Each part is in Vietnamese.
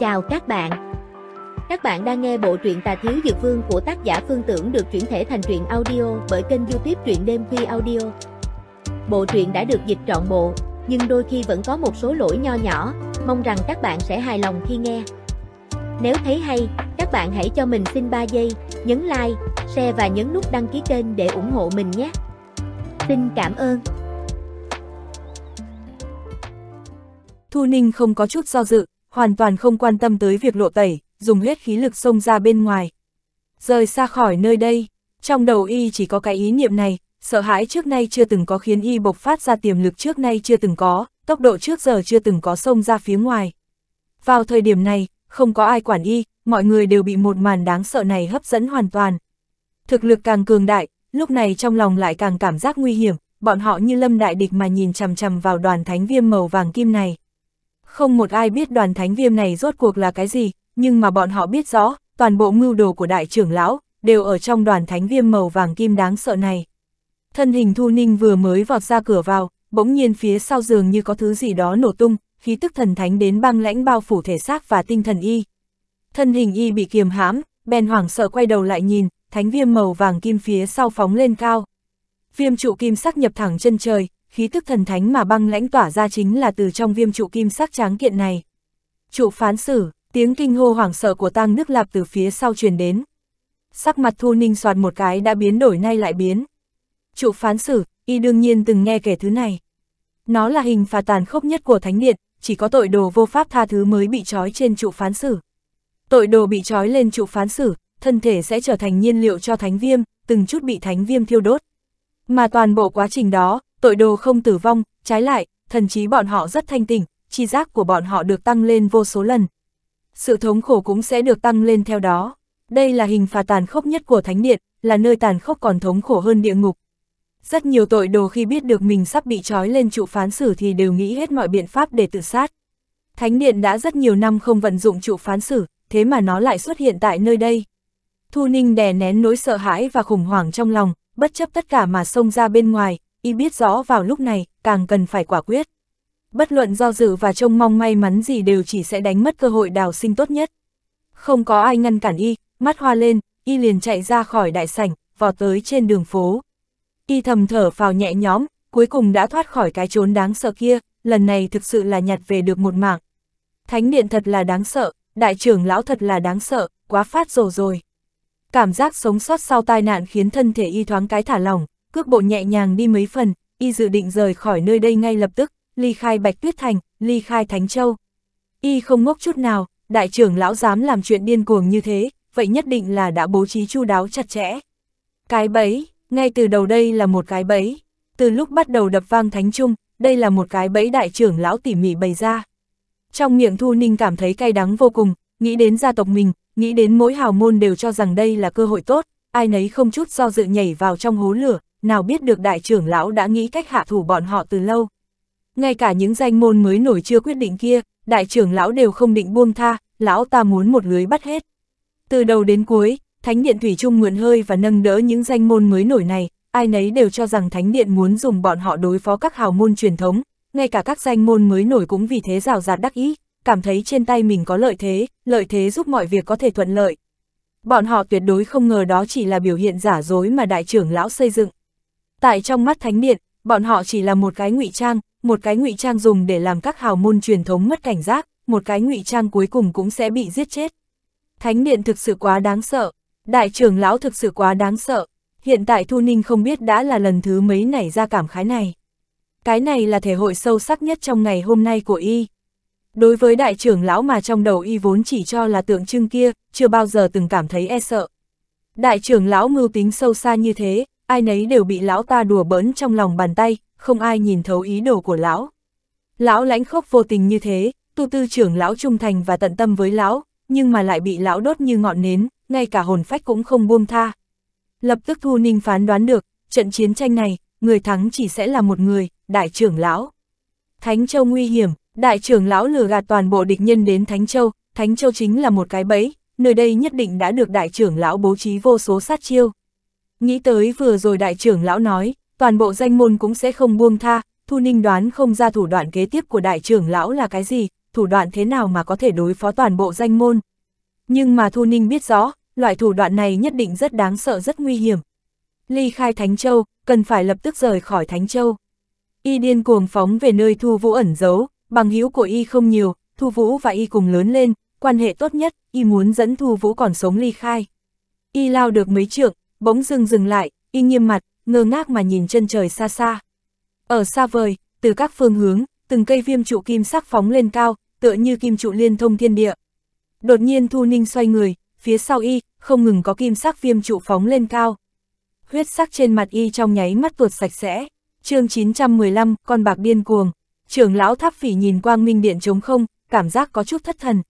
Chào các bạn! Các bạn đang nghe bộ truyện Tà Thiếu Dược Vương của tác giả Phương Tưởng được chuyển thể thành truyện audio bởi kênh youtube truyện đêm khuya audio. Bộ truyện đã được dịch trọn bộ, nhưng đôi khi vẫn có một số lỗi nho nhỏ, mong rằng các bạn sẽ hài lòng khi nghe. Nếu thấy hay, các bạn hãy cho mình xin 3 giây, nhấn like, share và nhấn nút đăng ký kênh để ủng hộ mình nhé. Xin cảm ơn! Thu Ninh không có chút do dự, hoàn toàn không quan tâm tới việc lộ tẩy, dùng hết khí lực xông ra bên ngoài. Rời xa khỏi nơi đây, trong đầu y chỉ có cái ý niệm này, sợ hãi trước nay chưa từng có khiến y bộc phát ra tiềm lực trước nay chưa từng có, tốc độ trước giờ chưa từng có xông ra phía ngoài. Vào thời điểm này, không có ai quản y, mọi người đều bị một màn đáng sợ này hấp dẫn hoàn toàn. Thực lực càng cường đại, lúc này trong lòng lại càng cảm giác nguy hiểm, bọn họ như lâm đại địch mà nhìn chằm chằm vào đoàn thánh viêm màu vàng kim này. Không một ai biết đoàn thánh viêm này rốt cuộc là cái gì, nhưng mà bọn họ biết rõ, toàn bộ mưu đồ của đại trưởng lão, đều ở trong đoàn thánh viêm màu vàng kim đáng sợ này. Thân hình Thu Ninh vừa mới vọt ra cửa vào, bỗng nhiên phía sau giường như có thứ gì đó nổ tung, khí tức thần thánh đến băng lãnh bao phủ thể xác và tinh thần y. Thân hình y bị kiềm hãm, bèn hoảng sợ quay đầu lại nhìn, thánh viêm màu vàng kim phía sau phóng lên cao. Viêm trụ kim sắc nhập thẳng chân trời, khí tức thần thánh mà băng lãnh tỏa ra chính là từ trong viêm trụ kim sắc tráng kiện này. Trụ phán xử, tiếng kinh hô hoảng sợ của tang nước lạp từ phía sau truyền đến. Sắc mặt thu ninh soạt một cái đã biến đổi nay lại biến. Trụ phán xử, y đương nhiên từng nghe kể thứ này. Nó là hình phạt tàn khốc nhất của thánh điện, chỉ có tội đồ vô pháp tha thứ mới bị trói trên trụ phán xử. Tội đồ bị trói lên trụ phán xử, thân thể sẽ trở thành nhiên liệu cho thánh viêm, từng chút bị thánh viêm thiêu đốt. Mà toàn bộ quá trình đó, tội đồ không tử vong, trái lại, thần trí bọn họ rất thanh tỉnh, chi giác của bọn họ được tăng lên vô số lần. Sự thống khổ cũng sẽ được tăng lên theo đó. Đây là hình phạt tàn khốc nhất của Thánh Điện, là nơi tàn khốc còn thống khổ hơn địa ngục. Rất nhiều tội đồ khi biết được mình sắp bị trói lên trụ phán xử thì đều nghĩ hết mọi biện pháp để tự sát. Thánh Điện đã rất nhiều năm không vận dụng trụ phán xử, thế mà nó lại xuất hiện tại nơi đây. Thu Ninh đè nén nỗi sợ hãi và khủng hoảng trong lòng, bất chấp tất cả mà xông ra bên ngoài, y biết rõ vào lúc này, càng cần phải quả quyết. Bất luận do dự và trông mong may mắn gì đều chỉ sẽ đánh mất cơ hội đào sinh tốt nhất. Không có ai ngăn cản y, mắt hoa lên, y liền chạy ra khỏi đại sảnh, vọt tới trên đường phố. Y thầm thở vào nhẹ nhõm, cuối cùng đã thoát khỏi cái trốn đáng sợ kia, lần này thực sự là nhặt về được một mạng. Thánh điện thật là đáng sợ, đại trưởng lão thật là đáng sợ, quá phát rồ rồi. Cảm giác sống sót sau tai nạn khiến thân thể y thoáng cái thả lỏng, cước bộ nhẹ nhàng đi mấy phần, y dự định rời khỏi nơi đây ngay lập tức, ly khai Bạch Tuyết Thành, ly khai Thánh Châu. Y không ngốc chút nào, đại trưởng lão dám làm chuyện điên cuồng như thế, vậy nhất định là đã bố trí chu đáo chặt chẽ. Cái bẫy, ngay từ đầu đây là một cái bẫy, từ lúc bắt đầu đập vang Thánh Trung, đây là một cái bẫy đại trưởng lão tỉ mỉ bày ra. Trong miệng Thu Ninh cảm thấy cay đắng vô cùng, nghĩ đến gia tộc mình, nghĩ đến mỗi hào môn đều cho rằng đây là cơ hội tốt, ai nấy không chút do dự nhảy vào trong hố lửa, nào biết được đại trưởng lão đã nghĩ cách hạ thủ bọn họ từ lâu. Ngay cả những danh môn mới nổi chưa quyết định kia, đại trưởng lão đều không định buông tha, lão ta muốn một lưới bắt hết. Từ đầu đến cuối, Thánh Điện Thủy Trung mượn hơi và nâng đỡ những danh môn mới nổi này, ai nấy đều cho rằng Thánh Điện muốn dùng bọn họ đối phó các hào môn truyền thống, ngay cả các danh môn mới nổi cũng vì thế rào rạt đắc ý, cảm thấy trên tay mình có lợi thế, lợi thế giúp mọi việc có thể thuận lợi. Bọn họ tuyệt đối không ngờ đó chỉ là biểu hiện giả dối mà đại trưởng lão xây dựng. Tại trong mắt thánh điện, bọn họ chỉ là một cái ngụy trang, một cái ngụy trang dùng để làm các hào môn truyền thống mất cảnh giác, một cái ngụy trang cuối cùng cũng sẽ bị giết chết. Thánh điện thực sự quá đáng sợ, đại trưởng lão thực sự quá đáng sợ, hiện tại Thu Ninh không biết đã là lần thứ mấy nảy ra cảm khái này. Cái này là thể hội sâu sắc nhất trong ngày hôm nay của y. Đối với đại trưởng lão mà trong đầu y vốn chỉ cho là tượng trưng kia, chưa bao giờ từng cảm thấy e sợ. Đại trưởng lão mưu tính sâu xa như thế, ai nấy đều bị lão ta đùa bỡn trong lòng bàn tay, không ai nhìn thấu ý đồ của lão. Lão lãnh khốc vô tình như thế, tu tư trưởng lão trung thành và tận tâm với lão, nhưng mà lại bị lão đốt như ngọn nến, ngay cả hồn phách cũng không buông tha. Lập tức Thu Ninh phán đoán được, trận chiến tranh này, người thắng chỉ sẽ là một người, đại trưởng lão. Thánh Châu nguy hiểm, đại trưởng lão lừa gạt toàn bộ địch nhân đến Thánh Châu, Thánh Châu chính là một cái bẫy, nơi đây nhất định đã được đại trưởng lão bố trí vô số sát chiêu. Nghĩ tới vừa rồi đại trưởng lão nói, toàn bộ danh môn cũng sẽ không buông tha, Thu Ninh đoán không ra thủ đoạn kế tiếp của đại trưởng lão là cái gì, thủ đoạn thế nào mà có thể đối phó toàn bộ danh môn. Nhưng mà Thu Ninh biết rõ, loại thủ đoạn này nhất định rất đáng sợ rất nguy hiểm. Ly khai Thánh Châu, cần phải lập tức rời khỏi Thánh Châu. Y điên cuồng phóng về nơi Thu Vũ ẩn giấu, bằng hữu của Y không nhiều, Thu Vũ và Y cùng lớn lên, quan hệ tốt nhất, Y muốn dẫn Thu Vũ còn sống ly khai. Y lao được mấy trượng, bỗng dưng dừng lại, y nghiêm mặt, ngơ ngác mà nhìn chân trời xa xa. Ở xa vời, từ các phương hướng, từng cây viêm trụ kim sắc phóng lên cao, tựa như kim trụ liên thông thiên địa. Đột nhiên Thu Ninh xoay người, phía sau y, không ngừng có kim sắc viêm trụ phóng lên cao. Huyết sắc trên mặt y trong nháy mắt tuột sạch sẽ. chương 915, con bạc điên cuồng. Trưởng lão tháp phỉ nhìn quang minh điện trống không, cảm giác có chút thất thần.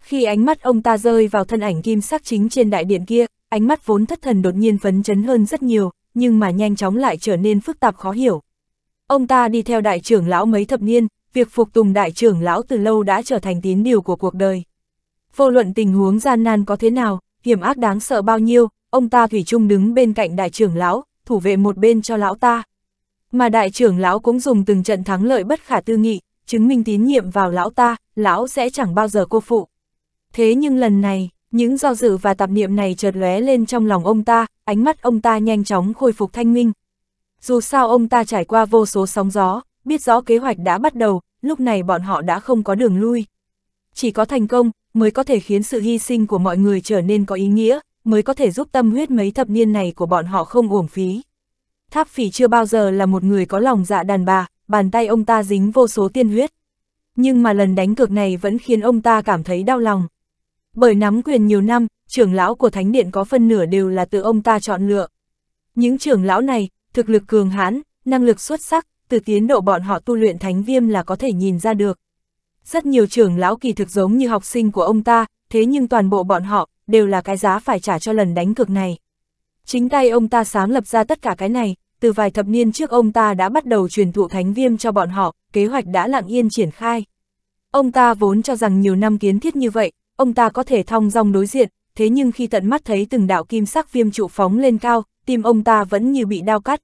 Khi ánh mắt ông ta rơi vào thân ảnh kim sắc chính trên đại điện kia, ánh mắt vốn thất thần đột nhiên phấn chấn hơn rất nhiều, nhưng mà nhanh chóng lại trở nên phức tạp khó hiểu. Ông ta đi theo đại trưởng lão mấy thập niên, việc phục tùng đại trưởng lão từ lâu đã trở thành tín điều của cuộc đời. Vô luận tình huống gian nan có thế nào, hiểm ác đáng sợ bao nhiêu, ông ta thủy chung đứng bên cạnh đại trưởng lão, thủ vệ một bên cho lão ta. Mà đại trưởng lão cũng dùng từng trận thắng lợi bất khả tư nghị, chứng minh tín nhiệm vào lão ta, lão sẽ chẳng bao giờ cô phụ. Thế nhưng lần này, những do dự và tạp niệm này chợt lóe lên trong lòng ông ta, ánh mắt ông ta nhanh chóng khôi phục thanh minh. Dù sao ông ta trải qua vô số sóng gió, biết rõ kế hoạch đã bắt đầu, lúc này bọn họ đã không có đường lui. Chỉ có thành công mới có thể khiến sự hy sinh của mọi người trở nên có ý nghĩa, mới có thể giúp tâm huyết mấy thập niên này của bọn họ không uổng phí. Tháp phỉ chưa bao giờ là một người có lòng dạ đàn bà, bàn tay ông ta dính vô số tiên huyết. Nhưng mà lần đánh cược này vẫn khiến ông ta cảm thấy đau lòng. Bởi nắm quyền nhiều năm, trưởng lão của Thánh Điện có phân nửa đều là từ ông ta chọn lựa. Những trưởng lão này, thực lực cường hãn, năng lực xuất sắc, từ tiến độ bọn họ tu luyện Thánh Viêm là có thể nhìn ra được. Rất nhiều trưởng lão kỳ thực giống như học sinh của ông ta, thế nhưng toàn bộ bọn họ đều là cái giá phải trả cho lần đánh cược này. Chính tay ông ta sáng lập ra tất cả cái này, từ vài thập niên trước ông ta đã bắt đầu truyền thụ thánh viêm cho bọn họ, kế hoạch đã lặng yên triển khai. Ông ta vốn cho rằng nhiều năm kiến thiết như vậy, ông ta có thể thong dong đối diện, thế nhưng khi tận mắt thấy từng đạo kim sắc viêm trụ phóng lên cao, tim ông ta vẫn như bị đau cắt.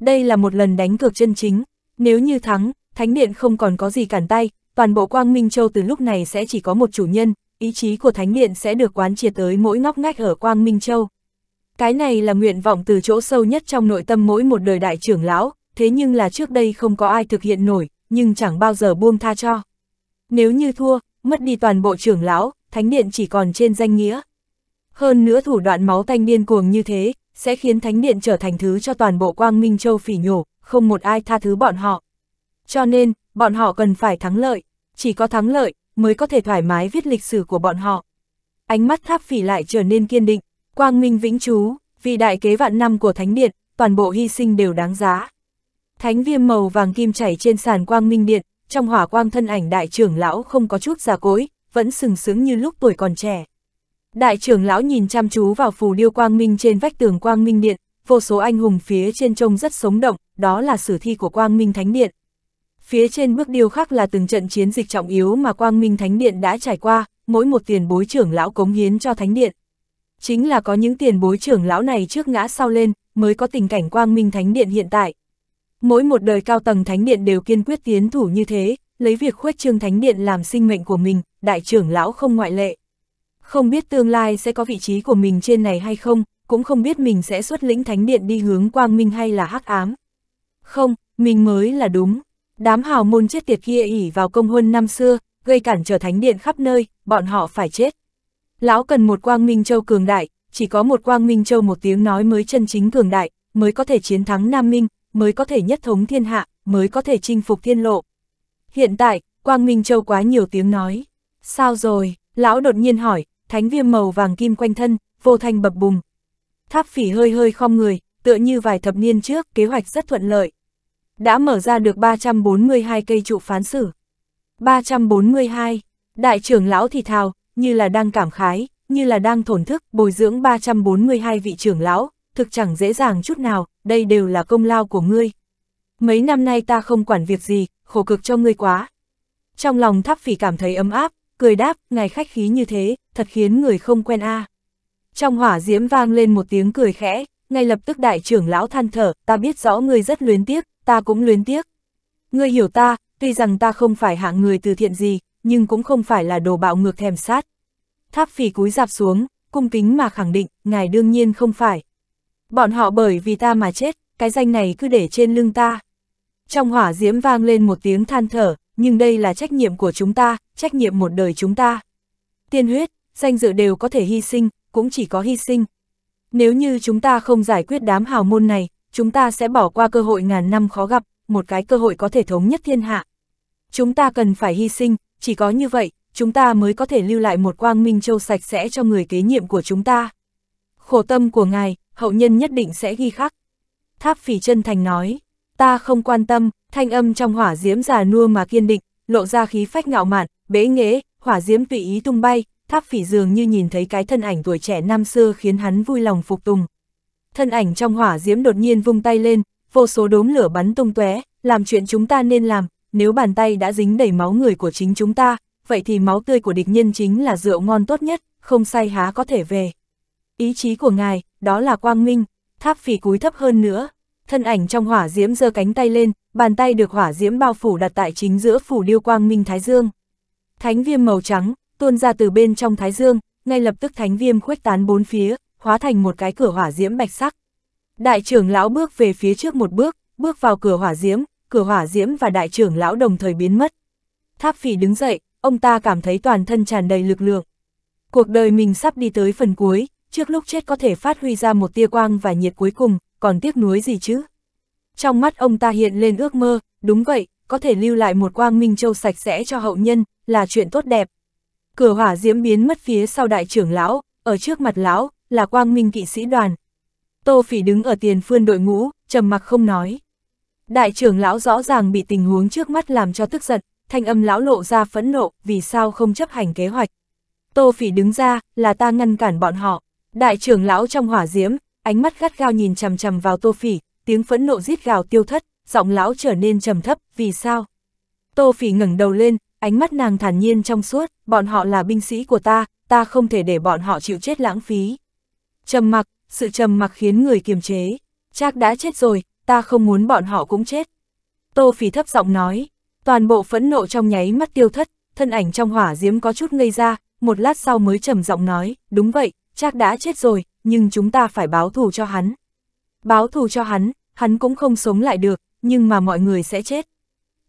Đây là một lần đánh cược chân chính, nếu như thắng, Thánh Điện không còn có gì cản tay, toàn bộ Quang Minh Châu từ lúc này sẽ chỉ có một chủ nhân, ý chí của Thánh Điện sẽ được quán triệt tới mỗi ngóc ngách ở Quang Minh Châu. Cái này là nguyện vọng từ chỗ sâu nhất trong nội tâm mỗi một đời đại trưởng lão, thế nhưng là trước đây không có ai thực hiện nổi, nhưng chẳng bao giờ buông tha cho. Nếu như thua, mất đi toàn bộ trưởng lão, thánh điện chỉ còn trên danh nghĩa. Hơn nữa thủ đoạn máu tanh điên cuồng như thế, sẽ khiến thánh điện trở thành thứ cho toàn bộ quang minh châu phỉ nhổ, không một ai tha thứ bọn họ. Cho nên, bọn họ cần phải thắng lợi, chỉ có thắng lợi, mới có thể thoải mái viết lịch sử của bọn họ. Ánh mắt tháp phỉ lại trở nên kiên định, quang minh vĩnh chú, vì đại kế vạn năm của thánh điện, toàn bộ hy sinh đều đáng giá. Thánh viêm màu vàng kim chảy trên sàn quang minh điện, trong hỏa quang thân ảnh đại trưởng lão không có chút giả cối, vẫn sừng sướng như lúc tuổi còn trẻ. Đại trưởng lão nhìn chăm chú vào phù điêu quang minh trên vách tường quang minh điện, vô số anh hùng phía trên trông rất sống động, đó là sử thi của quang minh thánh điện. Phía trên bước điêu khắc là từng trận chiến dịch trọng yếu mà quang minh thánh điện đã trải qua, mỗi một tiền bối trưởng lão cống hiến cho thánh điện. Chính là có những tiền bối trưởng lão này trước ngã sau lên, mới có tình cảnh quang minh thánh điện hiện tại. Mỗi một đời cao tầng thánh điện đều kiên quyết tiến thủ như thế, lấy việc khuếch trương thánh điện làm sinh mệnh của mình, đại trưởng lão không ngoại lệ. Không biết tương lai sẽ có vị trí của mình trên này hay không, cũng không biết mình sẽ xuất lĩnh thánh điện đi hướng quang minh hay là hắc ám. Không, mình mới là đúng. Đám hào môn chết tiệt kia ỉ vào công huân năm xưa, gây cản trở thánh điện khắp nơi, bọn họ phải chết. Lão cần một quang minh châu cường đại, chỉ có một quang minh châu một tiếng nói mới chân chính cường đại, mới có thể chiến thắng Nam Minh, mới có thể nhất thống thiên hạ, mới có thể chinh phục thiên lộ. Hiện tại, Quang Minh Châu quá nhiều tiếng nói. Sao rồi? Lão đột nhiên hỏi, thánh viêm màu vàng kim quanh thân, vô thanh bập bùng. Tháp phỉ hơi hơi khom người, tựa như vài thập niên trước, kế hoạch rất thuận lợi. Đã mở ra được 342 cây trụ phán xử. 342, đại trưởng lão thì thào, như là đang cảm khái, như là đang thổn thức, bồi dưỡng 342 vị trưởng lão, thực chẳng dễ dàng chút nào, đây đều là công lao của ngươi. Mấy năm nay ta không quản việc gì, khổ cực cho ngươi quá. Trong lòng tháp phỉ cảm thấy ấm áp, cười đáp, ngài khách khí như thế, thật khiến người không quen a. Trong hỏa diễm vang lên một tiếng cười khẽ, ngay lập tức đại trưởng lão than thở, ta biết rõ ngươi rất luyến tiếc, ta cũng luyến tiếc. Ngươi hiểu ta, tuy rằng ta không phải hạng người từ thiện gì, nhưng cũng không phải là đồ bạo ngược thèm sát. Tháp phỉ cúi dạp xuống, cung kính mà khẳng định, ngài đương nhiên không phải. Bọn họ bởi vì ta mà chết, cái danh này cứ để trên lưng ta. Trong hỏa diễm vang lên một tiếng than thở, nhưng đây là trách nhiệm của chúng ta, trách nhiệm một đời chúng ta. Tiên huyết, danh dự đều có thể hy sinh, cũng chỉ có hy sinh. Nếu như chúng ta không giải quyết đám hào môn này, chúng ta sẽ bỏ qua cơ hội ngàn năm khó gặp, một cái cơ hội có thể thống nhất thiên hạ. Chúng ta cần phải hy sinh, chỉ có như vậy, chúng ta mới có thể lưu lại một quang minh châu sạch sẽ cho người kế nhiệm của chúng ta. Khổ tâm của ngài, hậu nhân nhất định sẽ ghi khắc. Tháp phỉ chân thành nói ta không quan tâm, thanh âm trong hỏa diễm già nua mà kiên định, lộ ra khí phách ngạo mạn, bế nghế, hỏa diễm tùy ý tung bay, tháp phỉ dường như nhìn thấy cái thân ảnh tuổi trẻ năm xưa khiến hắn vui lòng phục tùng. Thân ảnh trong hỏa diễm đột nhiên vung tay lên, vô số đốm lửa bắn tung tóe, làm chuyện chúng ta nên làm, nếu bàn tay đã dính đầy máu người của chính chúng ta, vậy thì máu tươi của địch nhân chính là rượu ngon tốt nhất, không say há có thể về. Ý chí của ngài, đó là quang minh, tháp phỉ cúi thấp hơn nữa, thân ảnh trong hỏa diễm giơ cánh tay lên, bàn tay được hỏa diễm bao phủ đặt tại chính giữa phủ điêu quang minh thái dương. Thánh viêm màu trắng tuôn ra từ bên trong thái dương, ngay lập tức thánh viêm khuếch tán bốn phía, hóa thành một cái cửa hỏa diễm bạch sắc. Đại trưởng lão bước về phía trước một bước, bước vào cửa hỏa diễm, cửa hỏa diễm và đại trưởng lão đồng thời biến mất. Tháp phỉ đứng dậy, ông ta cảm thấy toàn thân tràn đầy lực lượng. Cuộc đời mình sắp đi tới phần cuối, trước lúc chết có thể phát huy ra một tia quang và nhiệt cuối cùng, còn tiếc nuối gì chứ? Trong mắt ông ta hiện lên ước mơ, đúng vậy, có thể lưu lại một quang minh châu sạch sẽ cho hậu nhân, là chuyện tốt đẹp. Cửa hỏa diễm biến mất phía sau đại trưởng lão, ở trước mặt lão, là quang minh kỵ sĩ đoàn. Tô phỉ đứng ở tiền phương đội ngũ, trầm mặc không nói. Đại trưởng lão rõ ràng bị tình huống trước mắt làm cho tức giận, thanh âm lão lộ ra phẫn nộ, vì sao không chấp hành kế hoạch. Tô phỉ đứng ra, là ta ngăn cản bọn họ. Đại trưởng lão trong hỏa diễm, ánh mắt gắt gao nhìn chằm chằm vào Tô Phỉ, tiếng phẫn nộ rít gào tiêu thất, giọng lão trở nên trầm thấp, vì sao? Tô Phỉ ngẩng đầu lên, ánh mắt nàng thản nhiên trong suốt, bọn họ là binh sĩ của ta, ta không thể để bọn họ chịu chết lãng phí. Trầm mặc, sự trầm mặc khiến người kiềm chế, Trác đã chết rồi, ta không muốn bọn họ cũng chết. Tô Phỉ thấp giọng nói, toàn bộ phẫn nộ trong nháy mắt tiêu thất, thân ảnh trong hỏa diễm có chút ngây ra, một lát sau mới trầm giọng nói, đúng vậy, Trác đã chết rồi, nhưng chúng ta phải báo thù cho hắn. Báo thù cho hắn, hắn cũng không sống lại được, nhưng mà mọi người sẽ chết.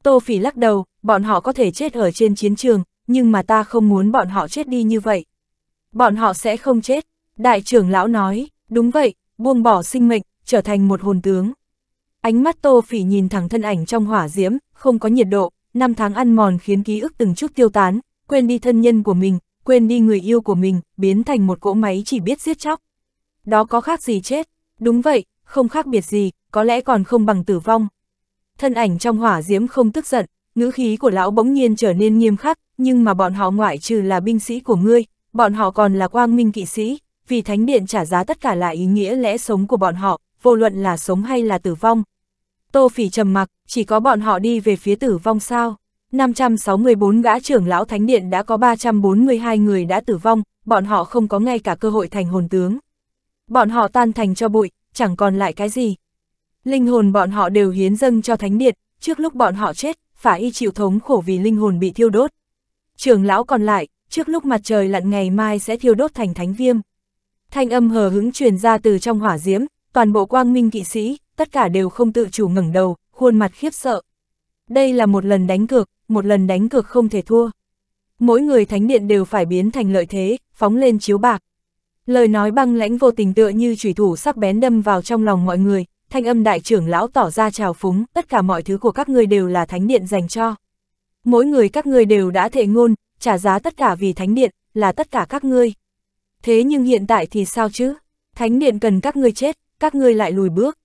Tô Phỉ lắc đầu, bọn họ có thể chết ở trên chiến trường, nhưng mà ta không muốn bọn họ chết đi như vậy. Bọn họ sẽ không chết, đại trưởng lão nói, đúng vậy, buông bỏ sinh mệnh, trở thành một hồn tướng. Ánh mắt Tô Phỉ nhìn thẳng thân ảnh trong hỏa diễm, không có nhiệt độ, năm tháng ăn mòn khiến ký ức từng chút tiêu tán, quên đi thân nhân của mình, quên đi người yêu của mình, biến thành một cỗ máy chỉ biết giết chóc đó có khác gì chết, đúng vậy, không khác biệt gì, có lẽ còn không bằng tử vong. Thân ảnh trong hỏa diễm không tức giận, ngữ khí của lão bỗng nhiên trở nên nghiêm khắc, nhưng mà bọn họ ngoại trừ là binh sĩ của ngươi, bọn họ còn là quang minh kỵ sĩ, vì thánh điện trả giá tất cả là ý nghĩa lẽ sống của bọn họ, vô luận là sống hay là tử vong. Tô phỉ trầm mặc, chỉ có bọn họ đi về phía tử vong sao. 564 gã trưởng lão thánh điện đã có 342 người đã tử vong, bọn họ không có ngay cả cơ hội thành hồn tướng. Bọn họ tan thành cho bụi, chẳng còn lại cái gì. Linh hồn bọn họ đều hiến dâng cho thánh điện, trước lúc bọn họ chết, phải y chịu thống khổ vì linh hồn bị thiêu đốt. Trường lão còn lại, trước lúc mặt trời lặn ngày mai sẽ thiêu đốt thành thánh viêm. Thanh âm hờ hững truyền ra từ trong hỏa diễm, toàn bộ quang minh kỵ sĩ, tất cả đều không tự chủ ngẩng đầu, khuôn mặt khiếp sợ. Đây là một lần đánh cược, một lần đánh cược không thể thua. Mỗi người thánh điện đều phải biến thành lợi thế, phóng lên chiếu bạc. Lời nói băng lãnh vô tình tựa như chủy thủ sắc bén đâm vào trong lòng mọi người, thanh âm đại trưởng lão tỏ ra trào phúng, tất cả mọi thứ của các ngươi đều là thánh điện dành cho. Mỗi người các ngươi đều đã thệ ngôn, trả giá tất cả vì thánh điện, là tất cả các ngươi. Thế nhưng hiện tại thì sao chứ? Thánh điện cần các ngươi chết, các ngươi lại lùi bước.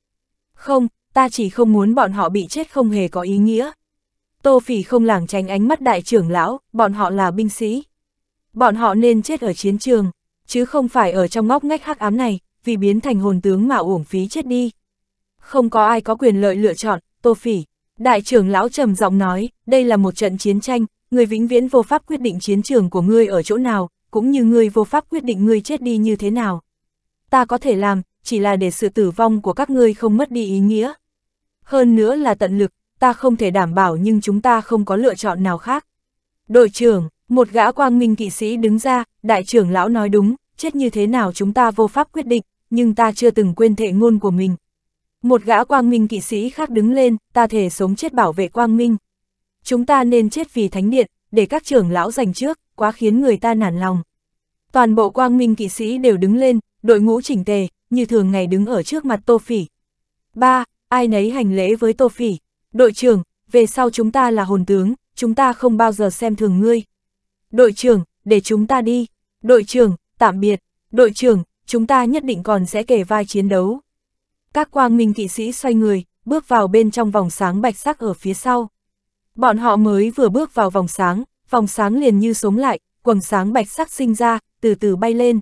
Không, ta chỉ không muốn bọn họ bị chết không hề có ý nghĩa. Tô phỉ không lảng tránh ánh mắt đại trưởng lão, bọn họ là binh sĩ. Bọn họ nên chết ở chiến trường chứ không phải ở trong ngóc ngách hắc ám này, vì biến thành hồn tướng mà uổng phí chết đi. Không có ai có quyền lợi lựa chọn, Tô Phỉ. Đại trưởng lão trầm giọng nói, đây là một trận chiến tranh, người vĩnh viễn vô pháp quyết định chiến trường của ngươi ở chỗ nào, cũng như ngươi vô pháp quyết định ngươi chết đi như thế nào. Ta có thể làm, chỉ là để sự tử vong của các ngươi không mất đi ý nghĩa. Hơn nữa là tận lực, ta không thể đảm bảo nhưng chúng ta không có lựa chọn nào khác. Đội trưởng, một gã quang minh kỵ sĩ đứng ra, đại trưởng lão nói đúng, chết như thế nào chúng ta vô pháp quyết định, nhưng ta chưa từng quên thệ ngôn của mình. Một gã quang minh kỵ sĩ khác đứng lên, ta thể sống chết bảo vệ quang minh. Chúng ta nên chết vì thánh điện, để các trưởng lão giành trước, quá khiến người ta nản lòng. Toàn bộ quang minh kỵ sĩ đều đứng lên, đội ngũ chỉnh tề, như thường ngày đứng ở trước mặt Tô Phỉ. ba Ai nấy hành lễ với Tô Phỉ. Đội trưởng, về sau chúng ta là hồn tướng, chúng ta không bao giờ xem thường ngươi. Đội trưởng, để chúng ta đi. Đội trưởng, tạm biệt, đội trưởng, chúng ta nhất định còn sẽ kể vai chiến đấu. Các quang minh kỵ sĩ xoay người, bước vào bên trong vòng sáng bạch sắc ở phía sau. Bọn họ mới vừa bước vào vòng sáng, vòng sáng liền như sống lại, quầng sáng bạch sắc sinh ra, từ từ bay lên.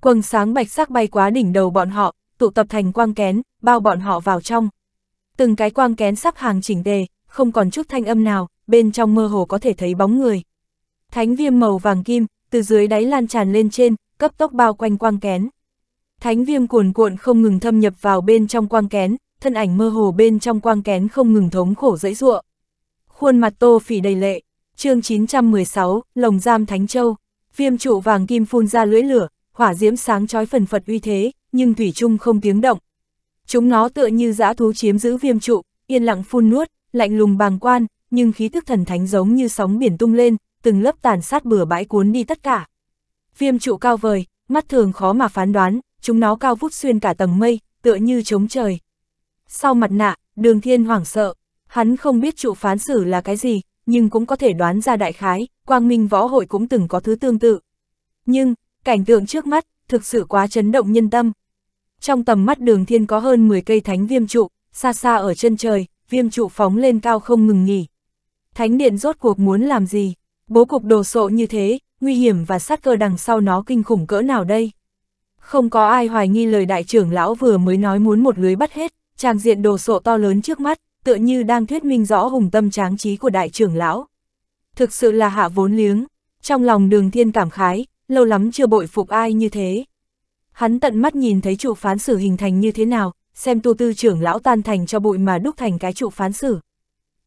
Quầng sáng bạch sắc bay quá đỉnh đầu bọn họ, tụ tập thành quang kén, bao bọn họ vào trong. Từng cái quang kén sắp hàng chỉnh đề, không còn chút thanh âm nào, bên trong mơ hồ có thể thấy bóng người. Thánh viêm màu vàng kim, từ dưới đáy lan tràn lên trên, cấp tốc bao quanh quang kén. Thánh viêm cuồn cuộn không ngừng thâm nhập vào bên trong quang kén, thân ảnh mơ hồ bên trong quang kén không ngừng thống khổ dẫy dụa. Khuôn mặt tô phỉ đầy lệ, chương 916, lồng giam Thánh Châu, viêm trụ vàng kim phun ra lưỡi lửa, hỏa diễm sáng chói phần phật uy thế, nhưng thủy chung không tiếng động. Chúng nó tựa như dã thú chiếm giữ viêm trụ, yên lặng phun nuốt, lạnh lùng bàng quan, nhưng khí thức thần thánh giống như sóng biển tung lên, từng lớp tàn sát bừa bãi cuốn đi tất cả. Viêm trụ cao vời, mắt thường khó mà phán đoán, chúng nó cao vút xuyên cả tầng mây, tựa như chống trời. Sau mặt nạ, đường thiên hoảng sợ, hắn không biết trụ phán xử là cái gì, nhưng cũng có thể đoán ra đại khái, quang minh võ hội cũng từng có thứ tương tự. Nhưng, cảnh tượng trước mắt, thực sự quá chấn động nhân tâm. Trong tầm mắt đường thiên có hơn 10 cây thánh viêm trụ, xa xa ở chân trời, viêm trụ phóng lên cao không ngừng nghỉ. Thánh điện rốt cuộc muốn làm gì? Bố cục đồ sộ như thế, nguy hiểm và sát cơ đằng sau nó kinh khủng cỡ nào đây? Không có ai hoài nghi lời đại trưởng lão vừa mới nói muốn một lưới bắt hết, trang diện đồ sộ to lớn trước mắt, tựa như đang thuyết minh rõ hùng tâm tráng trí của đại trưởng lão. Thực sự là hạ vốn liếng, trong lòng đường thiên cảm khái, lâu lắm chưa bội phục ai như thế. Hắn tận mắt nhìn thấy trụ phán xử hình thành như thế nào, xem tu tư trưởng lão tan thành cho bụi mà đúc thành cái trụ phán xử.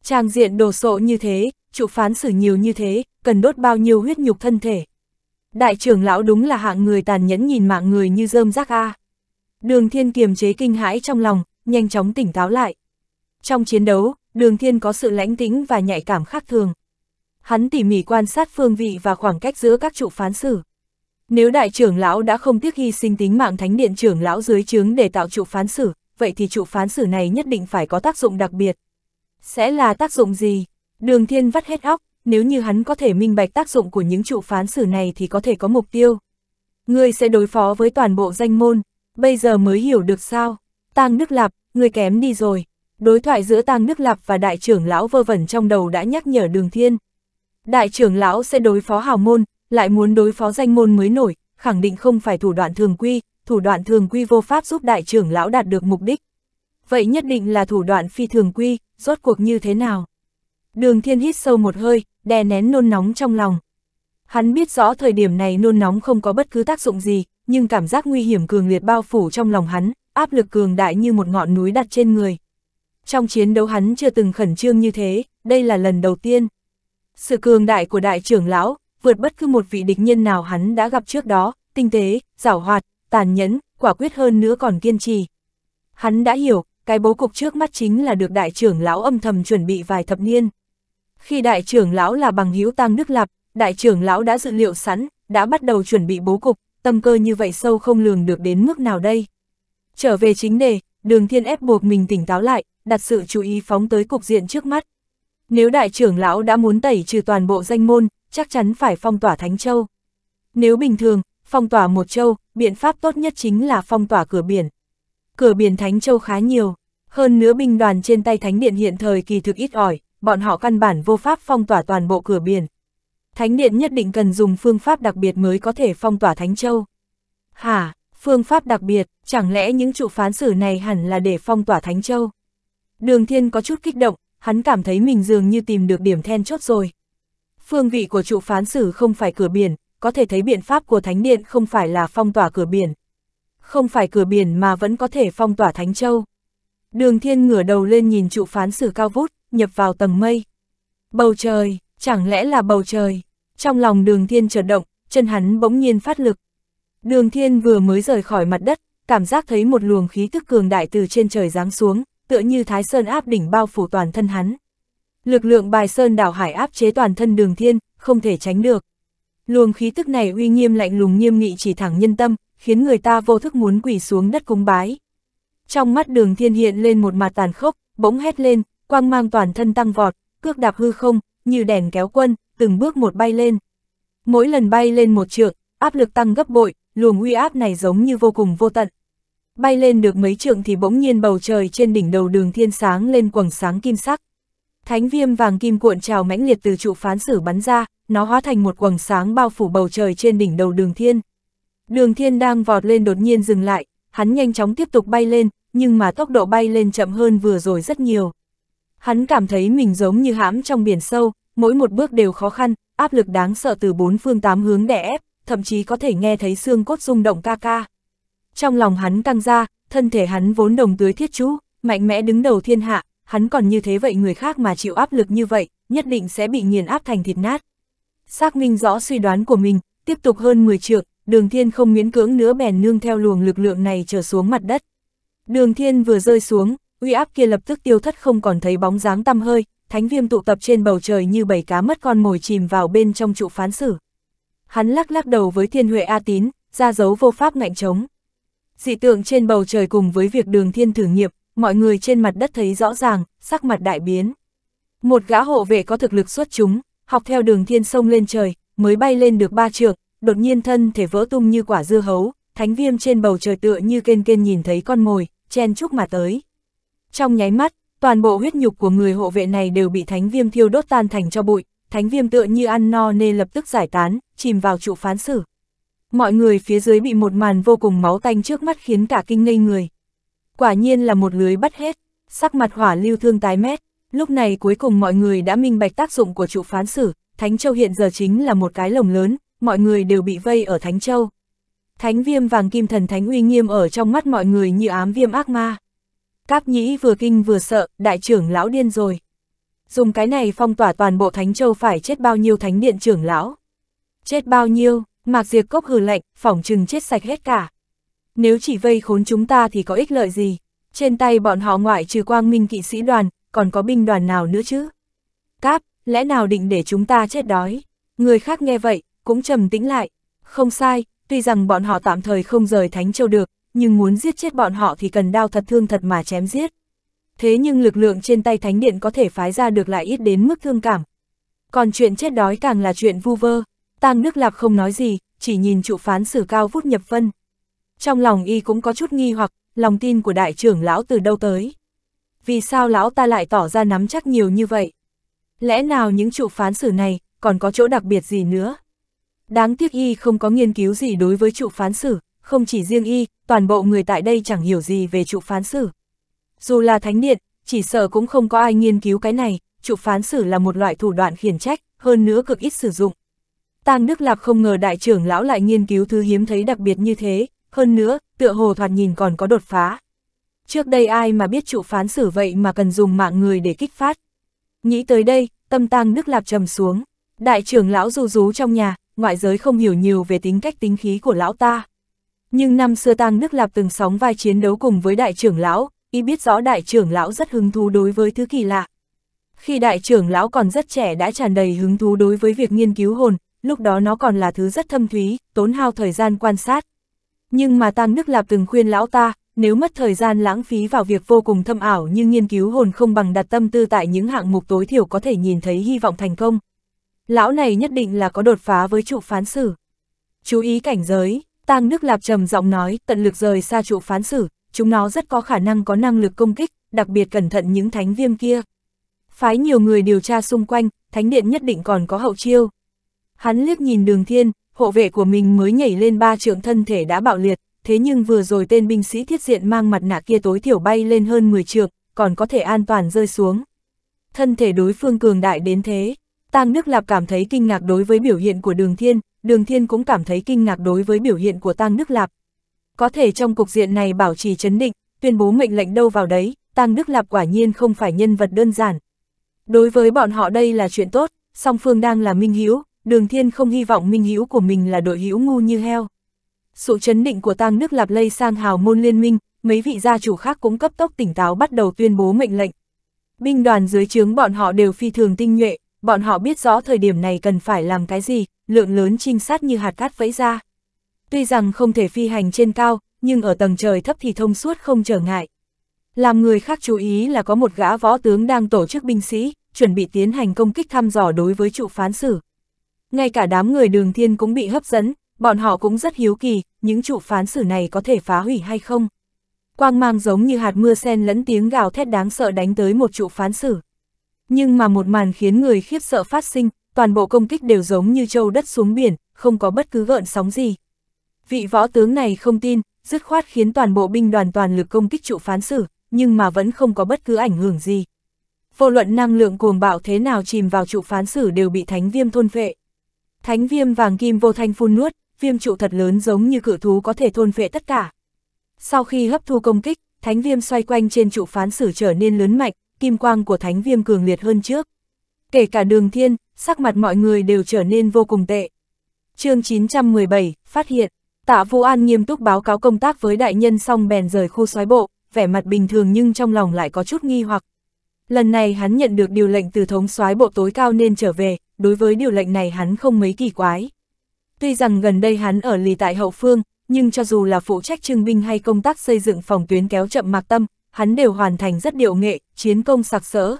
Trang diện đồ sộ như thế, trụ phán xử nhiều như thế, cần đốt bao nhiêu huyết nhục thân thể. Đại trưởng lão đúng là hạng người tàn nhẫn nhìn mạng người như rơm rác a. Đường Thiên kiềm chế kinh hãi trong lòng, nhanh chóng tỉnh táo lại. Trong chiến đấu, Đường Thiên có sự lãnh tĩnh và nhạy cảm khác thường. Hắn tỉ mỉ quan sát phương vị và khoảng cách giữa các trụ phán xử. Nếu đại trưởng lão đã không tiếc hy sinh tính mạng thánh điện trưởng lão dưới trướng để tạo trụ phán xử, vậy thì trụ phán xử này nhất định phải có tác dụng đặc biệt. Sẽ là tác dụng gì? Đường thiên vắt hết óc, nếu như hắn có thể minh bạch tác dụng của những trụ phán xử này thì có thể có mục tiêu. Ngươi sẽ đối phó với toàn bộ danh môn, bây giờ mới hiểu được sao. Tang Đức Lạp, ngươi kém đi rồi. Đối thoại giữa Tang Đức Lạp và đại trưởng lão vơ vẩn trong đầu đã nhắc nhở đường thiên. Đại trưởng lão sẽ đối phó hào môn, lại muốn đối phó danh môn mới nổi, khẳng định không phải thủ đoạn thường quy, thủ đoạn thường quy vô pháp giúp đại trưởng lão đạt được mục đích. Vậy nhất định là thủ đoạn phi thường quy, rốt cuộc như thế nào? Đường thiên hít sâu một hơi, đè nén nôn nóng trong lòng. Hắn biết rõ thời điểm này nôn nóng không có bất cứ tác dụng gì, nhưng cảm giác nguy hiểm cường liệt bao phủ trong lòng hắn, áp lực cường đại như một ngọn núi đặt trên người. Trong chiến đấu hắn chưa từng khẩn trương như thế, đây là lần đầu tiên. Sự cường đại của đại trưởng lão, vượt bất cứ một vị địch nhân nào hắn đã gặp trước đó, tinh tế, giảo hoạt, tàn nhẫn, quả quyết hơn nữa còn kiên trì. Hắn đã hiểu, cái bố cục trước mắt chính là được đại trưởng lão âm thầm chuẩn bị vài thập niên. Khi đại trưởng lão là bằng hữu tăng Đức lập, đại trưởng lão đã dự liệu sẵn, đã bắt đầu chuẩn bị bố cục, tâm cơ như vậy sâu không lường được đến mức nào đây. Trở về chính đề, đường thiên ép buộc mình tỉnh táo lại, đặt sự chú ý phóng tới cục diện trước mắt. Nếu đại trưởng lão đã muốn tẩy trừ toàn bộ danh môn, chắc chắn phải phong tỏa Thánh Châu. Nếu bình thường, phong tỏa một châu, biện pháp tốt nhất chính là phong tỏa cửa biển. Cửa biển Thánh Châu khá nhiều, hơn nữa binh đoàn trên tay Thánh Điện hiện thời kỳ thực ít ỏi, bọn họ căn bản vô pháp phong tỏa toàn bộ cửa biển. Thánh điện nhất định cần dùng phương pháp đặc biệt mới có thể phong tỏa Thánh Châu. Hả, phương pháp đặc biệt, chẳng lẽ những trụ phán xử này hẳn là để phong tỏa Thánh Châu? Đường Thiên có chút kích động, hắn cảm thấy mình dường như tìm được điểm then chốt rồi. Phương vị của trụ phán xử không phải cửa biển, có thể thấy biện pháp của Thánh Điện không phải là phong tỏa cửa biển. Không phải cửa biển mà vẫn có thể phong tỏa Thánh Châu. Đường Thiên ngửa đầu lên nhìn trụ phán xử cao vút, nhập vào tầng mây. Bầu trời, chẳng lẽ là bầu trời? Trong lòng đường thiên chợt động, chân hắn bỗng nhiên phát lực. Đường thiên vừa mới rời khỏi mặt đất, cảm giác thấy một luồng khí tức cường đại từ trên trời giáng xuống, tựa như thái sơn áp đỉnh bao phủ toàn thân hắn. Lực lượng bài sơn đảo hải áp chế toàn thân đường thiên, không thể tránh được. Luồng khí tức này uy nghiêm lạnh lùng nghiêm nghị chỉ thẳng nhân tâm, khiến người ta vô thức muốn quỳ xuống đất cúng bái. Trong mắt đường thiên hiện lên một mặt tàn khốc, bỗng hét lên, quang mang toàn thân tăng vọt, cước đạp hư không, như đèn kéo quân, từng bước một bay lên. Mỗi lần bay lên một trượng, áp lực tăng gấp bội, luồng uy áp này giống như vô cùng vô tận. Bay lên được mấy trượng thì bỗng nhiên bầu trời trên đỉnh đầu đường thiên sáng lên quầng sáng kim sắc. Thánh viêm vàng kim cuộn trào mãnh liệt từ trụ phán xử bắn ra, nó hóa thành một quầng sáng bao phủ bầu trời trên đỉnh đầu đường thiên. Đường thiên đang vọt lên đột nhiên dừng lại, hắn nhanh chóng tiếp tục bay lên, nhưng mà tốc độ bay lên chậm hơn vừa rồi rất nhiều. Hắn cảm thấy mình giống như hãm trong biển sâu, mỗi một bước đều khó khăn, áp lực đáng sợ từ bốn phương tám hướng đè ép, thậm chí có thể nghe thấy xương cốt rung động ca ca. Trong lòng hắn căng ra, thân thể hắn vốn đồng tưới thiết chú, mạnh mẽ đứng đầu thiên hạ, hắn còn như thế vậy người khác mà chịu áp lực như vậy, nhất định sẽ bị nghiền áp thành thịt nát. Xác minh rõ suy đoán của mình, tiếp tục hơn 10 trượng, đường thiên không miễn cưỡng nữa bèn nương theo luồng lực lượng này trở xuống mặt đất. Đường thiên vừa rơi xuống, uy áp kia lập tức tiêu thất không còn thấy bóng dáng tăm hơi, thánh viêm tụ tập trên bầu trời như bầy cá mất con mồi chìm vào bên trong trụ phán xử. Hắn lắc lắc đầu với thiên huệ A tín, ra dấu vô pháp ngạnh chống. Dị tượng trên bầu trời cùng với việc đường thiên thử nghiệp, mọi người trên mặt đất thấy rõ ràng, sắc mặt đại biến. Một gã hộ vệ có thực lực xuất chúng, học theo đường thiên sông lên trời, mới bay lên được ba trượng, đột nhiên thân thể vỡ tung như quả dưa hấu, thánh viêm trên bầu trời tựa như kên kên nhìn thấy con mồi, chen chúc mà tới. Trong nháy mắt, toàn bộ huyết nhục của người hộ vệ này đều bị thánh viêm thiêu đốt tan thành cho bụi, thánh viêm tựa như ăn no nên lập tức giải tán, chìm vào trụ phán xử. Mọi người phía dưới bị một màn vô cùng máu tanh trước mắt khiến cả kinh ngây người. Quả nhiên là một lưới bắt hết, sắc mặt hỏa lưu thương tái mét, lúc này cuối cùng mọi người đã minh bạch tác dụng của trụ phán xử, Thánh Châu hiện giờ chính là một cái lồng lớn, mọi người đều bị vây ở Thánh Châu. Thánh viêm vàng kim thần thánh uy nghiêm ở trong mắt mọi người như ám viêm ác ma. Cáp nhĩ vừa kinh vừa sợ, đại trưởng lão điên rồi. Dùng cái này phong tỏa toàn bộ Thánh Châu phải chết bao nhiêu thánh điện trưởng lão. Chết bao nhiêu, Mạc Diệt Cốc hừ lạnh, phỏng chừng chết sạch hết cả. Nếu chỉ vây khốn chúng ta thì có ích lợi gì? Trên tay bọn họ ngoại trừ quang minh kỵ sĩ đoàn, còn có binh đoàn nào nữa chứ? Cáp, lẽ nào định để chúng ta chết đói? Người khác nghe vậy, cũng trầm tĩnh lại. Không sai, tuy rằng bọn họ tạm thời không rời Thánh Châu được, nhưng muốn giết chết bọn họ thì cần đao thật thương thật mà chém giết. Thế nhưng lực lượng trên tay thánh điện có thể phái ra được lại ít đến mức thương cảm. Còn chuyện chết đói càng là chuyện vu vơ, tang nước lạc không nói gì, chỉ nhìn trụ phán xử cao vút nhập vân. Trong lòng y cũng có chút nghi hoặc, lòng tin của đại trưởng lão từ đâu tới. Vì sao lão ta lại tỏ ra nắm chắc nhiều như vậy? Lẽ nào những trụ phán xử này còn có chỗ đặc biệt gì nữa? Đáng tiếc y không có nghiên cứu gì đối với trụ phán xử, không chỉ riêng y, toàn bộ người tại đây chẳng hiểu gì về trụ phán xử. Dù là thánh điện, chỉ sợ cũng không có ai nghiên cứu cái này, trụ phán xử là một loại thủ đoạn khiển trách, hơn nữa cực ít sử dụng. Tang Đức Lạp không ngờ đại trưởng lão lại nghiên cứu thứ hiếm thấy đặc biệt như thế, hơn nữa, tựa hồ thoạt nhìn còn có đột phá. Trước đây ai mà biết trụ phán xử vậy mà cần dùng mạng người để kích phát. Nghĩ tới đây, tâm Tang Đức Lạp trầm xuống. Đại trưởng lão rú rú trong nhà, ngoại giới không hiểu nhiều về tính cách tính khí của lão ta. Nhưng năm xưa tang nước lạp từng sóng vai chiến đấu cùng với đại trưởng lão, y biết rõ đại trưởng lão rất hứng thú đối với thứ kỳ lạ. Khi đại trưởng lão còn rất trẻ đã tràn đầy hứng thú đối với việc nghiên cứu hồn, lúc đó nó còn là thứ rất thâm thúy, tốn hao thời gian quan sát. Nhưng mà tang nước lạp từng khuyên lão ta, nếu mất thời gian lãng phí vào việc vô cùng thâm ảo như nghiên cứu hồn không bằng đặt tâm tư tại những hạng mục tối thiểu có thể nhìn thấy hy vọng thành công. Lão này nhất định là có đột phá với trụ phán xử. Chú ý cảnh giới, Tang nước lạp trầm giọng nói, tận lực rời xa trụ phán xử, chúng nó rất có khả năng có năng lực công kích, đặc biệt cẩn thận những thánh viêm kia. Phái nhiều người điều tra xung quanh, thánh điện nhất định còn có hậu chiêu. Hắn liếc nhìn đường thiên, hộ vệ của mình mới nhảy lên ba trượng thân thể đã bạo liệt, thế nhưng vừa rồi tên binh sĩ thiết diện mang mặt nạ kia tối thiểu bay lên hơn 10 trượng, còn có thể an toàn rơi xuống. Thân thể đối phương cường đại đến thế, Tang Nước Lạp cảm thấy kinh ngạc đối với biểu hiện của Đường Thiên, Đường Thiên cũng cảm thấy kinh ngạc đối với biểu hiện của Tang Nước Lạp. Có thể trong cục diện này bảo trì chấn định, tuyên bố mệnh lệnh đâu vào đấy, Tang Nước Lạp quả nhiên không phải nhân vật đơn giản. Đối với bọn họ đây là chuyện tốt, song phương đang là minh hữu, Đường Thiên không hy vọng minh hữu của mình là đội hữu ngu như heo. Sự chấn định của Tang Nước Lạp lây sang hào môn liên minh, mấy vị gia chủ khác cũng cấp tốc tỉnh táo bắt đầu tuyên bố mệnh lệnh. Binh đoàn dưới trướng bọn họ đều phi thường tinh nhuệ, bọn họ biết rõ thời điểm này cần phải làm cái gì, lượng lớn trinh sát như hạt cát vẫy ra. Tuy rằng không thể phi hành trên cao, nhưng ở tầng trời thấp thì thông suốt không trở ngại. Làm người khác chú ý là có một gã võ tướng đang tổ chức binh sĩ, chuẩn bị tiến hành công kích thăm dò đối với trụ phán xử. Ngay cả đám người đường thiên cũng bị hấp dẫn, bọn họ cũng rất hiếu kỳ, những trụ phán xử này có thể phá hủy hay không. Quang mang giống như hạt mưa sen lẫn tiếng gào thét đáng sợ đánh tới một trụ phán xử. Nhưng mà một màn khiến người khiếp sợ phát sinh, toàn bộ công kích đều giống như châu đất xuống biển, không có bất cứ gợn sóng gì. Vị võ tướng này không tin, dứt khoát khiến toàn bộ binh đoàn toàn lực công kích trụ phán xử, nhưng mà vẫn không có bất cứ ảnh hưởng gì. Vô luận năng lượng cuồng bạo thế nào chìm vào trụ phán xử đều bị thánh viêm thôn phệ. Thánh viêm vàng kim vô thanh phun nuốt, viêm trụ thật lớn giống như cử thú có thể thôn phệ tất cả. Sau khi hấp thu công kích, thánh viêm xoay quanh trên trụ phán xử trở nên lớn mạnh, kim quang của thánh viêm cường liệt hơn trước. Kể cả đường thiên, sắc mặt mọi người đều trở nên vô cùng tệ. chương 917, phát hiện, tạ Vũ an nghiêm túc báo cáo công tác với đại nhân xong bèn rời khu xoái bộ, vẻ mặt bình thường nhưng trong lòng lại có chút nghi hoặc. Lần này hắn nhận được điều lệnh từ thống soái bộ tối cao nên trở về, đối với điều lệnh này hắn không mấy kỳ quái. Tuy rằng gần đây hắn ở lì tại hậu phương, nhưng cho dù là phụ trách trưng binh hay công tác xây dựng phòng tuyến kéo chậm mạc tâm, hắn đều hoàn thành rất điệu nghệ, chiến công sặc sỡ.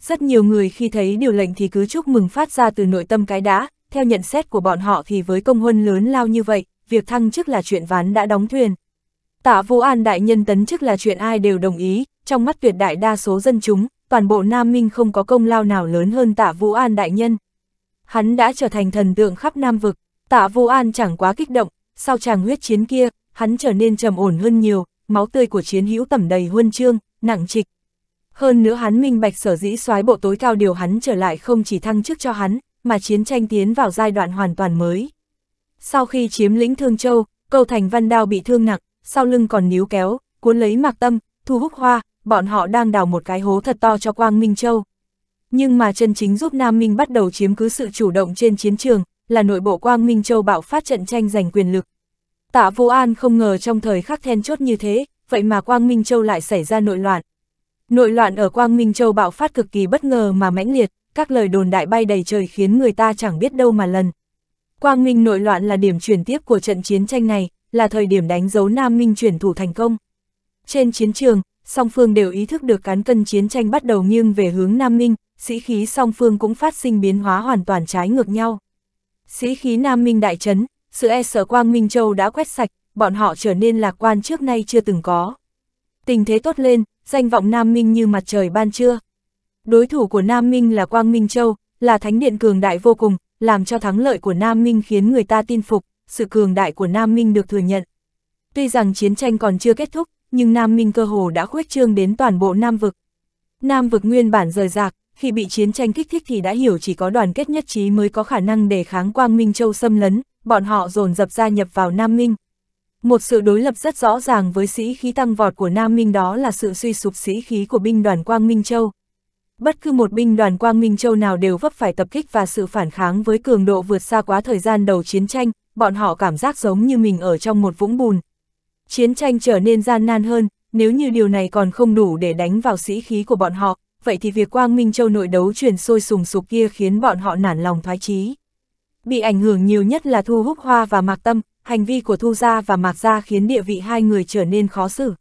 Rất nhiều người khi thấy điều lệnh thì cứ chúc mừng phát ra từ nội tâm cái đã, theo nhận xét của bọn họ thì với công huân lớn lao như vậy, việc thăng chức là chuyện ván đã đóng thuyền. Tạ Vũ An đại nhân tấn chức là chuyện ai đều đồng ý, trong mắt tuyệt đại đa số dân chúng, toàn bộ Nam Minh không có công lao nào lớn hơn Tạ Vũ An đại nhân. Hắn đã trở thành thần tượng khắp Nam vực, Tạ Vũ An chẳng quá kích động, sau chàng huyết chiến kia, hắn trở nên trầm ổn hơn nhiều, máu tươi của chiến hữu tẩm đầy huân chương, nặng trịch. Hơn nữa hắn minh bạch sở dĩ soái bộ tối cao điều hắn trở lại không chỉ thăng chức cho hắn, mà chiến tranh tiến vào giai đoạn hoàn toàn mới. Sau khi chiếm lĩnh Thương Châu, Câu Thành Văn Đao bị thương nặng, sau lưng còn níu kéo, cuốn lấy Mạc Tâm, Thu Húc Hoa, bọn họ đang đào một cái hố thật to cho Quang Minh Châu. Nhưng mà chân chính giúp Nam Minh bắt đầu chiếm cứ sự chủ động trên chiến trường, là nội bộ Quang Minh Châu bạo phát trận tranh giành quyền lực, Tạ Vô An không ngờ trong thời khắc then chốt như thế, vậy mà Quang Minh Châu lại xảy ra nội loạn. Nội loạn ở Quang Minh Châu bạo phát cực kỳ bất ngờ mà mãnh liệt, các lời đồn đại bay đầy trời khiến người ta chẳng biết đâu mà lần. Quang Minh nội loạn là điểm chuyển tiếp của trận chiến tranh này, là thời điểm đánh dấu Nam Minh chuyển thủ thành công. Trên chiến trường, song phương đều ý thức được cán cân chiến tranh bắt đầu nghiêng về hướng Nam Minh, sĩ khí song phương cũng phát sinh biến hóa hoàn toàn trái ngược nhau. Sĩ khí Nam Minh đại trấn, sự e sợ Quang Minh Châu đã quét sạch, bọn họ trở nên lạc quan trước nay chưa từng có. Tình thế tốt lên, danh vọng Nam Minh như mặt trời ban trưa. Đối thủ của Nam Minh là Quang Minh Châu, là thánh điện cường đại vô cùng, làm cho thắng lợi của Nam Minh khiến người ta tin phục, sự cường đại của Nam Minh được thừa nhận. Tuy rằng chiến tranh còn chưa kết thúc, nhưng Nam Minh cơ hồ đã khuếch trương đến toàn bộ Nam Vực. Nam Vực nguyên bản rời rạc, khi bị chiến tranh kích thích thì đã hiểu chỉ có đoàn kết nhất trí mới có khả năng đề kháng Quang Minh Châu xâm lấn, bọn họ dồn dập gia nhập vào Nam Minh. Một sự đối lập rất rõ ràng với sĩ khí tăng vọt của Nam Minh đó là sự suy sụp sĩ khí của binh đoàn Quang Minh Châu. Bất cứ một binh đoàn Quang Minh Châu nào đều vấp phải tập kích và sự phản kháng với cường độ vượt xa quá thời gian đầu chiến tranh, bọn họ cảm giác giống như mình ở trong một vũng bùn. Chiến tranh trở nên gian nan hơn, nếu như điều này còn không đủ để đánh vào sĩ khí của bọn họ, vậy thì việc Quang Minh Châu nội đấu truyền sôi sùng sục kia khiến bọn họ nản lòng thoái chí. Bị ảnh hưởng nhiều nhất là Thu Húc Hoa và Mạc Tâm, hành vi của Thu Gia và Mạc Gia khiến địa vị hai người trở nên khó xử.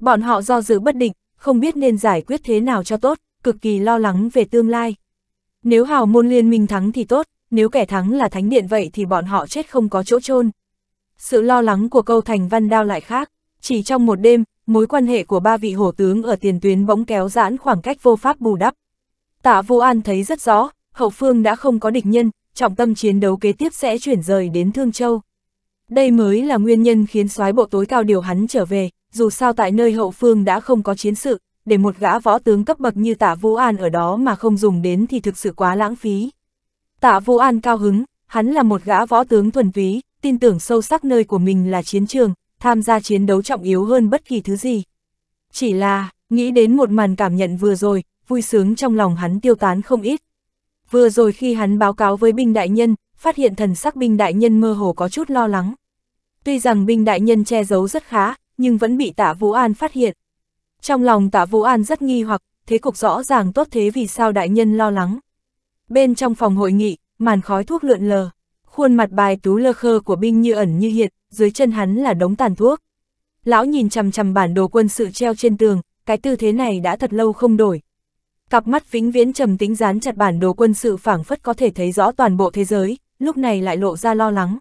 Bọn họ do dự bất định, không biết nên giải quyết thế nào cho tốt, cực kỳ lo lắng về tương lai. Nếu hào môn liên minh thắng thì tốt, nếu kẻ thắng là thánh điện vậy thì bọn họ chết không có chỗ chôn Sự lo lắng của câu thành văn đao lại khác, chỉ trong một đêm, mối quan hệ của ba vị hổ tướng ở tiền tuyến bỗng kéo giãn khoảng cách vô pháp bù đắp. Tạ Vô An thấy rất rõ, hậu phương đã không có địch nhân, trọng tâm chiến đấu kế tiếp sẽ chuyển rời đến Thương Châu. Đây mới là nguyên nhân khiến soái bộ tối cao điều hắn trở về, dù sao tại nơi hậu phương đã không có chiến sự, để một gã võ tướng cấp bậc như Tạ Vũ An ở đó mà không dùng đến thì thực sự quá lãng phí. Tạ Vũ An cao hứng, hắn là một gã võ tướng thuần ví, tin tưởng sâu sắc nơi của mình là chiến trường, tham gia chiến đấu trọng yếu hơn bất kỳ thứ gì. Chỉ là, nghĩ đến một màn cảm nhận vừa rồi, vui sướng trong lòng hắn tiêu tán không ít. Vừa rồi khi hắn báo cáo với binh đại nhân, phát hiện thần sắc binh đại nhân mơ hồ có chút lo lắng. Tuy rằng binh đại nhân che giấu rất khá, nhưng vẫn bị tạ Vũ An phát hiện. Trong lòng tạ Vũ An rất nghi hoặc, thế cục rõ ràng tốt thế vì sao đại nhân lo lắng. Bên trong phòng hội nghị, màn khói thuốc lượn lờ, khuôn mặt bài tú lơ khơ của binh như ẩn như hiện, dưới chân hắn là đống tàn thuốc. Lão nhìn chằm chằm bản đồ quân sự treo trên tường, cái tư thế này đã thật lâu không đổi, Cặp mắt vĩnh viễn trầm tính dán chặt bản đồ quân sự phảng phất có thể thấy rõ toàn bộ thế giới, lúc này lại lộ ra lo lắng.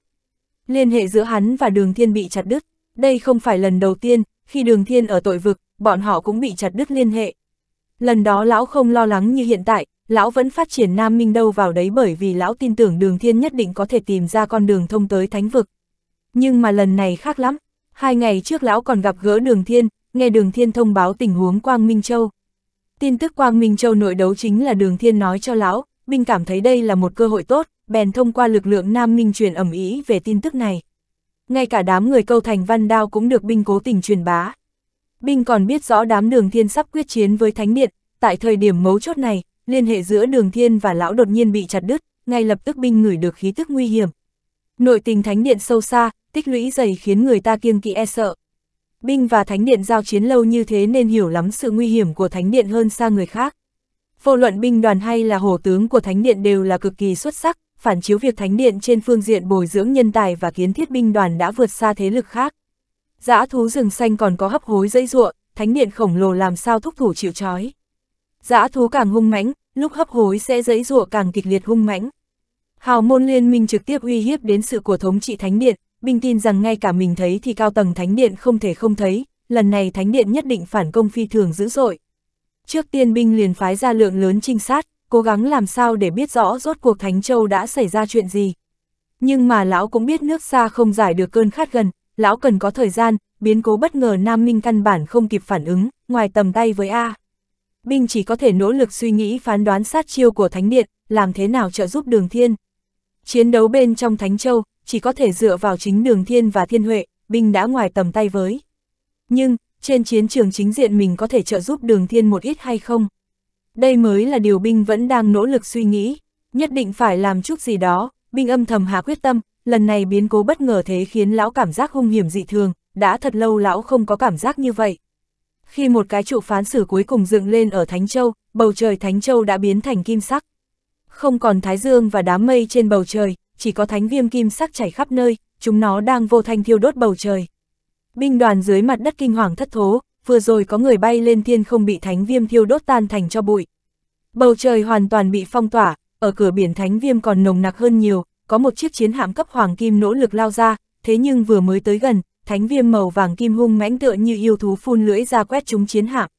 Liên hệ giữa hắn và đường thiên bị chặt đứt, đây không phải lần đầu tiên, khi đường thiên ở tội vực, bọn họ cũng bị chặt đứt liên hệ. Lần đó lão không lo lắng như hiện tại, lão vẫn phát triển Nam Minh đâu vào đấy bởi vì lão tin tưởng đường thiên nhất định có thể tìm ra con đường thông tới thánh vực. Nhưng mà lần này khác lắm, hai ngày trước lão còn gặp gỡ đường thiên, nghe đường thiên thông báo tình huống Quang Minh Châu. Tin tức Quang Minh Châu nội đấu chính là Đường Thiên nói cho lão, binh cảm thấy đây là một cơ hội tốt, bèn thông qua lực lượng Nam Minh truyền ẩm ý về tin tức này. Ngay cả đám người câu thành văn đao cũng được binh cố tình truyền bá. Binh còn biết rõ đám Đường Thiên sắp quyết chiến với Thánh Điện, tại thời điểm mấu chốt này, liên hệ giữa Đường Thiên và lão đột nhiên bị chặt đứt, ngay lập tức binh ngửi được khí tức nguy hiểm. Nội tình Thánh Điện sâu xa, tích lũy dày khiến người ta kiêng kỵ e sợ, binh và thánh điện giao chiến lâu như thế nên hiểu lắm sự nguy hiểm của thánh điện hơn xa người khác. Vô luận binh đoàn hay là hổ tướng của thánh điện đều là cực kỳ xuất sắc, phản chiếu việc thánh điện trên phương diện bồi dưỡng nhân tài và kiến thiết binh đoàn đã vượt xa thế lực khác. Dã thú rừng xanh còn có hấp hối dây ruộng, thánh điện khổng lồ làm sao thúc thủ chịu trói. Dã thú càng hung mãnh, lúc hấp hối sẽ dây ruộng càng kịch liệt hung mãnh. Hào môn liên minh trực tiếp uy hiếp đến sự của thống trị thánh điện, Bình tin rằng ngay cả mình thấy thì cao tầng Thánh Điện không thể không thấy, lần này Thánh Điện nhất định phản công phi thường dữ dội. Trước tiên binh liền phái ra lượng lớn trinh sát, cố gắng làm sao để biết rõ rốt cuộc Thánh Châu đã xảy ra chuyện gì. Nhưng mà lão cũng biết nước xa không giải được cơn khát gần, lão cần có thời gian, biến cố bất ngờ Nam Minh căn bản không kịp phản ứng, ngoài tầm tay với A. Binh chỉ có thể nỗ lực suy nghĩ phán đoán sát chiêu của Thánh Điện, làm thế nào trợ giúp Đường Thiên. Chiến đấu bên trong Thánh Châu, chỉ có thể dựa vào chính đường thiên và thiên huệ, binh đã ngoài tầm tay với. Nhưng, trên chiến trường chính diện mình có thể trợ giúp đường thiên một ít hay không? Đây mới là điều binh vẫn đang nỗ lực suy nghĩ, nhất định phải làm chút gì đó, binh âm thầm hạ quyết tâm, lần này biến cố bất ngờ thế khiến lão cảm giác hung hiểm dị thường, đã thật lâu lão không có cảm giác như vậy. Khi một cái trụ phán xử cuối cùng dựng lên ở Thánh Châu, bầu trời Thánh Châu đã biến thành kim sắc. Không còn Thái Dương và đám mây trên bầu trời, chỉ có thánh viêm kim sắc chảy khắp nơi, chúng nó đang vô thanh thiêu đốt bầu trời. Binh đoàn dưới mặt đất kinh hoàng thất thố, vừa rồi có người bay lên thiên không bị thánh viêm thiêu đốt tan thành cho bụi. Bầu trời hoàn toàn bị phong tỏa, ở cửa biển thánh viêm còn nồng nặc hơn nhiều, có một chiếc chiến hạm cấp hoàng kim nỗ lực lao ra, thế nhưng vừa mới tới gần, thánh viêm màu vàng kim hung mãnh tựa như yêu thú phun lưỡi ra quét chúng chiến hạm.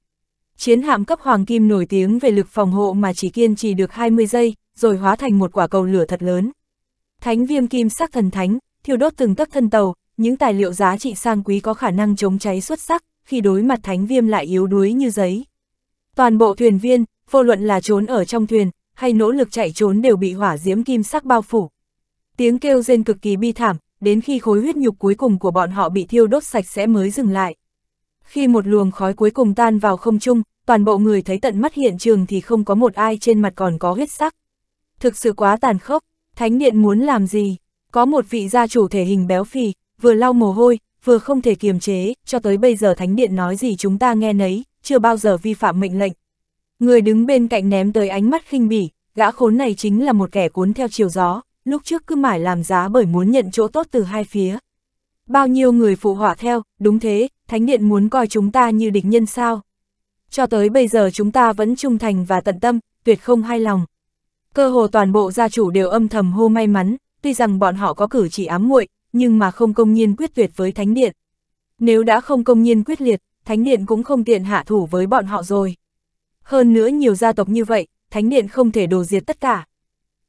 Chiến hạm cấp hoàng kim nổi tiếng về lực phòng hộ mà chỉ kiên trì được 20 giây, rồi hóa thành một quả cầu lửa thật lớn. Thánh viêm kim sắc thần thánh, thiêu đốt từng tấc thân tàu, những tài liệu giá trị sang quý có khả năng chống cháy xuất sắc, khi đối mặt thánh viêm lại yếu đuối như giấy. Toàn bộ thuyền viên, vô luận là trốn ở trong thuyền, hay nỗ lực chạy trốn đều bị hỏa diễm kim sắc bao phủ. Tiếng kêu rên cực kỳ bi thảm, đến khi khối huyết nhục cuối cùng của bọn họ bị thiêu đốt sạch sẽ mới dừng lại. Khi một luồng khói cuối cùng tan vào không trung, toàn bộ người thấy tận mắt hiện trường thì không có một ai trên mặt còn có huyết sắc. Thực sự quá tàn khốc, Thánh điện muốn làm gì? Có một vị gia chủ thể hình béo phì, vừa lau mồ hôi, vừa không thể kiềm chế, cho tới bây giờ thánh điện nói gì chúng ta nghe nấy, chưa bao giờ vi phạm mệnh lệnh. Người đứng bên cạnh ném tới ánh mắt khinh bỉ, gã khốn này chính là một kẻ cuốn theo chiều gió, lúc trước cứ mãi làm giá bởi muốn nhận chỗ tốt từ hai phía. Bao nhiêu người phụ họa theo, đúng thế, Thánh Điện muốn coi chúng ta như địch nhân sao. Cho tới bây giờ chúng ta vẫn trung thành và tận tâm, tuyệt không hai lòng. Cơ hồ toàn bộ gia chủ đều âm thầm hô may mắn, tuy rằng bọn họ có cử chỉ ám muội, nhưng mà không công nhiên quyết tuyệt với Thánh Điện. Nếu đã không công nhiên quyết liệt, Thánh Điện cũng không tiện hạ thủ với bọn họ rồi. Hơn nữa nhiều gia tộc như vậy, Thánh Điện không thể đồ diệt tất cả.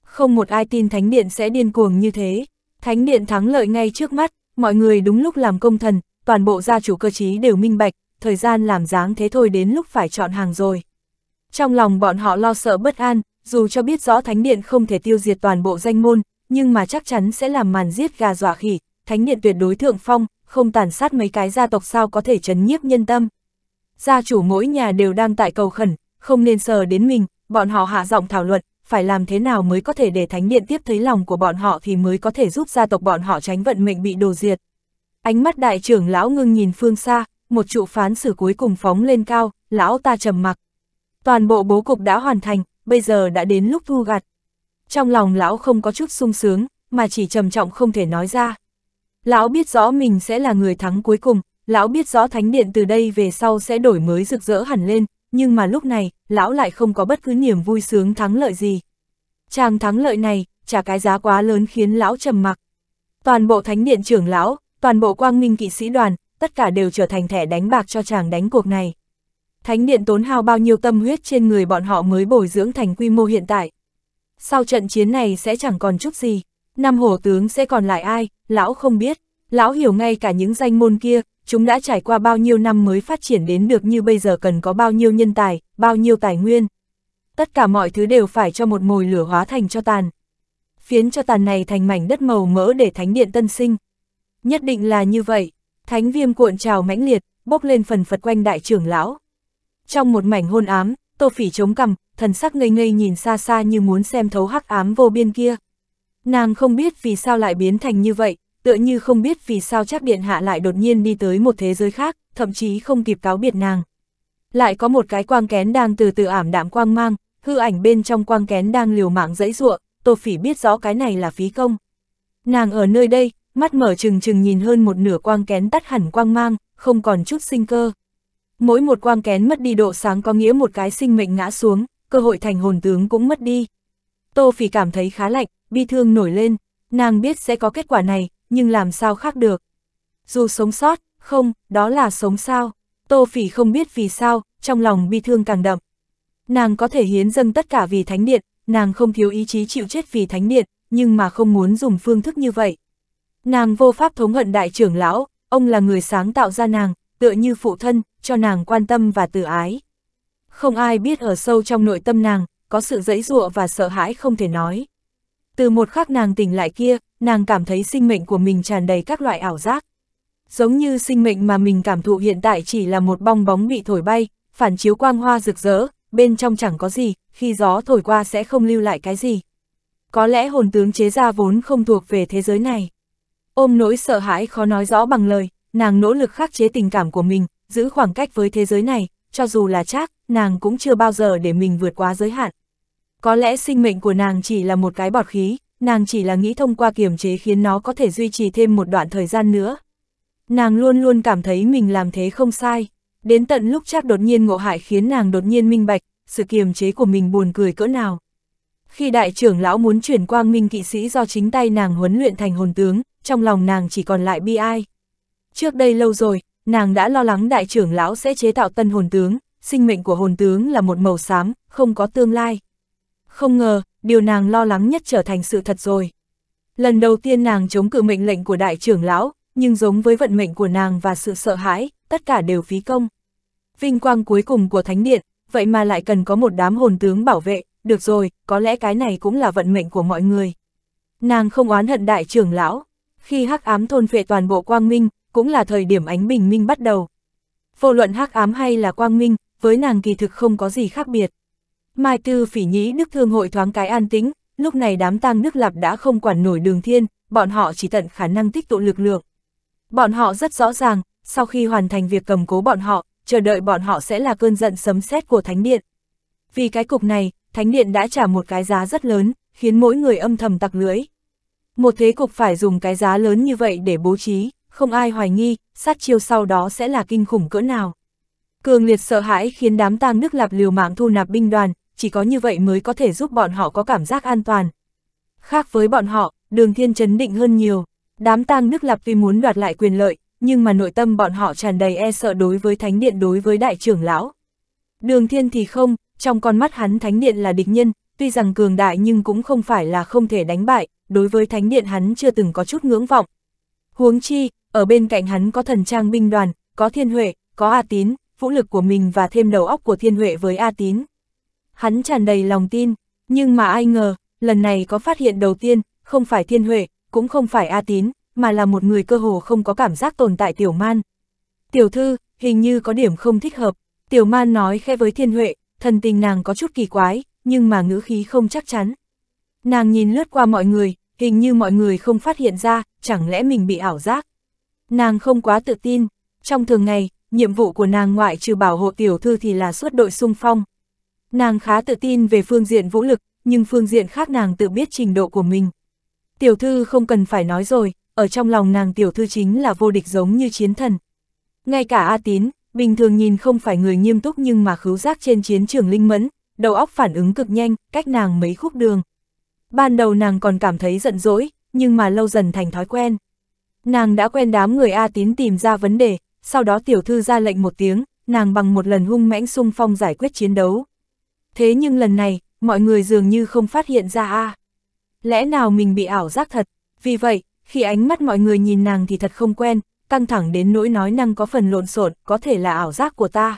Không một ai tin Thánh Điện sẽ điên cuồng như thế. Thánh Điện thắng lợi ngay trước mắt, mọi người đúng lúc làm công thần, toàn bộ gia chủ cơ trí đều minh bạch, thời gian làm dáng thế thôi đến lúc phải chọn hàng rồi. Trong lòng bọn họ lo sợ bất an, dù cho biết rõ Thánh Điện không thể tiêu diệt toàn bộ danh môn, nhưng mà chắc chắn sẽ làm màn giết gà dọa khỉ, Thánh Điện tuyệt đối thượng phong, không tàn sát mấy cái gia tộc sao có thể chấn nhiếp nhân tâm. Gia chủ mỗi nhà đều đang tại cầu khẩn, không nên sờ đến mình, bọn họ hạ giọng thảo luận, phải làm thế nào mới có thể để Thánh Điện tiếp thấy lòng của bọn họ thì mới có thể giúp gia tộc bọn họ tránh vận mệnh bị đồ diệt. Ánh mắt đại trưởng lão ngưng nhìn phương xa, một trụ phán xử cuối cùng phóng lên cao, lão ta trầm mặc. Toàn bộ bố cục đã hoàn thành, bây giờ đã đến lúc thu gặt. Trong lòng lão không có chút sung sướng, mà chỉ trầm trọng không thể nói ra. Lão biết rõ mình sẽ là người thắng cuối cùng, lão biết rõ thánh điện từ đây về sau sẽ đổi mới rực rỡ hẳn lên, nhưng mà lúc này, lão lại không có bất cứ niềm vui sướng thắng lợi gì. Chàng thắng lợi này, trả cái giá quá lớn khiến lão trầm mặc. Toàn bộ thánh điện trưởng lão, toàn bộ quang minh kỵ sĩ đoàn, tất cả đều trở thành thẻ đánh bạc cho chàng đánh cuộc này. Thánh điện tốn hao bao nhiêu tâm huyết trên người bọn họ mới bồi dưỡng thành quy mô hiện tại. Sau trận chiến này sẽ chẳng còn chút gì, năm hổ tướng sẽ còn lại ai, lão không biết, lão hiểu ngay cả những danh môn kia, chúng đã trải qua bao nhiêu năm mới phát triển đến được như bây giờ cần có bao nhiêu nhân tài, bao nhiêu tài nguyên. Tất cả mọi thứ đều phải cho một mồi lửa hóa thành cho tàn. Phiến cho tàn này thành mảnh đất màu mỡ để thánh điện tân sinh. Nhất định là như vậy, thánh viêm cuộn trào mãnh liệt, bốc lên phần phật quanh đại trưởng lão. Trong một mảnh hôn ám, Tô Phỉ chống cằm, thần sắc ngây ngây nhìn xa xa như muốn xem thấu hắc ám vô biên kia. Nàng không biết vì sao lại biến thành như vậy, tựa như không biết vì sao chắc điện hạ lại đột nhiên đi tới một thế giới khác, thậm chí không kịp cáo biệt nàng. Lại có một cái quang kén đang từ từ ảm đạm quang mang, hư ảnh bên trong quang kén đang liều mạng dẫy ruộng, Tô Phỉ biết rõ cái này là phí công. Nàng ở nơi đây, mắt mở trừng trừng nhìn hơn một nửa quang kén tắt hẳn quang mang, không còn chút sinh cơ mỗi một quang kén mất đi độ sáng có nghĩa một cái sinh mệnh ngã xuống, cơ hội thành hồn tướng cũng mất đi. Tô Phỉ cảm thấy khá lạnh, bi thương nổi lên, nàng biết sẽ có kết quả này, nhưng làm sao khác được. Dù sống sót, không, đó là sống sao. Tô Phỉ không biết vì sao, trong lòng bi thương càng đậm. Nàng có thể hiến dâng tất cả vì thánh điện, nàng không thiếu ý chí chịu chết vì thánh điện, nhưng mà không muốn dùng phương thức như vậy. Nàng vô pháp thống hận đại trưởng lão, ông là người sáng tạo ra nàng, tựa như phụ thân, cho nàng quan tâm và từ ái. Không ai biết ở sâu trong nội tâm nàng, có sự dẫy dụa và sợ hãi không thể nói. Từ một khắc nàng tỉnh lại kia, nàng cảm thấy sinh mệnh của mình tràn đầy các loại ảo giác. Giống như sinh mệnh mà mình cảm thụ hiện tại chỉ là một bong bóng bị thổi bay, phản chiếu quang hoa rực rỡ, bên trong chẳng có gì, khi gió thổi qua sẽ không lưu lại cái gì. Có lẽ hồn tướng chế ra vốn không thuộc về thế giới này. Ôm nỗi sợ hãi khó nói rõ bằng lời, Nàng nỗ lực khắc chế tình cảm của mình, giữ khoảng cách với thế giới này, cho dù là chắc, nàng cũng chưa bao giờ để mình vượt quá giới hạn. Có lẽ sinh mệnh của nàng chỉ là một cái bọt khí, nàng chỉ là nghĩ thông qua kiềm chế khiến nó có thể duy trì thêm một đoạn thời gian nữa. Nàng luôn luôn cảm thấy mình làm thế không sai, đến tận lúc chắc đột nhiên ngộ hại khiến nàng đột nhiên minh bạch, sự kiềm chế của mình buồn cười cỡ nào. Khi đại trưởng lão muốn chuyển quang minh kỵ sĩ do chính tay nàng huấn luyện thành hồn tướng, trong lòng nàng chỉ còn lại bi ai. Trước đây lâu rồi, nàng đã lo lắng đại trưởng lão sẽ chế tạo tân hồn tướng, sinh mệnh của hồn tướng là một màu xám, không có tương lai. Không ngờ, điều nàng lo lắng nhất trở thành sự thật rồi. Lần đầu tiên nàng chống cự mệnh lệnh của đại trưởng lão, nhưng giống với vận mệnh của nàng và sự sợ hãi, tất cả đều phí công. Vinh quang cuối cùng của Thánh Điện, vậy mà lại cần có một đám hồn tướng bảo vệ, được rồi, có lẽ cái này cũng là vận mệnh của mọi người. Nàng không oán hận đại trưởng lão, khi hắc ám thôn vệ toàn bộ quang minh, cũng là thời điểm ánh bình minh bắt đầu. Vô luận hắc ám hay là quang minh, với nàng kỳ thực không có gì khác biệt. Mai Tư Phỉ Nhĩ Đức Thương hội thoáng cái an tĩnh, lúc này đám tang nước Lạp đã không quản nổi đường thiên, bọn họ chỉ tận khả năng tích tụ lực lượng. Bọn họ rất rõ ràng, sau khi hoàn thành việc cầm cố bọn họ, chờ đợi bọn họ sẽ là cơn giận sấm sét của Thánh Điện. Vì cái cục này, Thánh Điện đã trả một cái giá rất lớn, khiến mỗi người âm thầm tặc lưỡi. Một thế cục phải dùng cái giá lớn như vậy để bố trí không ai hoài nghi, sát chiêu sau đó sẽ là kinh khủng cỡ nào. Cường liệt sợ hãi khiến đám tang nước lạp liều mạng thu nạp binh đoàn, chỉ có như vậy mới có thể giúp bọn họ có cảm giác an toàn. Khác với bọn họ, đường thiên chấn định hơn nhiều. Đám tang nước lạp vì muốn đoạt lại quyền lợi, nhưng mà nội tâm bọn họ tràn đầy e sợ đối với thánh điện đối với đại trưởng lão. Đường thiên thì không, trong con mắt hắn thánh điện là địch nhân, tuy rằng cường đại nhưng cũng không phải là không thể đánh bại, đối với thánh điện hắn chưa từng có chút ngưỡng vọng. Huống chi, ở bên cạnh hắn có thần trang binh đoàn, có thiên huệ, có A Tín, vũ lực của mình và thêm đầu óc của thiên huệ với A Tín. Hắn tràn đầy lòng tin, nhưng mà ai ngờ, lần này có phát hiện đầu tiên, không phải thiên huệ, cũng không phải A Tín, mà là một người cơ hồ không có cảm giác tồn tại tiểu man. Tiểu thư, hình như có điểm không thích hợp, tiểu man nói khẽ với thiên huệ, thần tình nàng có chút kỳ quái, nhưng mà ngữ khí không chắc chắn. Nàng nhìn lướt qua mọi người, hình như mọi người không phát hiện ra, chẳng lẽ mình bị ảo giác. Nàng không quá tự tin, trong thường ngày, nhiệm vụ của nàng ngoại trừ bảo hộ tiểu thư thì là suốt đội sung phong. Nàng khá tự tin về phương diện vũ lực, nhưng phương diện khác nàng tự biết trình độ của mình. Tiểu thư không cần phải nói rồi, ở trong lòng nàng tiểu thư chính là vô địch giống như chiến thần. Ngay cả A Tín, bình thường nhìn không phải người nghiêm túc nhưng mà khứu giác trên chiến trường linh mẫn, đầu óc phản ứng cực nhanh, cách nàng mấy khúc đường. Ban đầu nàng còn cảm thấy giận dỗi, nhưng mà lâu dần thành thói quen. Nàng đã quen đám người A tín tìm ra vấn đề, sau đó tiểu thư ra lệnh một tiếng, nàng bằng một lần hung mãnh xung phong giải quyết chiến đấu. Thế nhưng lần này, mọi người dường như không phát hiện ra A. Lẽ nào mình bị ảo giác thật, vì vậy, khi ánh mắt mọi người nhìn nàng thì thật không quen, căng thẳng đến nỗi nói năng có phần lộn xộn, có thể là ảo giác của ta.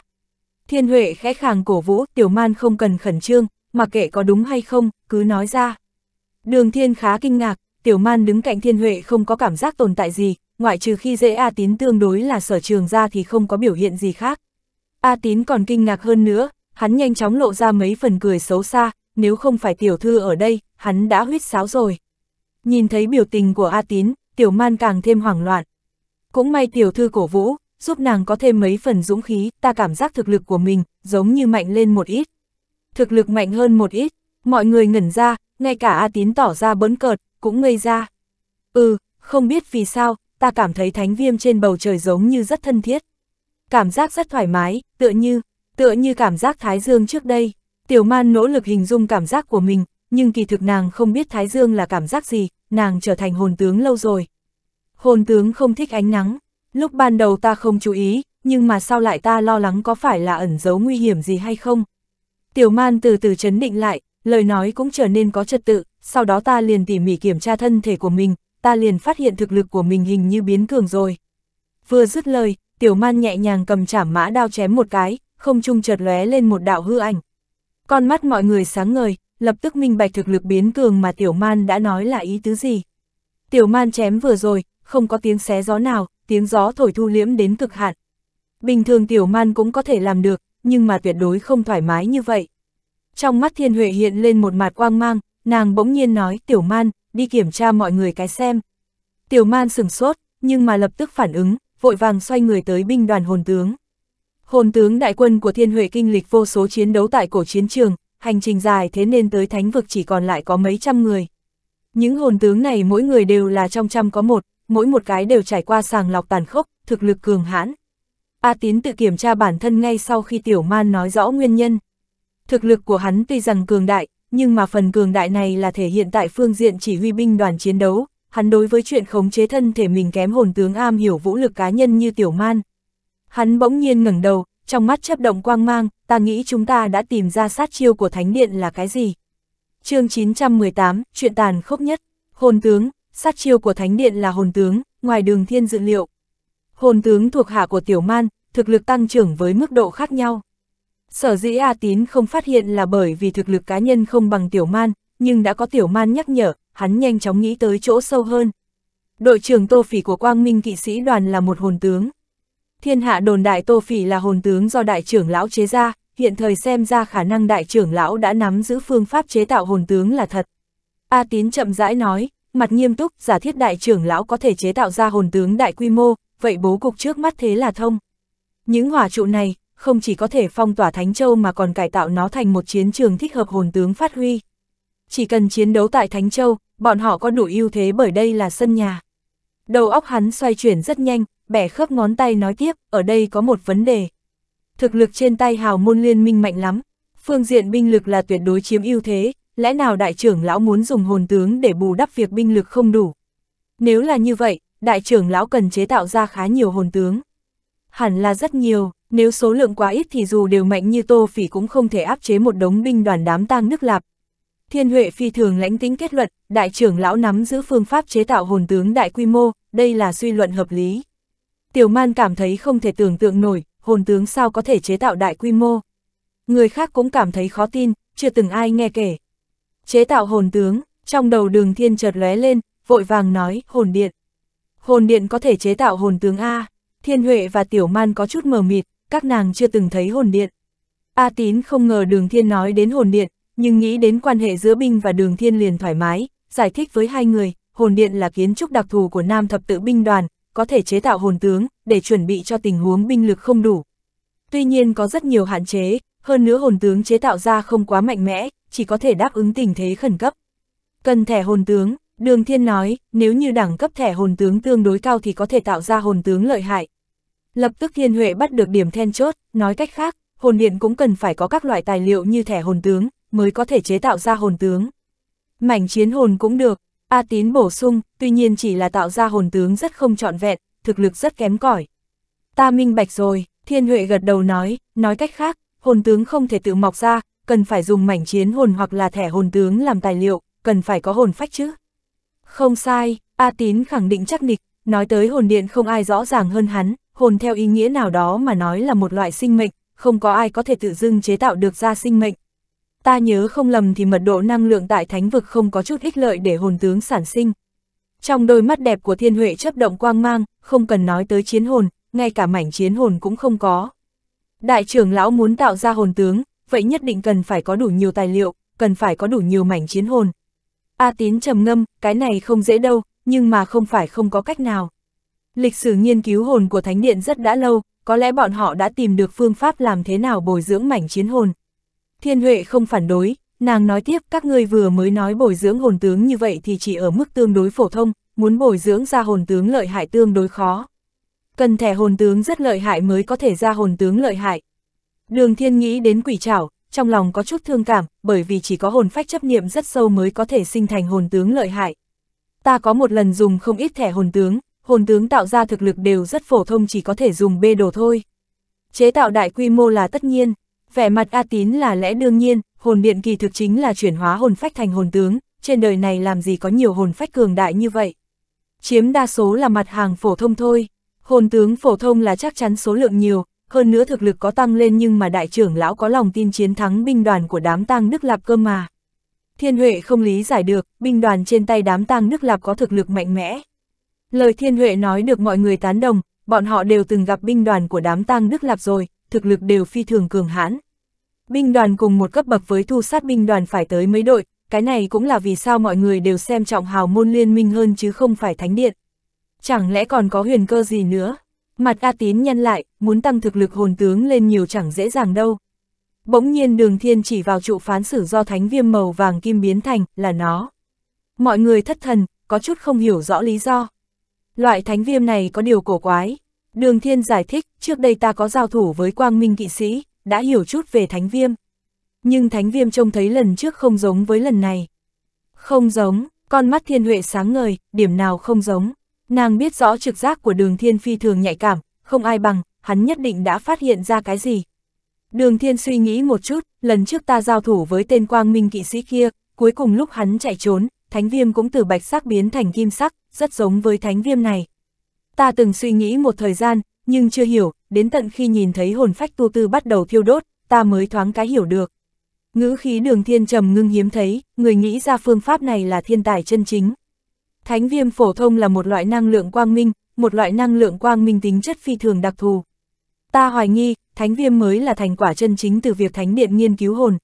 Thiên Huệ khẽ khàng cổ vũ, tiểu man không cần khẩn trương, mà kệ có đúng hay không, cứ nói ra. Đường thiên khá kinh ngạc, Tiểu Man đứng cạnh Thiên Huệ không có cảm giác tồn tại gì, ngoại trừ khi dễ A Tín tương đối là sở trường ra thì không có biểu hiện gì khác. A Tín còn kinh ngạc hơn nữa, hắn nhanh chóng lộ ra mấy phần cười xấu xa, nếu không phải tiểu thư ở đây, hắn đã huyết sáo rồi. Nhìn thấy biểu tình của A Tín, tiểu man càng thêm hoảng loạn. Cũng may tiểu thư cổ vũ, giúp nàng có thêm mấy phần dũng khí, ta cảm giác thực lực của mình, giống như mạnh lên một ít. Thực lực mạnh hơn một ít, mọi người ngẩn ra, ngay cả A Tín tỏ ra bấn cợt, cũng ngây ra. Ừ, không biết vì sao, ta cảm thấy thánh viêm trên bầu trời giống như rất thân thiết. Cảm giác rất thoải mái, tựa như, tựa như cảm giác thái dương trước đây. Tiểu man nỗ lực hình dung cảm giác của mình, nhưng kỳ thực nàng không biết thái dương là cảm giác gì, nàng trở thành hồn tướng lâu rồi. Hồn tướng không thích ánh nắng, lúc ban đầu ta không chú ý, nhưng mà sao lại ta lo lắng có phải là ẩn giấu nguy hiểm gì hay không. Tiểu man từ từ chấn định lại, lời nói cũng trở nên có trật tự sau đó ta liền tỉ mỉ kiểm tra thân thể của mình, ta liền phát hiện thực lực của mình hình như biến cường rồi. Vừa dứt lời, tiểu man nhẹ nhàng cầm chảm mã đao chém một cái, không trung chợt lóe lên một đạo hư ảnh. Con mắt mọi người sáng ngời, lập tức minh bạch thực lực biến cường mà tiểu man đã nói là ý tứ gì. Tiểu man chém vừa rồi, không có tiếng xé gió nào, tiếng gió thổi thu liễm đến cực hạn. Bình thường tiểu man cũng có thể làm được, nhưng mà tuyệt đối không thoải mái như vậy. Trong mắt thiên huệ hiện lên một mặt quang mang, Nàng bỗng nhiên nói, tiểu man, đi kiểm tra mọi người cái xem. Tiểu man sừng sốt, nhưng mà lập tức phản ứng, vội vàng xoay người tới binh đoàn hồn tướng. Hồn tướng đại quân của thiên huệ kinh lịch vô số chiến đấu tại cổ chiến trường, hành trình dài thế nên tới thánh vực chỉ còn lại có mấy trăm người. Những hồn tướng này mỗi người đều là trong trăm có một, mỗi một cái đều trải qua sàng lọc tàn khốc, thực lực cường hãn. A Tín tự kiểm tra bản thân ngay sau khi Tiểu Man nói rõ nguyên nhân. Thực lực của hắn tuy rằng cường đại, nhưng mà phần cường đại này là thể hiện tại phương diện chỉ huy binh đoàn chiến đấu, hắn đối với chuyện khống chế thân thể mình kém hồn tướng am hiểu vũ lực cá nhân như tiểu man. Hắn bỗng nhiên ngẩng đầu, trong mắt chấp động quang mang, ta nghĩ chúng ta đã tìm ra sát chiêu của Thánh Điện là cái gì. chương 918, chuyện tàn khốc nhất, hồn tướng, sát chiêu của Thánh Điện là hồn tướng, ngoài đường thiên dự liệu. Hồn tướng thuộc hạ của tiểu man, thực lực tăng trưởng với mức độ khác nhau. Sở dĩ A Tín không phát hiện là bởi vì thực lực cá nhân không bằng Tiểu Man, nhưng đã có Tiểu Man nhắc nhở, hắn nhanh chóng nghĩ tới chỗ sâu hơn. Đội trưởng Tô Phỉ của Quang Minh kỵ sĩ đoàn là một hồn tướng. Thiên hạ đồn đại Tô Phỉ là hồn tướng do đại trưởng lão chế ra, hiện thời xem ra khả năng đại trưởng lão đã nắm giữ phương pháp chế tạo hồn tướng là thật. A Tín chậm rãi nói, mặt nghiêm túc, giả thiết đại trưởng lão có thể chế tạo ra hồn tướng đại quy mô, vậy bố cục trước mắt thế là thông. Những hỏa trụ này, không chỉ có thể phong tỏa Thánh Châu mà còn cải tạo nó thành một chiến trường thích hợp hồn tướng phát huy. Chỉ cần chiến đấu tại Thánh Châu, bọn họ có đủ ưu thế bởi đây là sân nhà. Đầu óc hắn xoay chuyển rất nhanh, bẻ khớp ngón tay nói tiếp, ở đây có một vấn đề. Thực lực trên tay hào môn liên minh mạnh lắm, phương diện binh lực là tuyệt đối chiếm ưu thế, lẽ nào đại trưởng lão muốn dùng hồn tướng để bù đắp việc binh lực không đủ. Nếu là như vậy, đại trưởng lão cần chế tạo ra khá nhiều hồn tướng hẳn là rất nhiều, nếu số lượng quá ít thì dù đều mạnh như Tô Phỉ cũng không thể áp chế một đống binh đoàn đám tang nước lạp. Thiên Huệ phi thường lãnh tính kết luận, đại trưởng lão nắm giữ phương pháp chế tạo hồn tướng đại quy mô, đây là suy luận hợp lý. Tiểu Man cảm thấy không thể tưởng tượng nổi, hồn tướng sao có thể chế tạo đại quy mô. Người khác cũng cảm thấy khó tin, chưa từng ai nghe kể. Chế tạo hồn tướng, trong đầu đường thiên chợt lóe lên, vội vàng nói, hồn điện. Hồn điện có thể chế tạo hồn tướng A. Thiên Huệ và Tiểu Man có chút mờ mịt, các nàng chưa từng thấy hồn điện. A Tín không ngờ Đường Thiên nói đến hồn điện, nhưng nghĩ đến quan hệ giữa binh và Đường Thiên liền thoải mái, giải thích với hai người, hồn điện là kiến trúc đặc thù của Nam thập tự binh đoàn, có thể chế tạo hồn tướng, để chuẩn bị cho tình huống binh lực không đủ. Tuy nhiên có rất nhiều hạn chế, hơn nữa hồn tướng chế tạo ra không quá mạnh mẽ, chỉ có thể đáp ứng tình thế khẩn cấp. Cần thẻ hồn tướng, Đường Thiên nói, nếu như đẳng cấp thẻ hồn tướng tương đối cao thì có thể tạo ra hồn tướng lợi hại, Lập tức Hiền Huệ bắt được điểm then chốt, nói cách khác, hồn điện cũng cần phải có các loại tài liệu như thẻ hồn tướng, mới có thể chế tạo ra hồn tướng. Mảnh chiến hồn cũng được, A Tín bổ sung, tuy nhiên chỉ là tạo ra hồn tướng rất không trọn vẹn, thực lực rất kém cỏi. Ta minh bạch rồi, Thiên Huệ gật đầu nói, nói cách khác, hồn tướng không thể tự mọc ra, cần phải dùng mảnh chiến hồn hoặc là thẻ hồn tướng làm tài liệu, cần phải có hồn phách chứ. Không sai, A Tín khẳng định chắc nịch, nói tới hồn điện không ai rõ ràng hơn hắn, hồn theo ý nghĩa nào đó mà nói là một loại sinh mệnh, không có ai có thể tự dưng chế tạo được ra sinh mệnh. Ta nhớ không lầm thì mật độ năng lượng tại thánh vực không có chút ích lợi để hồn tướng sản sinh. Trong đôi mắt đẹp của thiên huệ chấp động quang mang, không cần nói tới chiến hồn, ngay cả mảnh chiến hồn cũng không có. Đại trưởng lão muốn tạo ra hồn tướng, vậy nhất định cần phải có đủ nhiều tài liệu, cần phải có đủ nhiều mảnh chiến hồn. A tín trầm ngâm, cái này không dễ đâu, nhưng mà không phải không có cách nào. Lịch sử nghiên cứu hồn của Thánh Điện rất đã lâu, có lẽ bọn họ đã tìm được phương pháp làm thế nào bồi dưỡng mảnh chiến hồn. Thiên Huệ không phản đối, nàng nói tiếp các ngươi vừa mới nói bồi dưỡng hồn tướng như vậy thì chỉ ở mức tương đối phổ thông, muốn bồi dưỡng ra hồn tướng lợi hại tương đối khó. Cần thẻ hồn tướng rất lợi hại mới có thể ra hồn tướng lợi hại. Đường Thiên nghĩ đến quỷ trảo, trong lòng có chút thương cảm, bởi vì chỉ có hồn phách chấp niệm rất sâu mới có thể sinh thành hồn tướng lợi hại. Ta có một lần dùng không ít thẻ hồn tướng, hồn tướng tạo ra thực lực đều rất phổ thông chỉ có thể dùng bê đồ thôi. Chế tạo đại quy mô là tất nhiên, vẻ mặt A Tín là lẽ đương nhiên, hồn điện kỳ thực chính là chuyển hóa hồn phách thành hồn tướng, trên đời này làm gì có nhiều hồn phách cường đại như vậy. Chiếm đa số là mặt hàng phổ thông thôi, hồn tướng phổ thông là chắc chắn số lượng nhiều, hơn nữa thực lực có tăng lên nhưng mà đại trưởng lão có lòng tin chiến thắng binh đoàn của đám tang nước lạp cơ mà. Thiên Huệ không lý giải được, binh đoàn trên tay đám tang nước lạp có thực lực mạnh mẽ, Lời Thiên Huệ nói được mọi người tán đồng, bọn họ đều từng gặp binh đoàn của đám tang Đức Lạp rồi, thực lực đều phi thường cường hãn. Binh đoàn cùng một cấp bậc với thu sát binh đoàn phải tới mấy đội, cái này cũng là vì sao mọi người đều xem trọng hào môn liên minh hơn chứ không phải thánh điện. Chẳng lẽ còn có huyền cơ gì nữa? Mặt A Tín nhăn lại, muốn tăng thực lực hồn tướng lên nhiều chẳng dễ dàng đâu. Bỗng nhiên đường thiên chỉ vào trụ phán xử do thánh viêm màu vàng kim biến thành, là nó. Mọi người thất thần, có chút không hiểu rõ lý do. Loại thánh viêm này có điều cổ quái. Đường thiên giải thích, trước đây ta có giao thủ với quang minh kỵ sĩ, đã hiểu chút về thánh viêm. Nhưng thánh viêm trông thấy lần trước không giống với lần này. Không giống, con mắt thiên huệ sáng ngời, điểm nào không giống. Nàng biết rõ trực giác của đường thiên phi thường nhạy cảm, không ai bằng, hắn nhất định đã phát hiện ra cái gì. Đường thiên suy nghĩ một chút, lần trước ta giao thủ với tên quang minh kỵ sĩ kia, cuối cùng lúc hắn chạy trốn, thánh viêm cũng từ bạch sắc biến thành kim sắc, rất giống với thánh viêm này. Ta từng suy nghĩ một thời gian, nhưng chưa hiểu, đến tận khi nhìn thấy hồn phách tu tư bắt đầu thiêu đốt, ta mới thoáng cái hiểu được. Ngữ khí đường thiên trầm ngưng hiếm thấy, người nghĩ ra phương pháp này là thiên tài chân chính. Thánh viêm phổ thông là một loại năng lượng quang minh, một loại năng lượng quang minh tính chất phi thường đặc thù. Ta hoài nghi, thánh viêm mới là thành quả chân chính từ việc thánh điện nghiên cứu hồn.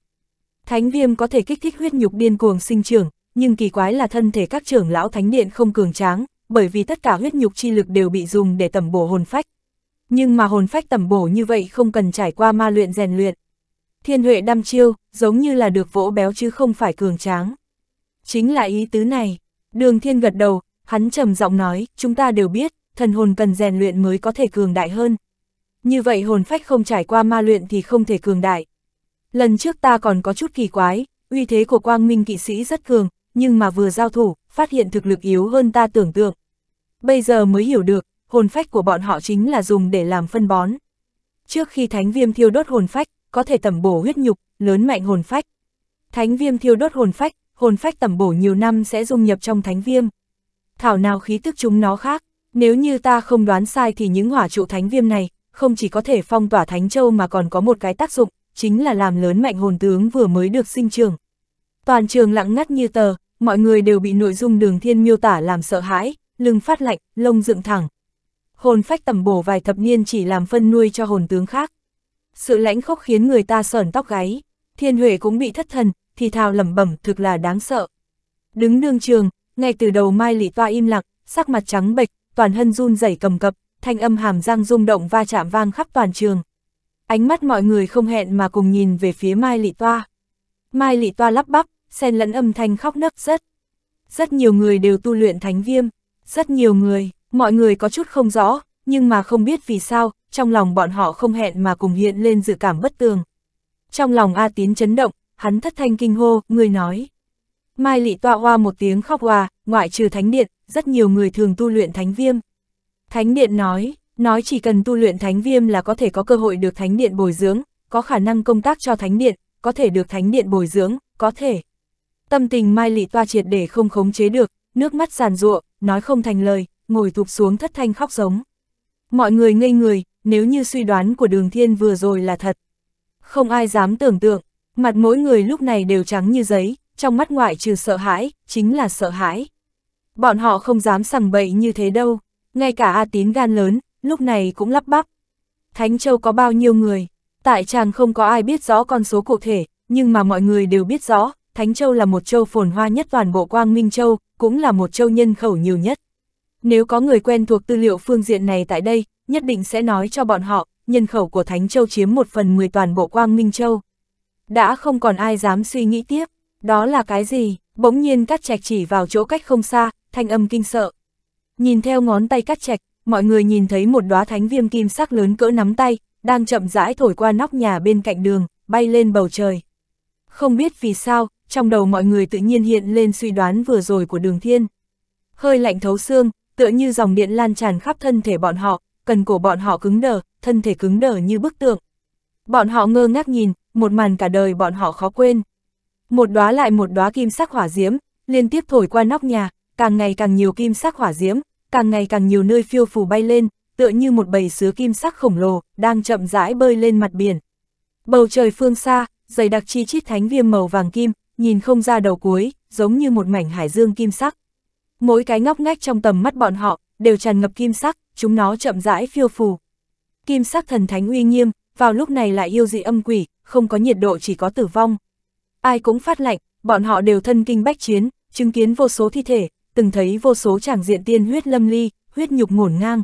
Thánh viêm có thể kích thích huyết nhục điên cuồng sinh trưởng, nhưng kỳ quái là thân thể các trưởng lão thánh điện không cường tráng, bởi vì tất cả huyết nhục chi lực đều bị dùng để tẩm bổ hồn phách. Nhưng mà hồn phách tẩm bổ như vậy không cần trải qua ma luyện rèn luyện. Thiên Huệ đăm chiêu, giống như là được vỗ béo chứ không phải cường tráng. Chính là ý tứ này. Đường Thiên gật đầu, hắn trầm giọng nói, chúng ta đều biết, thần hồn cần rèn luyện mới có thể cường đại hơn. Như vậy hồn phách không trải qua ma luyện thì không thể cường đại. Lần trước ta còn có chút kỳ quái, uy thế của quang minh kỵ sĩ rất cường, nhưng mà vừa giao thủ, phát hiện thực lực yếu hơn ta tưởng tượng. Bây giờ mới hiểu được, hồn phách của bọn họ chính là dùng để làm phân bón. Trước khi thánh viêm thiêu đốt hồn phách, có thể tẩm bổ huyết nhục, lớn mạnh hồn phách. Thánh viêm thiêu đốt hồn phách, hồn phách tẩm bổ nhiều năm sẽ dung nhập trong thánh viêm. Thảo nào khí tức chúng nó khác, nếu như ta không đoán sai thì những hỏa trụ thánh viêm này, không chỉ có thể phong tỏa thánh châu mà còn có một cái tác dụng, chính là làm lớn mạnh hồn tướng vừa mới được sinh trường. Toàn trường lặng ngắt như tờ, mọi người đều bị nội dung đường thiên miêu tả làm sợ hãi, lưng phát lạnh, lông dựng thẳng. Hồn phách tầm bổ vài thập niên chỉ làm phân nuôi cho hồn tướng khác. Sự lãnh khốc khiến người ta sởn tóc gáy, thiên huệ cũng bị thất thần, thì thào lẩm bẩm thực là đáng sợ. Đứng đường trường, ngay từ đầu Mai Lị Toa im lặng, sắc mặt trắng bệch, toàn thân run rẩy cầm cập, thanh âm hàm răng rung động va chạm vang khắp toàn trường. Ánh mắt mọi người không hẹn mà cùng nhìn về phía Mai Lị Toa. Mai Lị Toa lắp bắp, xen lẫn âm thanh khóc nấc rất. Rất nhiều người đều tu luyện thánh viêm, rất nhiều người, mọi người có chút không rõ, nhưng mà không biết vì sao, trong lòng bọn họ không hẹn mà cùng hiện lên dự cảm bất tường. Trong lòng A Tín chấn động, hắn thất thanh kinh hô, người nói. Mai lị tọa hoa một tiếng khóc hoa, ngoại trừ thánh điện, rất nhiều người thường tu luyện thánh viêm. Thánh điện nói, nói chỉ cần tu luyện thánh viêm là có thể có cơ hội được thánh điện bồi dưỡng, có khả năng công tác cho thánh điện, có thể được thánh điện bồi dưỡng, có thể. Tâm tình Mai Lị Toa triệt để không khống chế được, nước mắt giàn ruộng, nói không thành lời, ngồi thụp xuống thất thanh khóc giống. Mọi người ngây người, nếu như suy đoán của đường thiên vừa rồi là thật. Không ai dám tưởng tượng, mặt mỗi người lúc này đều trắng như giấy, trong mắt ngoại trừ sợ hãi, chính là sợ hãi. Bọn họ không dám sằng bậy như thế đâu, ngay cả A Tín gan lớn, lúc này cũng lắp bắp. Thánh Châu có bao nhiêu người, tại chàng không có ai biết rõ con số cụ thể, nhưng mà mọi người đều biết rõ, Thánh Châu là một châu phồn hoa nhất toàn bộ Quang Minh Châu, cũng là một châu nhân khẩu nhiều nhất. Nếu có người quen thuộc tư liệu phương diện này tại đây, nhất định sẽ nói cho bọn họ, nhân khẩu của Thánh Châu chiếm một phần 10 toàn bộ Quang Minh Châu. Đã không còn ai dám suy nghĩ tiếp, đó là cái gì, bỗng nhiên cắt chạch chỉ vào chỗ cách không xa, thanh âm kinh sợ. Nhìn theo ngón tay cắt chạch, mọi người nhìn thấy một đóa thánh viêm kim sắc lớn cỡ nắm tay, đang chậm rãi thổi qua nóc nhà bên cạnh đường, bay lên bầu trời. Không biết vì sao, trong đầu mọi người tự nhiên hiện lên suy đoán vừa rồi của đường thiên. Hơi lạnh thấu xương, tựa như dòng điện lan tràn khắp thân thể bọn họ, cần cổ bọn họ cứng đờ, thân thể cứng đờ như bức tượng. Bọn họ ngơ ngác nhìn, một màn cả đời bọn họ khó quên. Một đóa lại một đóa kim sắc hỏa diễm, liên tiếp thổi qua nóc nhà, càng ngày càng nhiều kim sắc hỏa diễm, càng ngày càng nhiều nơi phiêu phù bay lên, tựa như một bầy sứa kim sắc khổng lồ, đang chậm rãi bơi lên mặt biển. Bầu trời phương xa, dày đặc chi chít thánh viêm màu vàng kim, nhìn không ra đầu cuối, giống như một mảnh hải dương kim sắc. Mỗi cái ngóc ngách trong tầm mắt bọn họ, đều tràn ngập kim sắc, chúng nó chậm rãi phiêu phù. Kim sắc thần thánh uy nghiêm, vào lúc này lại yêu dị âm quỷ, không có nhiệt độ chỉ có tử vong. Ai cũng phát lạnh, bọn họ đều thân kinh bách chiến, chứng kiến vô số thi thể, từng thấy vô số chàng diện tiên huyết lâm ly, huyết nhục ngổn ngang.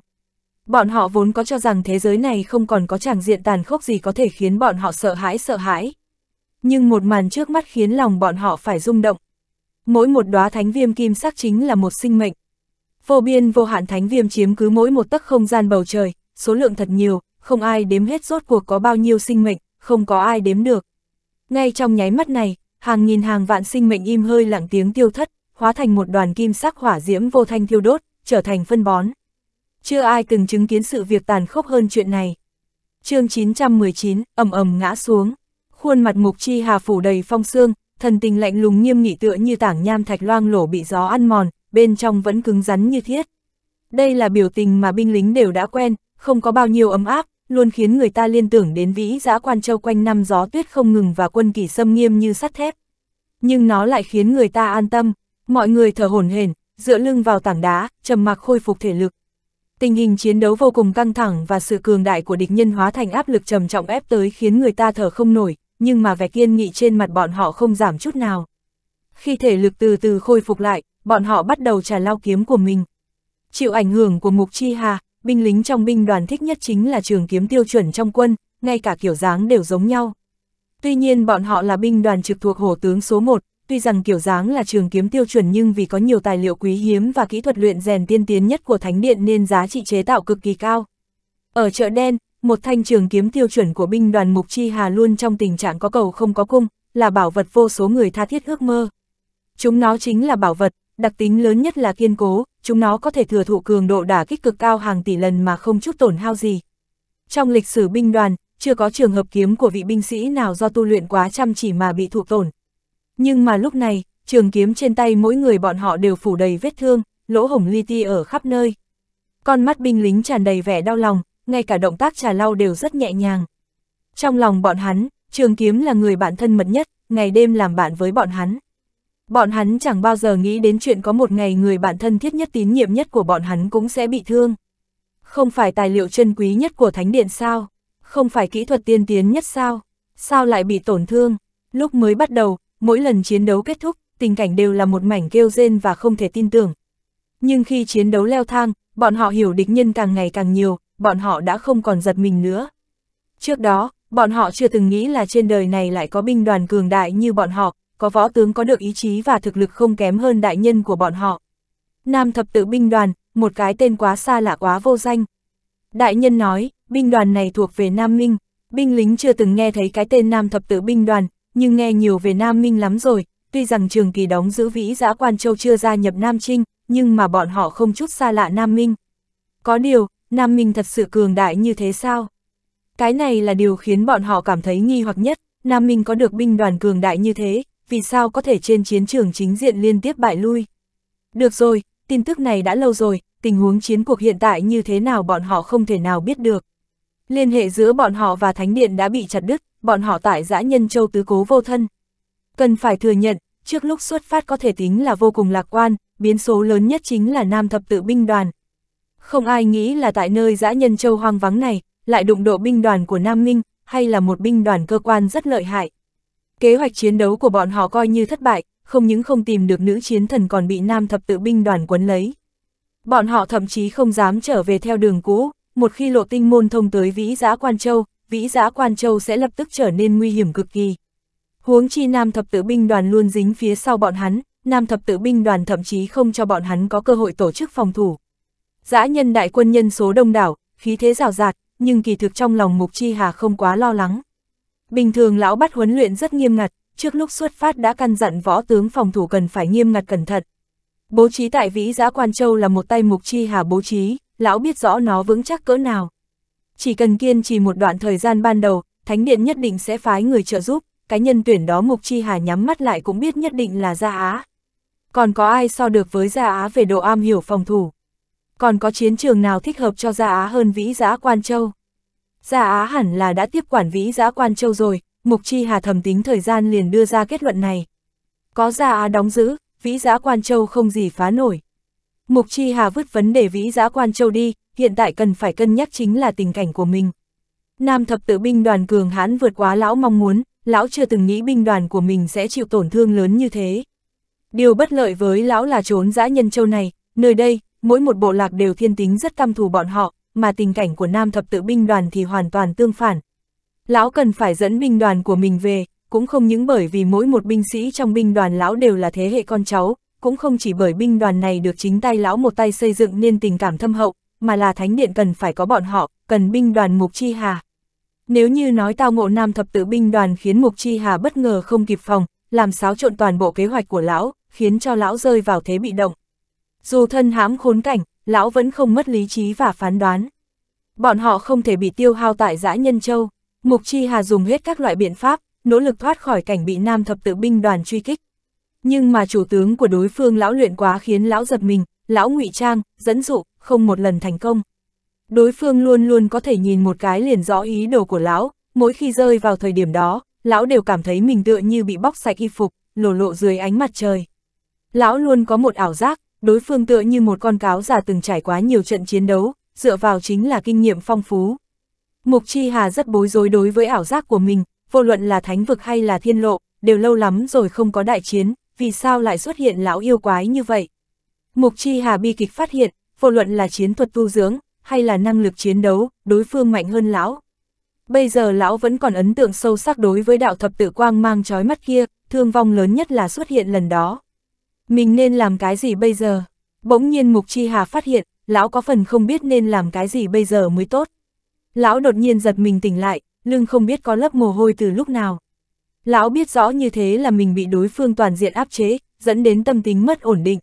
Bọn họ vốn có cho rằng thế giới này không còn có chàng diện tàn khốc gì có thể khiến bọn họ sợ hãi sợ hãi, nhưng một màn trước mắt khiến lòng bọn họ phải rung động. Mỗi một đóa thánh viêm kim sắc chính là một sinh mệnh. Vô biên vô hạn thánh viêm chiếm cứ mỗi một tấc không gian bầu trời, số lượng thật nhiều, không ai đếm hết rốt cuộc có bao nhiêu sinh mệnh, không có ai đếm được. Ngay trong nháy mắt này, hàng nghìn hàng vạn sinh mệnh im hơi lặng tiếng tiêu thất, hóa thành một đoàn kim sắc hỏa diễm vô thanh thiêu đốt, trở thành phân bón. Chưa ai từng chứng kiến sự việc tàn khốc hơn chuyện này. chương 919, ầm ầm ngã xuống khuôn mặt mục chi hà phủ đầy phong xương, thần tình lạnh lùng nghiêm nghị tựa như tảng nham thạch loang lổ bị gió ăn mòn, bên trong vẫn cứng rắn như thiết. Đây là biểu tình mà binh lính đều đã quen, không có bao nhiêu ấm áp, luôn khiến người ta liên tưởng đến vĩ giã quan châu quanh năm gió tuyết không ngừng và quân kỳ xâm nghiêm như sắt thép. Nhưng nó lại khiến người ta an tâm, mọi người thở hổn hển, dựa lưng vào tảng đá, trầm mặc khôi phục thể lực. Tình hình chiến đấu vô cùng căng thẳng và sự cường đại của địch nhân hóa thành áp lực trầm trọng ép tới khiến người ta thở không nổi, nhưng mà vẻ kiên nghị trên mặt bọn họ không giảm chút nào. Khi thể lực từ từ khôi phục lại, bọn họ bắt đầu trả lao kiếm của mình. Chịu ảnh hưởng của Mục Chi Hà, binh lính trong binh đoàn thích nhất chính là trường kiếm tiêu chuẩn trong quân, ngay cả kiểu dáng đều giống nhau. Tuy nhiên bọn họ là binh đoàn trực thuộc hổ tướng số 1, tuy rằng kiểu dáng là trường kiếm tiêu chuẩn nhưng vì có nhiều tài liệu quý hiếm và kỹ thuật luyện rèn tiên tiến nhất của thánh điện nên giá trị chế tạo cực kỳ cao. Ở chợ đen, một thanh trường kiếm tiêu chuẩn của binh đoàn Mục Chi Hà luôn trong tình trạng có cầu không có cung, là bảo vật vô số người tha thiết ước mơ. Chúng nó chính là bảo vật, đặc tính lớn nhất là kiên cố, chúng nó có thể thừa thụ cường độ đả kích cực cao hàng tỷ lần mà không chút tổn hao gì. Trong lịch sử binh đoàn, chưa có trường hợp kiếm của vị binh sĩ nào do tu luyện quá chăm chỉ mà bị thụ tổn. Nhưng mà lúc này, trường kiếm trên tay mỗi người bọn họ đều phủ đầy vết thương, lỗ hổng li ti ở khắp nơi. Con mắt binh lính tràn đầy vẻ đau lòng, ngay cả động tác trà lau đều rất nhẹ nhàng. Trong lòng bọn hắn, Trường Kiếm là người bạn thân mật nhất, ngày đêm làm bạn với bọn hắn. Bọn hắn chẳng bao giờ nghĩ đến chuyện có một ngày người bạn thân thiết nhất tín nhiệm nhất của bọn hắn cũng sẽ bị thương. Không phải tài liệu chân quý nhất của Thánh Điện sao? Không phải kỹ thuật tiên tiến nhất sao? Sao lại bị tổn thương? Lúc mới bắt đầu, mỗi lần chiến đấu kết thúc, tình cảnh đều là một mảnh kêu rên và không thể tin tưởng. Nhưng khi chiến đấu leo thang, bọn họ hiểu địch nhân càng ngày càng nhiều, bọn họ đã không còn giật mình nữa. Trước đó, bọn họ chưa từng nghĩ là trên đời này lại có binh đoàn cường đại như bọn họ, có võ tướng có được ý chí và thực lực không kém hơn đại nhân của bọn họ. Nam thập tự binh đoàn, một cái tên quá xa lạ quá vô danh. Đại nhân nói, binh đoàn này thuộc về Nam Minh, binh lính chưa từng nghe thấy cái tên Nam thập tự binh đoàn, nhưng nghe nhiều về Nam Minh lắm rồi, tuy rằng trường kỳ đóng giữ vĩ giã Quan Châu chưa gia nhập Nam Trinh, nhưng mà bọn họ không chút xa lạ Nam Minh. Có điều, Nam Minh thật sự cường đại như thế sao? Cái này là điều khiến bọn họ cảm thấy nghi hoặc nhất, Nam Minh có được binh đoàn cường đại như thế, vì sao có thể trên chiến trường chính diện liên tiếp bại lui? Được rồi, tin tức này đã lâu rồi, tình huống chiến cuộc hiện tại như thế nào bọn họ không thể nào biết được. Liên hệ giữa bọn họ và Thánh Điện đã bị chặt đứt, bọn họ tại giã nhân châu tứ cố vô thân. Cần phải thừa nhận, trước lúc xuất phát có thể tính là vô cùng lạc quan, biến số lớn nhất chính là Nam Thập Tự Binh Đoàn, không ai nghĩ là tại nơi dã nhân châu hoang vắng này, lại đụng độ binh đoàn của Nam Minh, hay là một binh đoàn cơ quan rất lợi hại. Kế hoạch chiến đấu của bọn họ coi như thất bại, không những không tìm được nữ chiến thần còn bị nam thập tự binh đoàn quấn lấy. Bọn họ thậm chí không dám trở về theo đường cũ, một khi lộ tinh môn thông tới vĩ giã Quan Châu, vĩ giã Quan Châu sẽ lập tức trở nên nguy hiểm cực kỳ. Huống chi nam thập tự binh đoàn luôn dính phía sau bọn hắn, nam thập tự binh đoàn thậm chí không cho bọn hắn có cơ hội tổ chức phòng thủ. Dã nhân đại quân nhân số đông đảo, khí thế rào rạt, nhưng kỳ thực trong lòng Mục Chi Hà không quá lo lắng. Bình thường lão bắt huấn luyện rất nghiêm ngặt, trước lúc xuất phát đã căn dặn võ tướng phòng thủ cần phải nghiêm ngặt cẩn thận. Bố trí tại vĩ giã Quan Châu là một tay Mục Chi Hà bố trí, lão biết rõ nó vững chắc cỡ nào. Chỉ cần kiên trì một đoạn thời gian ban đầu, Thánh Điện nhất định sẽ phái người trợ giúp, cái nhân tuyển đó Mục Chi Hà nhắm mắt lại cũng biết nhất định là Gia Á. Còn có ai so được với Gia Á về độ am hiểu phòng thủ còn có chiến trường nào thích hợp cho Gia Á hơn Vĩ Giã Quan Châu. Gia Á hẳn là đã tiếp quản Vĩ Giã Quan Châu rồi, Mục Chi Hà thầm tính thời gian liền đưa ra kết luận này. Có Gia Á đóng giữ, Vĩ Giã Quan Châu không gì phá nổi. Mục Chi Hà vứt vấn đề Vĩ Giã Quan Châu đi, hiện tại cần phải cân nhắc chính là tình cảnh của mình. Nam thập tự binh đoàn cường hãn vượt quá lão mong muốn, lão chưa từng nghĩ binh đoàn của mình sẽ chịu tổn thương lớn như thế. Điều bất lợi với lão là trốn dã nhân châu này, nơi đây, mỗi một bộ lạc đều thiên tính rất căm thù bọn họ, mà tình cảnh của nam thập tự binh đoàn thì hoàn toàn tương phản. Lão cần phải dẫn binh đoàn của mình về, cũng không những bởi vì mỗi một binh sĩ trong binh đoàn lão đều là thế hệ con cháu, cũng không chỉ bởi binh đoàn này được chính tay lão một tay xây dựng nên tình cảm thâm hậu, mà là thánh điện cần phải có bọn họ, cần binh đoàn mục chi hà. Nếu như nói tao ngộ nam thập tự binh đoàn khiến mục chi hà bất ngờ không kịp phòng, làm xáo trộn toàn bộ kế hoạch của lão, khiến cho lão rơi vào thế bị động. Dù thân hãm khốn cảnh, lão vẫn không mất lý trí và phán đoán. Bọn họ không thể bị tiêu hao tại dã Nhân Châu. Mục Chi Hà dùng hết các loại biện pháp, nỗ lực thoát khỏi cảnh bị nam thập tự binh đoàn truy kích. Nhưng mà chủ tướng của đối phương lão luyện quá khiến lão giật mình, lão ngụy trang, dẫn dụ, không một lần thành công. Đối phương luôn luôn có thể nhìn một cái liền rõ ý đồ của lão, mỗi khi rơi vào thời điểm đó, lão đều cảm thấy mình tựa như bị bóc sạch y phục, lổ lộ dưới ánh mặt trời. Lão luôn có một ảo giác, đối phương tựa như một con cáo già từng trải quá nhiều trận chiến đấu, dựa vào chính là kinh nghiệm phong phú. Mục Chi Hà rất bối rối đối với ảo giác của mình, vô luận là thánh vực hay là thiên lộ, đều lâu lắm rồi không có đại chiến, vì sao lại xuất hiện lão yêu quái như vậy. Mục Chi Hà bi kịch phát hiện, vô luận là chiến thuật tu dưỡng, hay là năng lực chiến đấu, đối phương mạnh hơn lão. Bây giờ lão vẫn còn ấn tượng sâu sắc đối với đạo thập tự quang mang trói mắt kia, thương vong lớn nhất là xuất hiện lần đó. Mình nên làm cái gì bây giờ? Bỗng nhiên Mục Chi Hà phát hiện, lão có phần không biết nên làm cái gì bây giờ mới tốt. Lão đột nhiên giật mình tỉnh lại, lưng không biết có lớp mồ hôi từ lúc nào. Lão biết rõ như thế là mình bị đối phương toàn diện áp chế, dẫn đến tâm tính mất ổn định.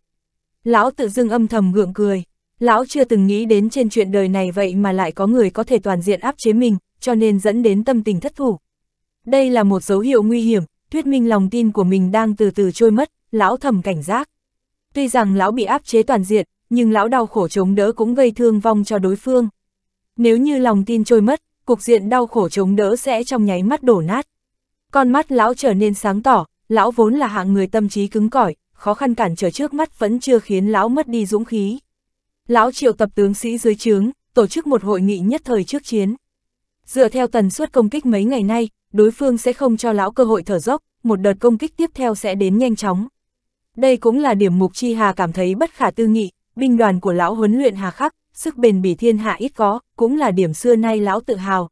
Lão tự dưng âm thầm gượng cười. Lão chưa từng nghĩ đến trên chuyện đời này vậy mà lại có người có thể toàn diện áp chế mình, cho nên dẫn đến tâm tình thất thủ. Đây là một dấu hiệu nguy hiểm, thuyết minh lòng tin của mình đang từ từ trôi mất, lão thầm cảnh giác. Tuy rằng lão bị áp chế toàn diện, nhưng lão đau khổ chống đỡ cũng gây thương vong cho đối phương. Nếu như lòng tin trôi mất, cục diện đau khổ chống đỡ sẽ trong nháy mắt đổ nát. Con mắt lão trở nên sáng tỏ, lão vốn là hạng người tâm trí cứng cỏi, khó khăn cản trở trước mắt vẫn chưa khiến lão mất đi dũng khí. Lão triệu tập tướng sĩ dưới trướng, tổ chức một hội nghị nhất thời trước chiến. Dựa theo tần suất công kích mấy ngày nay, đối phương sẽ không cho lão cơ hội thở dốc, một đợt công kích tiếp theo sẽ đến nhanh chóng đây cũng là điểm Mục Chi Hà cảm thấy bất khả tư nghị, binh đoàn của lão huấn luyện hà khắc, sức bền bỉ thiên hạ ít có, cũng là điểm xưa nay lão tự hào.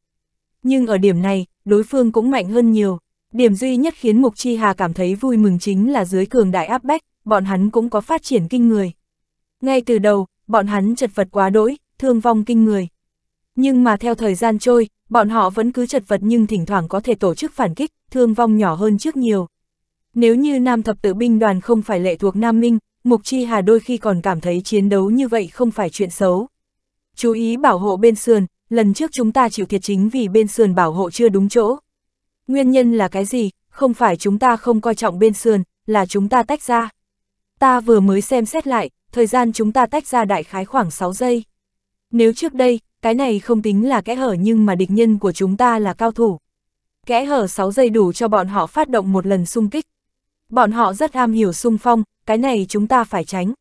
Nhưng ở điểm này, đối phương cũng mạnh hơn nhiều. Điểm duy nhất khiến Mục Chi Hà cảm thấy vui mừng chính là dưới cường đại áp bách, bọn hắn cũng có phát triển kinh người. Ngay từ đầu, bọn hắn chật vật quá đỗi, thương vong kinh người. Nhưng mà theo thời gian trôi, bọn họ vẫn cứ chật vật nhưng thỉnh thoảng có thể tổ chức phản kích, thương vong nhỏ hơn trước nhiều. Nếu như Nam Thập Tự Binh Đoàn không phải lệ thuộc Nam Minh, Mục Chi Hà đôi khi còn cảm thấy chiến đấu như vậy không phải chuyện xấu. Chú ý bảo hộ bên sườn, lần trước chúng ta chịu thiệt chính vì bên sườn bảo hộ chưa đúng chỗ. Nguyên nhân là cái gì, không phải chúng ta không coi trọng bên sườn, là chúng ta tách ra. Ta vừa mới xem xét lại, thời gian chúng ta tách ra đại khái khoảng 6 giây. Nếu trước đây, cái này không tính là kẽ hở nhưng mà địch nhân của chúng ta là cao thủ. Kẽ hở 6 giây đủ cho bọn họ phát động một lần xung kích bọn họ rất am hiểu xung phong, cái này chúng ta phải tránh.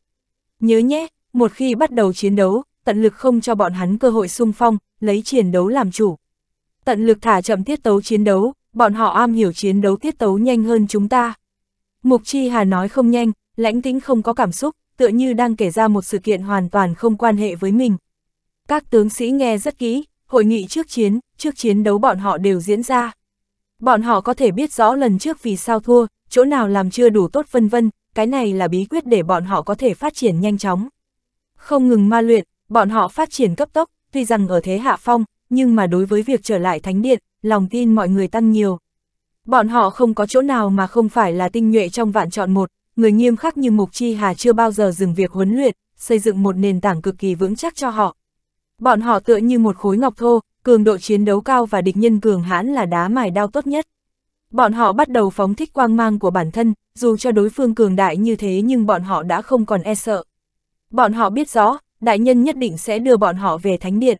Nhớ nhé, một khi bắt đầu chiến đấu, tận lực không cho bọn hắn cơ hội xung phong, lấy chiến đấu làm chủ. Tận lực thả chậm tiết tấu chiến đấu, bọn họ am hiểu chiến đấu tiết tấu nhanh hơn chúng ta. Mục Chi Hà nói không nhanh, lãnh tĩnh không có cảm xúc, tựa như đang kể ra một sự kiện hoàn toàn không quan hệ với mình. Các tướng sĩ nghe rất kỹ, hội nghị trước chiến, trước chiến đấu bọn họ đều diễn ra. Bọn họ có thể biết rõ lần trước vì sao thua, chỗ nào làm chưa đủ tốt vân vân, cái này là bí quyết để bọn họ có thể phát triển nhanh chóng. Không ngừng ma luyện, bọn họ phát triển cấp tốc, tuy rằng ở thế hạ phong, nhưng mà đối với việc trở lại thánh điện, lòng tin mọi người tăng nhiều. Bọn họ không có chỗ nào mà không phải là tinh nhuệ trong vạn chọn một, người nghiêm khắc như Mục Chi Hà chưa bao giờ dừng việc huấn luyện, xây dựng một nền tảng cực kỳ vững chắc cho họ. Bọn họ tựa như một khối ngọc thô, cường độ chiến đấu cao và địch nhân cường hãn là đá mài đao tốt nhất. Bọn họ bắt đầu phóng thích quang mang của bản thân, dù cho đối phương cường đại như thế nhưng bọn họ đã không còn e sợ. Bọn họ biết rõ, đại nhân nhất định sẽ đưa bọn họ về thánh điện.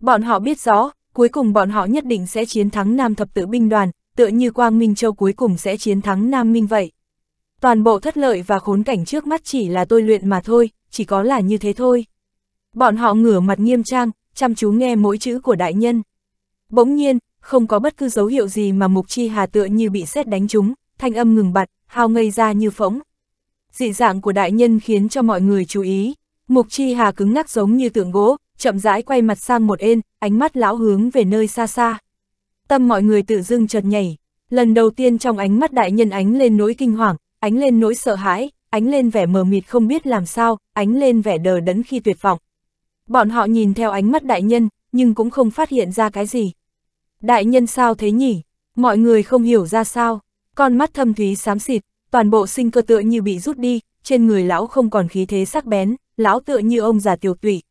Bọn họ biết rõ, cuối cùng bọn họ nhất định sẽ chiến thắng Nam Thập Tự Binh Đoàn, tựa như Quang Minh Châu cuối cùng sẽ chiến thắng Nam Minh vậy. Toàn bộ thất lợi và khốn cảnh trước mắt chỉ là tôi luyện mà thôi, chỉ có là như thế thôi. Bọn họ ngửa mặt nghiêm trang, chăm chú nghe mỗi chữ của đại nhân. Bỗng nhiên, không có bất cứ dấu hiệu gì mà Mục Chi Hà tựa như bị xét đánh trúng, thanh âm ngừng bặt, hao ngây ra như phỗng. Dị dạng của đại nhân khiến cho mọi người chú ý, Mục Chi Hà cứng ngắc giống như tượng gỗ, chậm rãi quay mặt sang một bên, ánh mắt lão hướng về nơi xa xa. Tâm mọi người tự dưng chợt nhảy, lần đầu tiên trong ánh mắt đại nhân ánh lên nỗi kinh hoàng, ánh lên nỗi sợ hãi, ánh lên vẻ mờ mịt không biết làm sao, ánh lên vẻ đờ đẫn khi tuyệt vọng. Bọn họ nhìn theo ánh mắt đại nhân, nhưng cũng không phát hiện ra cái gì. Đại nhân sao thế nhỉ? Mọi người không hiểu ra sao. Con mắt thâm thúy xám xịt, toàn bộ sinh cơ tựa như bị rút đi, trên người lão không còn khí thế sắc bén, lão tựa như ông già tiểu tụy.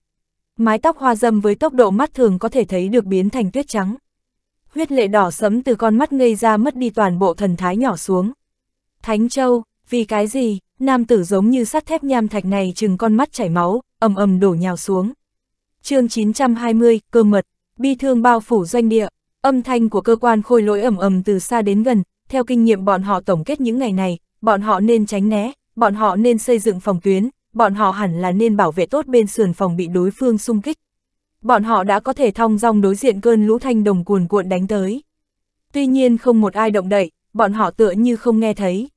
Mái tóc hoa dâm với tốc độ mắt thường có thể thấy được biến thành tuyết trắng. Huyết lệ đỏ sấm từ con mắt ngây ra mất đi toàn bộ thần thái nhỏ xuống. Thánh Châu, vì cái gì, nam tử giống như sắt thép nham thạch này chừng con mắt chảy máu, ầm ầm đổ nhào xuống chương 920, cơ mật, bi thương bao phủ doanh địa, âm thanh của cơ quan khôi lỗi ẩm ầm từ xa đến gần, theo kinh nghiệm bọn họ tổng kết những ngày này, bọn họ nên tránh né, bọn họ nên xây dựng phòng tuyến, bọn họ hẳn là nên bảo vệ tốt bên sườn phòng bị đối phương xung kích. Bọn họ đã có thể thong dong đối diện cơn lũ thanh đồng cuồn cuộn đánh tới. Tuy nhiên không một ai động đậy, bọn họ tựa như không nghe thấy.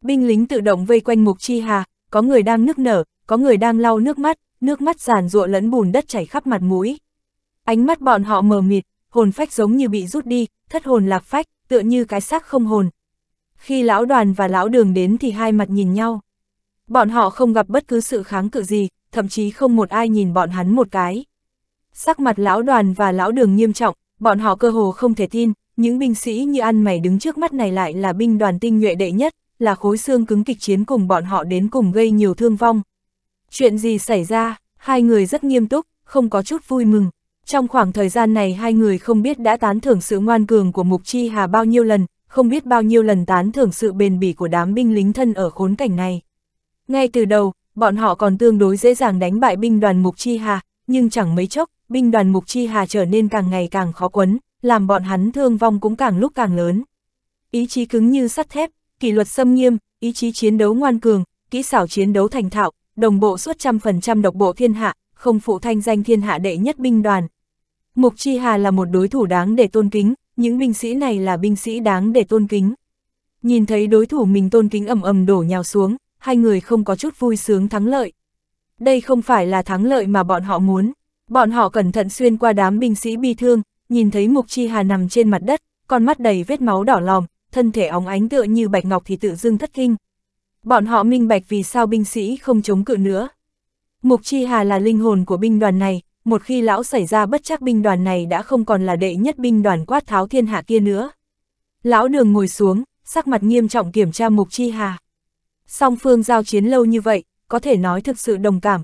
Binh lính tự động vây quanh Mục Chi Hà, có người đang nức nở, có người đang lau nước mắt, nước mắt giàn rụa lẫn bùn đất chảy khắp mặt mũi. Ánh mắt bọn họ mờ mịt, hồn phách giống như bị rút đi, thất hồn lạc phách, tựa như cái xác không hồn. Khi lão đoàn và lão đường đến thì hai mặt nhìn nhau. Bọn họ không gặp bất cứ sự kháng cự gì, thậm chí không một ai nhìn bọn hắn một cái. Sắc mặt lão đoàn và lão đường nghiêm trọng, bọn họ cơ hồ không thể tin, những binh sĩ như ăn mày đứng trước mắt này lại là binh đoàn tinh nhuệ đệ nhất, là khối xương cứng kịch chiến cùng bọn họ đến cùng gây nhiều thương vong. Chuyện gì xảy ra, hai người rất nghiêm túc, không có chút vui mừng. Trong khoảng thời gian này hai người không biết đã tán thưởng sự ngoan cường của Mục Chi Hà bao nhiêu lần, không biết bao nhiêu lần tán thưởng sự bền bỉ của đám binh lính thân ở khốn cảnh này. Ngay từ đầu, bọn họ còn tương đối dễ dàng đánh bại binh đoàn Mục Chi Hà, nhưng chẳng mấy chốc, binh đoàn Mục Chi Hà trở nên càng ngày càng khó quấn, làm bọn hắn thương vong cũng càng lúc càng lớn. Ý chí cứng như sắt thép, kỷ luật xâm nghiêm, ý chí chiến đấu ngoan cường, kỹ xảo chiến đấu thành thạo, đồng bộ suốt trăm phần trăm độc bộ thiên hạ, không phụ thanh danh thiên hạ đệ nhất binh đoàn. Mục Chi Hà là một đối thủ đáng để tôn kính, những binh sĩ này là binh sĩ đáng để tôn kính. Nhìn thấy đối thủ mình tôn kính ầm ầm đổ nhào xuống, hai người không có chút vui sướng thắng lợi. Đây không phải là thắng lợi mà bọn họ muốn. Bọn họ cẩn thận xuyên qua đám binh sĩ bi thương, nhìn thấy Mục Chi Hà nằm trên mặt đất, con mắt đầy vết máu đỏ lòm, thân thể óng ánh tựa như bạch ngọc thì tự dưng thất kinh. Bọn họ minh bạch vì sao binh sĩ không chống cự nữa. Mục Chi Hà là linh hồn của binh đoàn này, một khi lão xảy ra bất chắc binh đoàn này đã không còn là đệ nhất binh đoàn quát tháo thiên hạ kia nữa. Lão đường ngồi xuống, sắc mặt nghiêm trọng kiểm tra Mục Chi Hà. Song phương giao chiến lâu như vậy, có thể nói thực sự đồng cảm.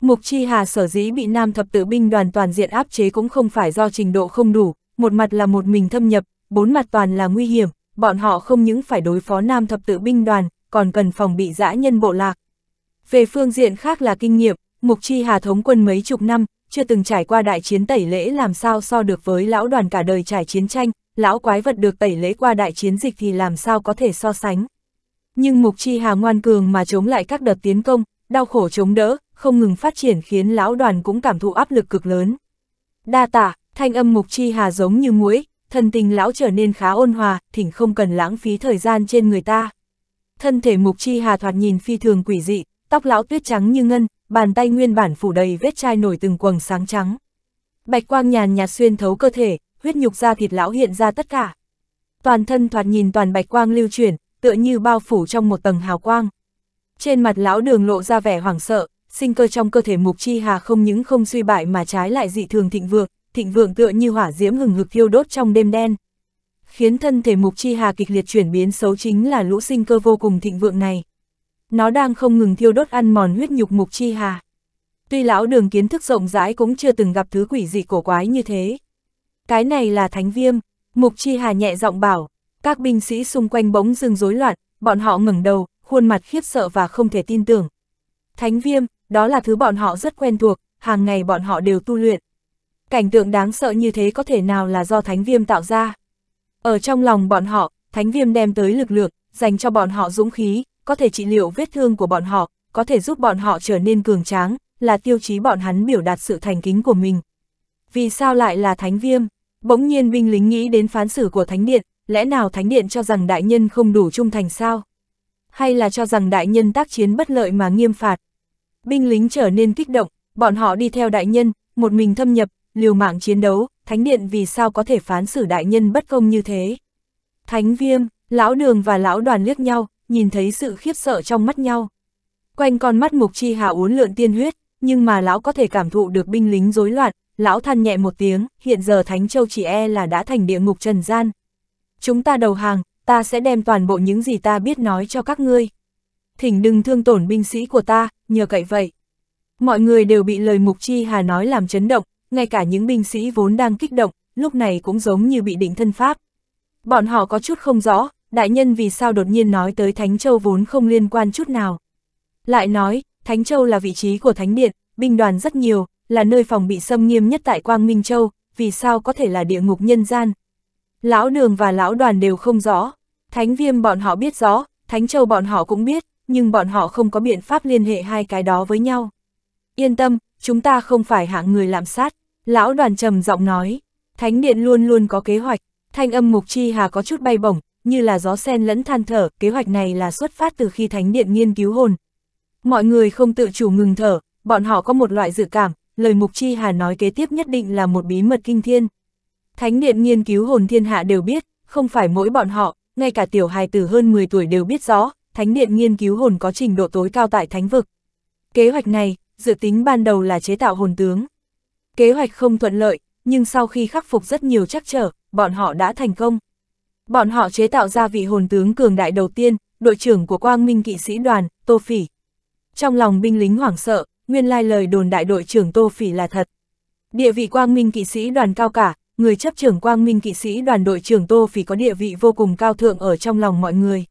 Mục Chi Hà sở dĩ bị nam thập tự binh đoàn toàn diện áp chế cũng không phải do trình độ không đủ, một mặt là một mình thâm nhập, bốn mặt toàn là nguy hiểm, bọn họ không những phải đối phó nam thập tự binh đoàn, còn cần phòng bị dã nhân bộ lạc. Về phương diện khác là kinh nghiệm, Mục Chi Hà thống quân mấy chục năm, chưa từng trải qua đại chiến tẩy lễ làm sao so được với lão đoàn cả đời trải chiến tranh, lão quái vật được tẩy lễ qua đại chiến dịch thì làm sao có thể so sánh. Nhưng Mục Chi Hà ngoan cường mà chống lại các đợt tiến công, đau khổ chống đỡ, không ngừng phát triển khiến lão đoàn cũng cảm thụ áp lực cực lớn. Đa tạ, thanh âm Mục Chi Hà giống như muỗi, thần tình lão trở nên khá ôn hòa, thỉnh không cần lãng phí thời gian trên người ta thân thể mục chi hà thoạt nhìn phi thường quỷ dị, tóc lão tuyết trắng như ngân, bàn tay nguyên bản phủ đầy vết chai nổi từng quầng sáng trắng. Bạch quang nhàn nhạt xuyên thấu cơ thể, huyết nhục da thịt lão hiện ra tất cả. Toàn thân thoạt nhìn toàn bạch quang lưu chuyển, tựa như bao phủ trong một tầng hào quang. Trên mặt lão đường lộ ra vẻ hoảng sợ, sinh cơ trong cơ thể mục chi hà không những không suy bại mà trái lại dị thường thịnh vượng, thịnh vượng tựa như hỏa diễm hừng hực thiêu đốt trong đêm đen khiến thân thể mục chi hà kịch liệt chuyển biến xấu chính là lũ sinh cơ vô cùng thịnh vượng này. Nó đang không ngừng thiêu đốt ăn mòn huyết nhục mục chi hà. Tuy lão đường kiến thức rộng rãi cũng chưa từng gặp thứ quỷ dị cổ quái như thế. Cái này là thánh viêm, mục chi hà nhẹ giọng bảo, các binh sĩ xung quanh bỗng dưng rối loạn, bọn họ ngẩng đầu, khuôn mặt khiếp sợ và không thể tin tưởng. Thánh viêm, đó là thứ bọn họ rất quen thuộc, hàng ngày bọn họ đều tu luyện. Cảnh tượng đáng sợ như thế có thể nào là do thánh viêm tạo ra? Ở trong lòng bọn họ, thánh viêm đem tới lực lượng, dành cho bọn họ dũng khí, có thể trị liệu vết thương của bọn họ, có thể giúp bọn họ trở nên cường tráng, là tiêu chí bọn hắn biểu đạt sự thành kính của mình. Vì sao lại là thánh viêm? Bỗng nhiên binh lính nghĩ đến phán xử của thánh điện, lẽ nào thánh điện cho rằng đại nhân không đủ trung thành sao? Hay là cho rằng đại nhân tác chiến bất lợi mà nghiêm phạt? Binh lính trở nên kích động, bọn họ đi theo đại nhân, một mình thâm nhập, liều mạng chiến đấu, thánh điện vì sao có thể phán xử đại nhân bất công như thế. Thánh viêm, lão đường và lão đoàn liếc nhau, nhìn thấy sự khiếp sợ trong mắt nhau. Quanh con mắt mục chi hạ uốn lượn tiên huyết, nhưng mà lão có thể cảm thụ được binh lính rối loạn, lão than nhẹ một tiếng, hiện giờ Thánh Châu chỉ e là đã thành địa ngục trần gian. Chúng ta đầu hàng, ta sẽ đem toàn bộ những gì ta biết nói cho các ngươi. Thỉnh đừng thương tổn binh sĩ của ta, nhờ cậy vậy. Mọi người đều bị lời Mục Chi Hà nói làm chấn động, ngay cả những binh sĩ vốn đang kích động, lúc này cũng giống như bị định thân pháp. Bọn họ có chút không rõ, đại nhân vì sao đột nhiên nói tới Thánh Châu vốn không liên quan chút nào. Lại nói, Thánh Châu là vị trí của Thánh Điện, binh đoàn rất nhiều, là nơi phòng bị xâm nghiêm nhất tại Quang Minh Châu, vì sao có thể là địa ngục nhân gian. Lão đường và lão đoàn đều không rõ, Thánh Viêm bọn họ biết rõ, Thánh Châu bọn họ cũng biết, nhưng bọn họ không có biện pháp liên hệ hai cái đó với nhau. Yên tâm, chúng ta không phải hạng người làm sát. Lão đoàn trầm giọng nói, thánh điện luôn luôn có kế hoạch, thanh âm mục chi hà có chút bay bổng, như là gió sen lẫn than thở, kế hoạch này là xuất phát từ khi thánh điện nghiên cứu hồn. Mọi người không tự chủ ngừng thở, bọn họ có một loại dự cảm, lời mục chi hà nói kế tiếp nhất định là một bí mật kinh thiên. Thánh điện nghiên cứu hồn thiên hạ đều biết, không phải mỗi bọn họ, ngay cả tiểu hài tử hơn 10 tuổi đều biết rõ, thánh điện nghiên cứu hồn có trình độ tối cao tại thánh vực. Kế hoạch này, dự tính ban đầu là chế tạo hồn tướng, Kế hoạch không thuận lợi, nhưng sau khi khắc phục rất nhiều trắc trở, bọn họ đã thành công. Bọn họ chế tạo ra vị hồn tướng cường đại đầu tiên, đội trưởng của Quang Minh kỵ sĩ đoàn, Tô Phỉ. Trong lòng binh lính hoảng sợ, nguyên lai lời đồn đại đội trưởng Tô Phỉ là thật. Địa vị Quang Minh kỵ sĩ đoàn cao cả, người chấp trưởng Quang Minh kỵ sĩ đoàn đội trưởng Tô Phỉ có địa vị vô cùng cao thượng ở trong lòng mọi người.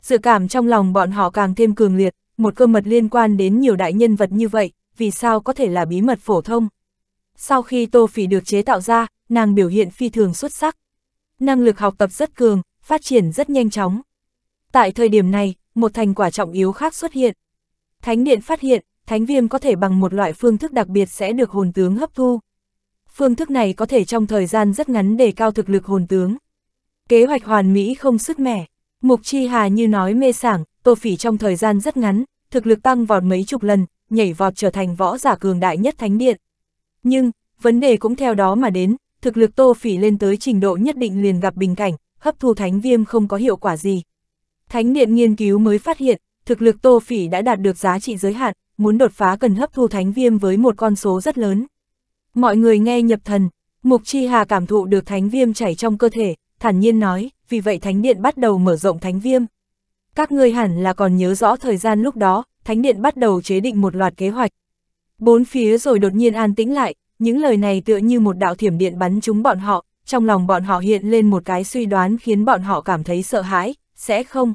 Sự cảm trong lòng bọn họ càng thêm cường liệt, một cơ mật liên quan đến nhiều đại nhân vật như vậy, vì sao có thể là bí mật phổ thông sau khi tô phỉ được chế tạo ra, nàng biểu hiện phi thường xuất sắc. Năng lực học tập rất cường, phát triển rất nhanh chóng. Tại thời điểm này, một thành quả trọng yếu khác xuất hiện. Thánh điện phát hiện, thánh viêm có thể bằng một loại phương thức đặc biệt sẽ được hồn tướng hấp thu. Phương thức này có thể trong thời gian rất ngắn để cao thực lực hồn tướng. Kế hoạch hoàn mỹ không sứt mẻ. Mục Chi Hà như nói mê sảng, Tô Phỉ trong thời gian rất ngắn, thực lực tăng vọt mấy chục lần, nhảy vọt trở thành võ giả cường đại nhất thánh điện. Nhưng, vấn đề cũng theo đó mà đến, thực lực Tô Phỉ lên tới trình độ nhất định liền gặp bình cảnh, hấp thu thánh viêm không có hiệu quả gì. Thánh điện nghiên cứu mới phát hiện, thực lực Tô Phỉ đã đạt được giá trị giới hạn, muốn đột phá cần hấp thu thánh viêm với một con số rất lớn. Mọi người nghe nhập thần, Mục Chi Hà cảm thụ được thánh viêm chảy trong cơ thể, thản nhiên nói, vì vậy thánh điện bắt đầu mở rộng thánh viêm. Các ngươi hẳn là còn nhớ rõ thời gian lúc đó, thánh điện bắt đầu chế định một loạt kế hoạch, Bốn phía rồi đột nhiên an tĩnh lại, những lời này tựa như một đạo thiểm điện bắn chúng bọn họ, trong lòng bọn họ hiện lên một cái suy đoán khiến bọn họ cảm thấy sợ hãi, sẽ không.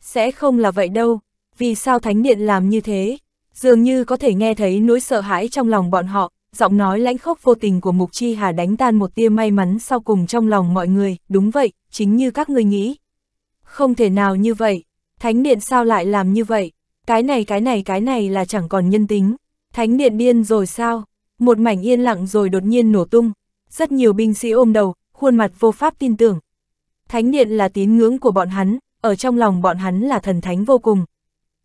Sẽ không là vậy đâu, vì sao Thánh Điện làm như thế? Dường như có thể nghe thấy nỗi sợ hãi trong lòng bọn họ, giọng nói lãnh khốc vô tình của Mục Chi Hà đánh tan một tia may mắn sau cùng trong lòng mọi người, đúng vậy, chính như các ngươi nghĩ. Không thể nào như vậy, Thánh Điện sao lại làm như vậy? Cái này cái này cái này là chẳng còn nhân tính. Thánh điện điên rồi sao? Một mảnh yên lặng rồi đột nhiên nổ tung. Rất nhiều binh sĩ ôm đầu, khuôn mặt vô pháp tin tưởng. Thánh điện là tín ngưỡng của bọn hắn, ở trong lòng bọn hắn là thần thánh vô cùng.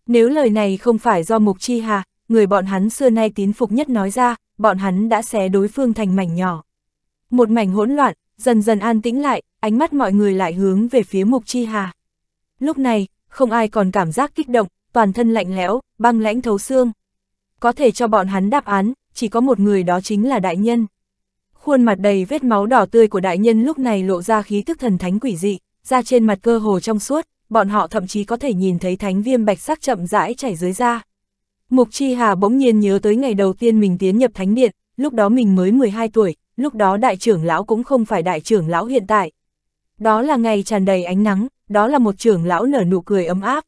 Nếu lời này không phải do Mục Chi Hà, người bọn hắn xưa nay tín phục nhất nói ra, bọn hắn đã xé đối phương thành mảnh nhỏ. Một mảnh hỗn loạn, dần dần an tĩnh lại, ánh mắt mọi người lại hướng về phía Mục Chi Hà. Lúc này, không ai còn cảm giác kích động, toàn thân lạnh lẽo, băng lãnh thấu xương có thể cho bọn hắn đáp án, chỉ có một người đó chính là đại nhân. Khuôn mặt đầy vết máu đỏ tươi của đại nhân lúc này lộ ra khí tức thần thánh quỷ dị, ra trên mặt cơ hồ trong suốt, bọn họ thậm chí có thể nhìn thấy thánh viêm bạch sắc chậm rãi chảy dưới da. Mục Chi Hà bỗng nhiên nhớ tới ngày đầu tiên mình tiến nhập thánh điện, lúc đó mình mới 12 tuổi, lúc đó đại trưởng lão cũng không phải đại trưởng lão hiện tại. Đó là ngày tràn đầy ánh nắng, đó là một trưởng lão nở nụ cười ấm áp.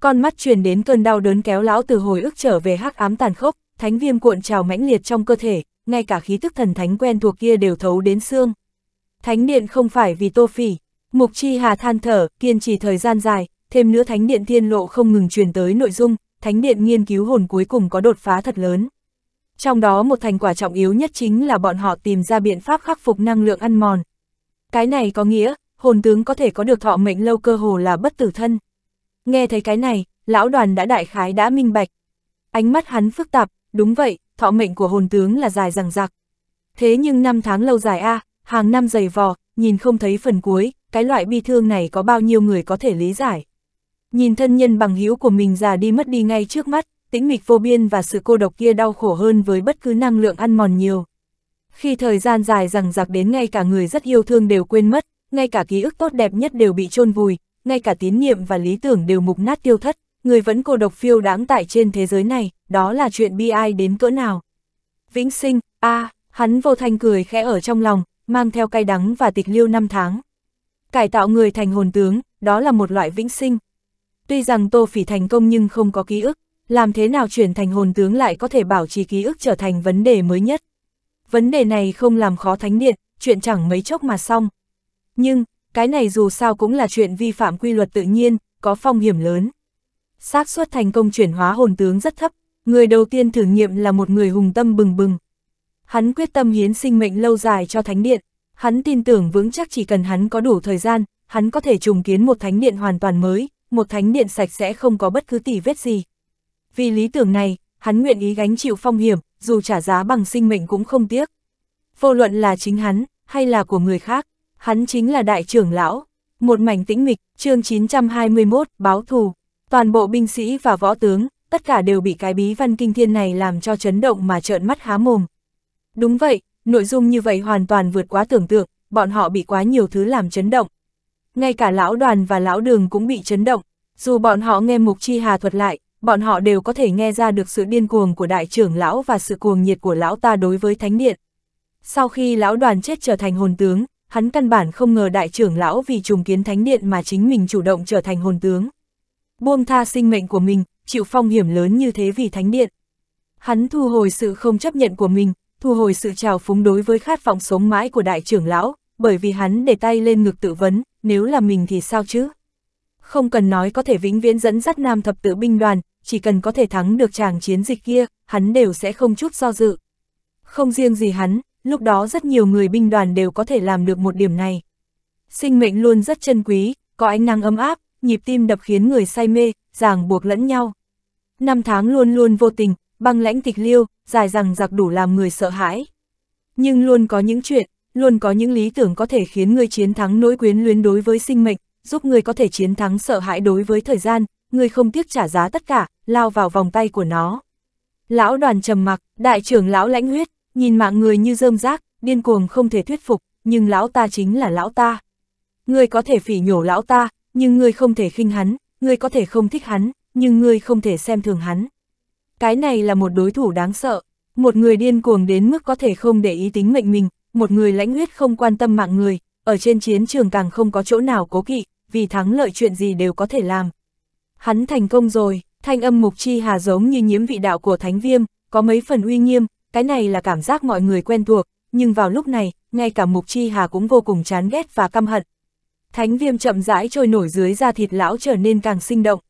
Con mắt truyền đến cơn đau đớn kéo lão từ hồi ức trở về hắc ám tàn khốc, thánh viêm cuộn trào mãnh liệt trong cơ thể, ngay cả khí tức thần thánh quen thuộc kia đều thấu đến xương. Thánh điện không phải vì Tô Phỉ, Mục Chi Hà than thở, kiên trì thời gian dài, thêm nữa thánh điện thiên lộ không ngừng truyền tới nội dung, thánh điện nghiên cứu hồn cuối cùng có đột phá thật lớn. Trong đó một thành quả trọng yếu nhất chính là bọn họ tìm ra biện pháp khắc phục năng lượng ăn mòn. Cái này có nghĩa, hồn tướng có thể có được thọ mệnh lâu cơ hồ là bất tử thân. Nghe thấy cái này, lão đoàn đã đại khái đã minh bạch. Ánh mắt hắn phức tạp, đúng vậy, thọ mệnh của hồn tướng là dài rằng rạc. Thế nhưng năm tháng lâu dài a à, hàng năm dày vò, nhìn không thấy phần cuối, cái loại bi thương này có bao nhiêu người có thể lý giải. Nhìn thân nhân bằng hữu của mình già đi mất đi ngay trước mắt, tĩnh mịch vô biên và sự cô độc kia đau khổ hơn với bất cứ năng lượng ăn mòn nhiều. Khi thời gian dài rằng giặc đến ngay cả người rất yêu thương đều quên mất, ngay cả ký ức tốt đẹp nhất đều bị chôn vùi, ngay cả tín nhiệm và lý tưởng đều mục nát tiêu thất, người vẫn cô độc phiêu đáng tại trên thế giới này, đó là chuyện bi ai đến cỡ nào. Vĩnh sinh, a à, hắn vô thanh cười khẽ ở trong lòng, mang theo cay đắng và tịch liêu năm tháng. Cải tạo người thành hồn tướng, đó là một loại vĩnh sinh. Tuy rằng Tô Phỉ thành công nhưng không có ký ức, làm thế nào chuyển thành hồn tướng lại có thể bảo trì ký ức trở thành vấn đề mới nhất. Vấn đề này không làm khó thánh điện, chuyện chẳng mấy chốc mà xong. Nhưng, cái này dù sao cũng là chuyện vi phạm quy luật tự nhiên, có phong hiểm lớn. xác suất thành công chuyển hóa hồn tướng rất thấp, người đầu tiên thử nghiệm là một người hùng tâm bừng bừng. Hắn quyết tâm hiến sinh mệnh lâu dài cho thánh điện, hắn tin tưởng vững chắc chỉ cần hắn có đủ thời gian, hắn có thể trùng kiến một thánh điện hoàn toàn mới, một thánh điện sạch sẽ không có bất cứ tỷ vết gì. Vì lý tưởng này, hắn nguyện ý gánh chịu phong hiểm, dù trả giá bằng sinh mệnh cũng không tiếc. Vô luận là chính hắn, hay là của người khác, hắn chính là đại trưởng lão. Một mảnh tĩnh mịch, chương 921, báo thù. Toàn bộ binh sĩ và võ tướng, tất cả đều bị cái bí văn kinh thiên này làm cho chấn động mà trợn mắt há mồm. Đúng vậy, nội dung như vậy hoàn toàn vượt quá tưởng tượng, bọn họ bị quá nhiều thứ làm chấn động. Ngay cả lão đoàn và lão đường cũng bị chấn động, dù bọn họ nghe mục chi hà thuật lại, bọn họ đều có thể nghe ra được sự điên cuồng của đại trưởng lão và sự cuồng nhiệt của lão ta đối với thánh điện. Sau khi lão đoàn chết trở thành hồn tướng, hắn căn bản không ngờ đại trưởng lão vì trùng kiến thánh điện mà chính mình chủ động trở thành hồn tướng. Buông tha sinh mệnh của mình, chịu phong hiểm lớn như thế vì thánh điện. Hắn thu hồi sự không chấp nhận của mình, thu hồi sự trào phúng đối với khát vọng sống mãi của đại trưởng lão, bởi vì hắn để tay lên ngực tự vấn, nếu là mình thì sao chứ? Không cần nói có thể vĩnh viễn dẫn dắt nam thập tự binh đoàn, chỉ cần có thể thắng được chàng chiến dịch kia, hắn đều sẽ không chút do dự. Không riêng gì hắn, lúc đó rất nhiều người binh đoàn đều có thể làm được một điểm này. Sinh mệnh luôn rất chân quý, có ánh năng ấm áp, nhịp tim đập khiến người say mê, ràng buộc lẫn nhau. Năm tháng luôn luôn vô tình, băng lãnh tịch liêu, dài rằng giặc đủ làm người sợ hãi. Nhưng luôn có những chuyện, luôn có những lý tưởng có thể khiến người chiến thắng nỗi quyến luyến đối với sinh mệnh, giúp người có thể chiến thắng sợ hãi đối với thời gian, người không tiếc trả giá tất cả, lao vào vòng tay của nó. Lão đoàn trầm mặc, đại trưởng lão lãnh huyết, nhìn mạng người như rơm rác, điên cuồng không thể thuyết phục, nhưng lão ta chính là lão ta. Ngươi có thể phỉ nhổ lão ta, nhưng ngươi không thể khinh hắn, ngươi có thể không thích hắn, nhưng ngươi không thể xem thường hắn. Cái này là một đối thủ đáng sợ, một người điên cuồng đến mức có thể không để ý tính mệnh mình, một người lãnh huyết không quan tâm mạng người, ở trên chiến trường càng không có chỗ nào cố kỵ, vì thắng lợi chuyện gì đều có thể làm. Hắn thành công rồi, thanh âm mục chi hà giống như nhiễm vị đạo của thánh viêm, có mấy phần uy nghiêm, cái này là cảm giác mọi người quen thuộc, nhưng vào lúc này, ngay cả Mục Chi Hà cũng vô cùng chán ghét và căm hận. Thánh viêm chậm rãi trôi nổi dưới da thịt lão trở nên càng sinh động.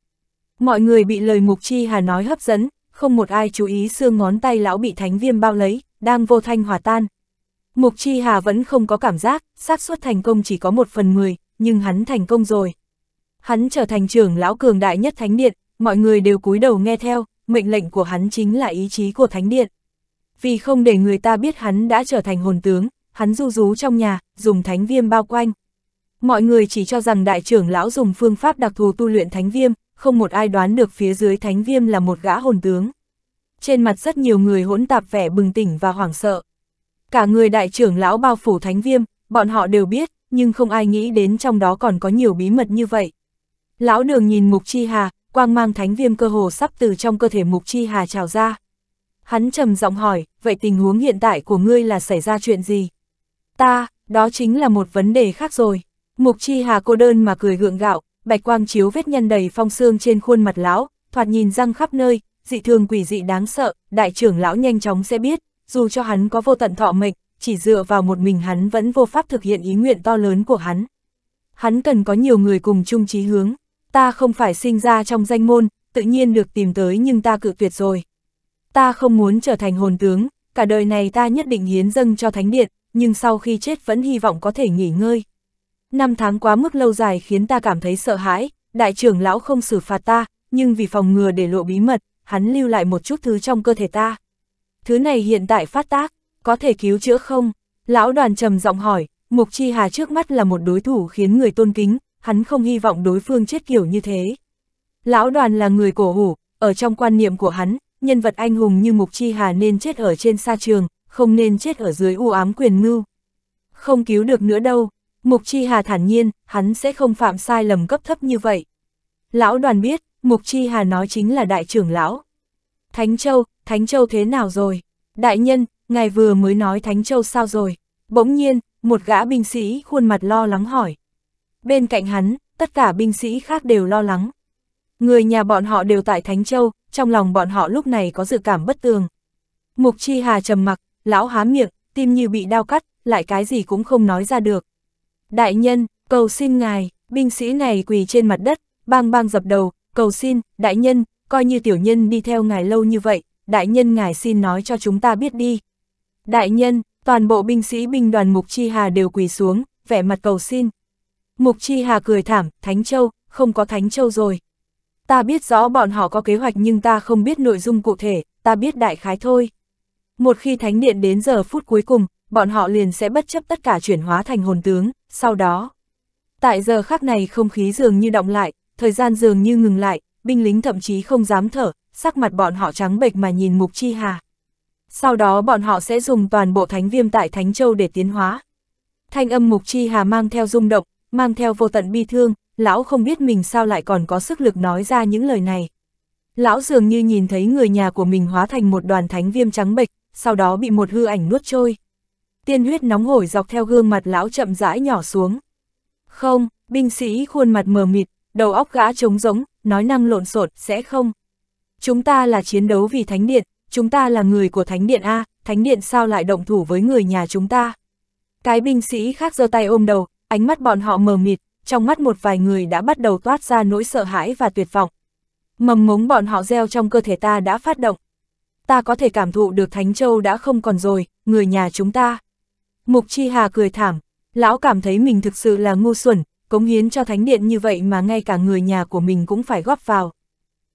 Mọi người bị lời Mục Chi Hà nói hấp dẫn, không một ai chú ý xương ngón tay lão bị thánh viêm bao lấy, đang vô thanh hòa tan. Mục Chi Hà vẫn không có cảm giác, xác suất thành công chỉ có một phần mười, nhưng hắn thành công rồi. Hắn trở thành trưởng lão cường đại nhất thánh điện, mọi người đều cúi đầu nghe theo, mệnh lệnh của hắn chính là ý chí của thánh điện vì không để người ta biết hắn đã trở thành hồn tướng, hắn du rú trong nhà, dùng thánh viêm bao quanh. Mọi người chỉ cho rằng đại trưởng lão dùng phương pháp đặc thù tu luyện thánh viêm, không một ai đoán được phía dưới thánh viêm là một gã hồn tướng. Trên mặt rất nhiều người hỗn tạp vẻ bừng tỉnh và hoảng sợ. Cả người đại trưởng lão bao phủ thánh viêm, bọn họ đều biết, nhưng không ai nghĩ đến trong đó còn có nhiều bí mật như vậy. Lão đường nhìn Mục Chi Hà, quang mang thánh viêm cơ hồ sắp từ trong cơ thể Mục Chi Hà trào ra. Hắn trầm giọng hỏi, vậy tình huống hiện tại của ngươi là xảy ra chuyện gì? Ta, đó chính là một vấn đề khác rồi. Mục Chi Hà cô đơn mà cười gượng gạo, bạch quang chiếu vết nhân đầy phong xương trên khuôn mặt lão, thoạt nhìn răng khắp nơi, dị thường quỷ dị đáng sợ, đại trưởng lão nhanh chóng sẽ biết, dù cho hắn có vô tận thọ mệnh, chỉ dựa vào một mình hắn vẫn vô pháp thực hiện ý nguyện to lớn của hắn. Hắn cần có nhiều người cùng chung chí hướng, ta không phải sinh ra trong danh môn, tự nhiên được tìm tới nhưng ta cự tuyệt rồi ta không muốn trở thành hồn tướng, cả đời này ta nhất định hiến dâng cho thánh điện, nhưng sau khi chết vẫn hy vọng có thể nghỉ ngơi. Năm tháng quá mức lâu dài khiến ta cảm thấy sợ hãi, đại trưởng lão không xử phạt ta, nhưng vì phòng ngừa để lộ bí mật, hắn lưu lại một chút thứ trong cơ thể ta. Thứ này hiện tại phát tác, có thể cứu chữa không? Lão đoàn trầm giọng hỏi, Mục Chi Hà trước mắt là một đối thủ khiến người tôn kính, hắn không hy vọng đối phương chết kiểu như thế. Lão đoàn là người cổ hủ, ở trong quan niệm của hắn, nhân vật anh hùng như Mục Chi Hà nên chết ở trên sa trường, không nên chết ở dưới u ám quyền mưu. Không cứu được nữa đâu, Mục Chi Hà thản nhiên, hắn sẽ không phạm sai lầm cấp thấp như vậy. Lão đoàn biết, Mục Chi Hà nói chính là đại trưởng lão. Thánh Châu, Thánh Châu thế nào rồi? Đại nhân, ngài vừa mới nói Thánh Châu sao rồi? Bỗng nhiên, một gã binh sĩ khuôn mặt lo lắng hỏi. Bên cạnh hắn, tất cả binh sĩ khác đều lo lắng. Người nhà bọn họ đều tại Thánh Châu, trong lòng bọn họ lúc này có dự cảm bất tường. Mục Chi Hà trầm mặc, lão há miệng, tim như bị đau cắt, lại cái gì cũng không nói ra được. Đại nhân, cầu xin ngài, binh sĩ này quỳ trên mặt đất, bang bang dập đầu, cầu xin, đại nhân, coi như tiểu nhân đi theo ngài lâu như vậy, đại nhân ngài xin nói cho chúng ta biết đi. Đại nhân, toàn bộ binh sĩ binh đoàn Mục Chi Hà đều quỳ xuống, vẻ mặt cầu xin. Mục Chi Hà cười thảm, Thánh Châu, không có Thánh Châu rồi. Ta biết rõ bọn họ có kế hoạch nhưng ta không biết nội dung cụ thể, ta biết đại khái thôi. Một khi thánh điện đến giờ phút cuối cùng, bọn họ liền sẽ bất chấp tất cả chuyển hóa thành hồn tướng, sau đó. Tại giờ khác này không khí dường như động lại, thời gian dường như ngừng lại, binh lính thậm chí không dám thở, sắc mặt bọn họ trắng bệch mà nhìn mục chi hà. Sau đó bọn họ sẽ dùng toàn bộ thánh viêm tại Thánh Châu để tiến hóa. Thanh âm mục chi hà mang theo rung động, mang theo vô tận bi thương, lão không biết mình sao lại còn có sức lực nói ra những lời này. Lão dường như nhìn thấy người nhà của mình hóa thành một đoàn thánh viêm trắng bệch, sau đó bị một hư ảnh nuốt trôi. Tiên huyết nóng hổi dọc theo gương mặt lão chậm rãi nhỏ xuống. Không, binh sĩ khuôn mặt mờ mịt, đầu óc gã trống rỗng, nói năng lộn xộn sẽ không. Chúng ta là chiến đấu vì thánh điện, chúng ta là người của thánh điện A, thánh điện sao lại động thủ với người nhà chúng ta. Cái binh sĩ khác giơ tay ôm đầu, ánh mắt bọn họ mờ mịt, trong mắt một vài người đã bắt đầu toát ra nỗi sợ hãi và tuyệt vọng. Mầm mống bọn họ gieo trong cơ thể ta đã phát động. Ta có thể cảm thụ được Thánh Châu đã không còn rồi, người nhà chúng ta. Mục Chi Hà cười thảm, lão cảm thấy mình thực sự là ngu xuẩn, cống hiến cho Thánh Điện như vậy mà ngay cả người nhà của mình cũng phải góp vào.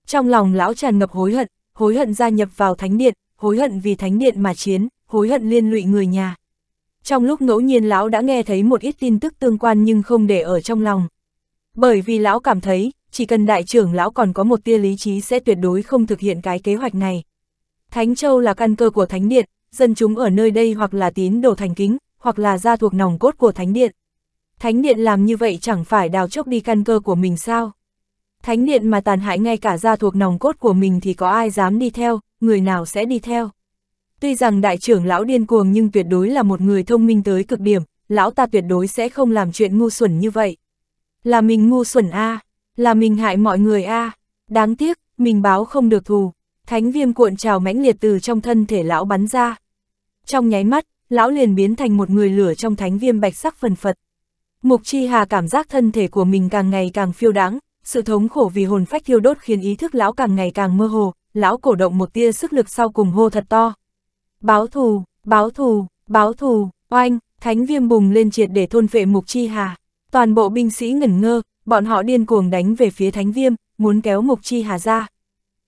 Trong lòng lão tràn ngập hối hận, hối hận gia nhập vào Thánh Điện, hối hận vì Thánh Điện mà chiến, hối hận liên lụy người nhà. Trong lúc ngẫu nhiên lão đã nghe thấy một ít tin tức tương quan nhưng không để ở trong lòng. Bởi vì lão cảm thấy, chỉ cần đại trưởng lão còn có một tia lý trí sẽ tuyệt đối không thực hiện cái kế hoạch này. Thánh Châu là căn cơ của Thánh Điện, dân chúng ở nơi đây hoặc là tín đồ thành kính, hoặc là gia thuộc nòng cốt của Thánh Điện. Thánh Điện làm như vậy chẳng phải đào chốc đi căn cơ của mình sao? Thánh Điện mà tàn hại ngay cả gia thuộc nòng cốt của mình thì có ai dám đi theo, người nào sẽ đi theo? Tuy rằng đại trưởng lão điên cuồng nhưng tuyệt đối là một người thông minh tới cực điểm, lão ta tuyệt đối sẽ không làm chuyện ngu xuẩn như vậy. Là mình ngu xuẩn a, à, là mình hại mọi người a. À. Đáng tiếc, mình báo không được thù. Thánh viêm cuộn trào mãnh liệt từ trong thân thể lão bắn ra. Trong nháy mắt, lão liền biến thành một người lửa trong thánh viêm bạch sắc phần phật. Mục Chi Hà cảm giác thân thể của mình càng ngày càng phiêu đáng, sự thống khổ vì hồn phách thiêu đốt khiến ý thức lão càng ngày càng mơ hồ, lão cổ động một tia sức lực sau cùng hô thật to, Báo thù, báo thù, báo thù, oanh, thánh viêm bùng lên triệt để thôn vệ mục chi hà. Toàn bộ binh sĩ ngẩn ngơ, bọn họ điên cuồng đánh về phía thánh viêm, muốn kéo mục chi hà ra.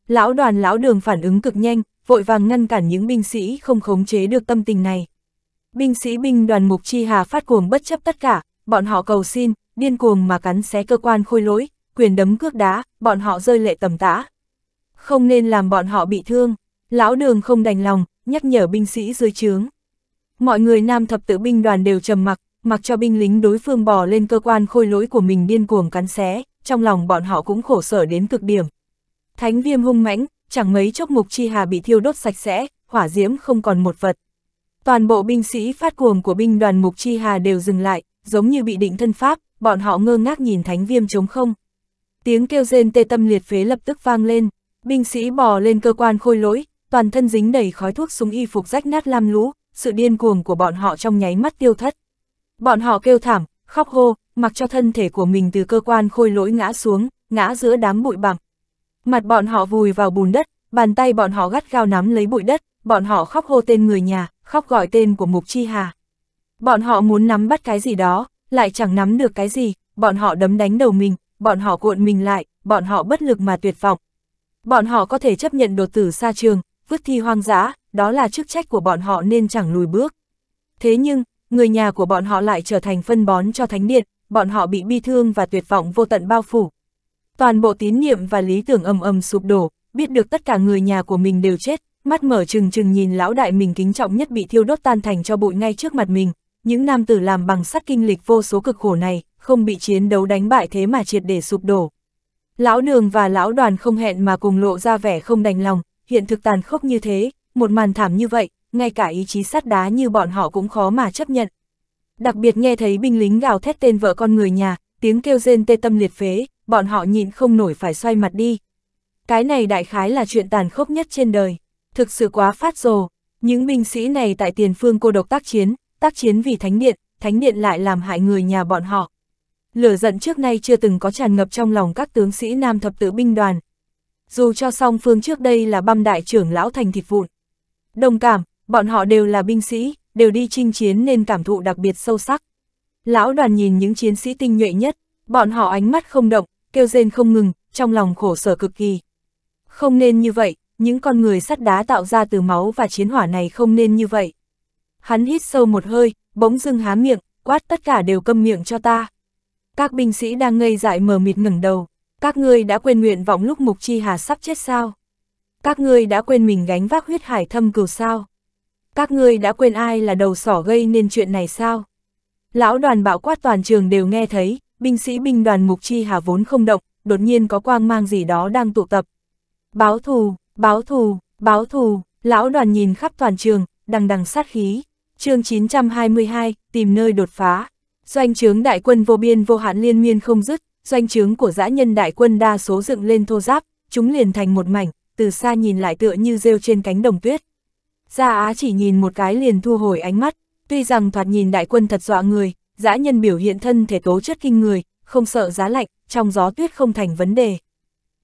Lão đoàn lão đường phản ứng cực nhanh, vội vàng ngăn cản những binh sĩ không khống chế được tâm tình này. Binh sĩ binh đoàn mục chi hà phát cuồng bất chấp tất cả, bọn họ cầu xin, điên cuồng mà cắn xé cơ quan khôi lỗi, quyền đấm cước đá, bọn họ rơi lệ tầm tã. Không nên làm bọn họ bị thương, lão đường không đành lòng, nhắc nhở binh sĩ dưới trướng. Mọi người nam thập tự binh đoàn đều trầm mặc, mặc cho binh lính đối phương bò lên cơ quan khôi lỗi của mình điên cuồng cắn xé, trong lòng bọn họ cũng khổ sở đến cực điểm. Thánh viêm hung mãnh, chẳng mấy chốc mục chi hà bị thiêu đốt sạch sẽ, hỏa diễm không còn một vật. Toàn bộ binh sĩ phát cuồng của binh đoàn mục chi hà đều dừng lại, giống như bị định thân pháp, bọn họ ngơ ngác nhìn thánh viêm trống không. Tiếng kêu rên tê tâm liệt phế lập tức vang lên, binh sĩ bò lên cơ quan khôi lỗi, toàn thân dính đầy khói thuốc súng y phục rách nát lam lũ, sự điên cuồng của bọn họ trong nháy mắt tiêu thất. Bọn họ kêu thảm, khóc hô, mặc cho thân thể của mình từ cơ quan khôi lỗi ngã xuống, ngã giữa đám bụi bặm. Mặt bọn họ vùi vào bùn đất, bàn tay bọn họ gắt gao nắm lấy bụi đất, bọn họ khóc hô tên người nhà, khóc gọi tên của Mục Chi Hà. Bọn họ muốn nắm bắt cái gì đó, lại chẳng nắm được cái gì, bọn họ đấm đánh đầu mình, bọn họ cuộn mình lại, bọn họ bất lực mà tuyệt vọng. Bọn họ có thể chấp nhận đột tử xa trường, vứt thi hoang dã, đó là chức trách của bọn họ nên chẳng lùi bước. Thế nhưng, người nhà của bọn họ lại trở thành phân bón cho thánh điện, bọn họ bị bi thương và tuyệt vọng vô tận bao phủ. Toàn bộ tín niệm và lý tưởng ầm ầm sụp đổ, biết được tất cả người nhà của mình đều chết, mắt mở trừng trừng nhìn lão đại mình kính trọng nhất bị thiêu đốt tan thành cho bụi ngay trước mặt mình. Những nam tử làm bằng sắt kinh lịch vô số cực khổ này, không bị chiến đấu đánh bại thế mà triệt để sụp đổ. Lão đường và lão đoàn không hẹn mà cùng lộ ra vẻ không đành lòng, hiện thực tàn khốc như thế, một màn thảm như vậy, ngay cả ý chí sắt đá như bọn họ cũng khó mà chấp nhận. Đặc biệt nghe thấy binh lính gào thét tên vợ con người nhà, tiếng kêu rên tê tâm liệt phế, bọn họ nhịn không nổi phải xoay mặt đi. Cái này đại khái là chuyện tàn khốc nhất trên đời, thực sự quá phát rồ. Những binh sĩ này tại tiền phương cô độc tác chiến, tác chiến vì thánh điện, thánh điện lại làm hại người nhà bọn họ. Lửa giận trước nay chưa từng có tràn ngập trong lòng các tướng sĩ nam thập tử binh đoàn, dù cho song phương trước đây là băm đại trưởng lão thành thịt vụn. Đồng cảm, bọn họ đều là binh sĩ, đều đi chinh chiến nên cảm thụ đặc biệt sâu sắc. Lão đoàn nhìn những chiến sĩ tinh nhuệ nhất, bọn họ ánh mắt không động, kêu rên không ngừng, trong lòng khổ sở cực kỳ. Không nên như vậy, những con người sắt đá tạo ra từ máu và chiến hỏa này không nên như vậy. Hắn hít sâu một hơi, bỗng dưng há miệng, quát tất cả đều câm miệng cho ta. Các binh sĩ đang ngây dại mờ mịt ngẩng đầu. Các ngươi đã quên nguyện vọng lúc Mục Chi Hà sắp chết sao? Các ngươi đã quên mình gánh vác huyết hải thâm cửu sao? Các ngươi đã quên ai là đầu sỏ gây nên chuyện này sao? Lão đoàn bạo quát toàn trường đều nghe thấy, binh sĩ binh đoàn Mục Chi Hà vốn không động, đột nhiên có quang mang gì đó đang tụ tập. Báo thù, báo thù, báo thù, lão đoàn nhìn khắp toàn trường, đằng đằng sát khí. chương 922, tìm nơi đột phá. Doanh trướng đại quân vô biên vô hạn liên miên không dứt, doanh trướng của dã nhân đại quân đa số dựng lên thô giáp, chúng liền thành một mảnh, từ xa nhìn lại tựa như rêu trên cánh đồng tuyết. Gia Á chỉ nhìn một cái liền thu hồi ánh mắt, tuy rằng thoạt nhìn đại quân thật dọa người, dã nhân biểu hiện thân thể tố chất kinh người, không sợ giá lạnh, trong gió tuyết không thành vấn đề.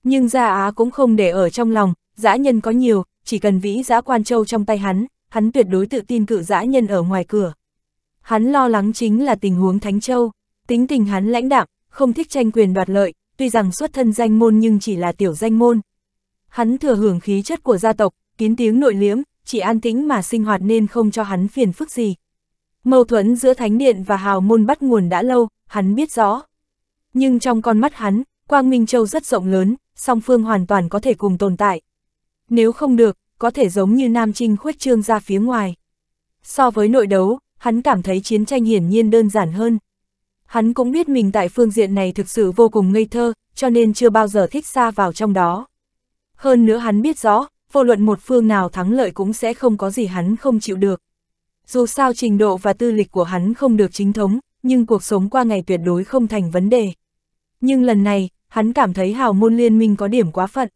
Nhưng Gia Á cũng không để ở trong lòng, dã nhân có nhiều, chỉ cần vĩ dã quan châu trong tay hắn, hắn tuyệt đối tự tin cự dã nhân ở ngoài cửa. Hắn lo lắng chính là tình huống Thánh Châu, tính tình hắn lãnh đạm, không thích tranh quyền đoạt lợi, tuy rằng xuất thân danh môn nhưng chỉ là tiểu danh môn. Hắn thừa hưởng khí chất của gia tộc, kín tiếng nội liễm, chỉ an tĩnh mà sinh hoạt nên không cho hắn phiền phức gì. Mâu thuẫn giữa thánh điện và hào môn bắt nguồn đã lâu, hắn biết rõ. Nhưng trong con mắt hắn, Quang Minh Châu rất rộng lớn, song phương hoàn toàn có thể cùng tồn tại. Nếu không được, có thể giống như Nam Trinh khuếch trương ra phía ngoài. So với nội đấu, hắn cảm thấy chiến tranh hiển nhiên đơn giản hơn. Hắn cũng biết mình tại phương diện này thực sự vô cùng ngây thơ, cho nên chưa bao giờ thích xa vào trong đó. Hơn nữa hắn biết rõ, vô luận một phương nào thắng lợi cũng sẽ không có gì hắn không chịu được. Dù sao trình độ và tư lịch của hắn không được chính thống, nhưng cuộc sống qua ngày tuyệt đối không thành vấn đề. Nhưng lần này, hắn cảm thấy hào môn liên minh có điểm quá phận.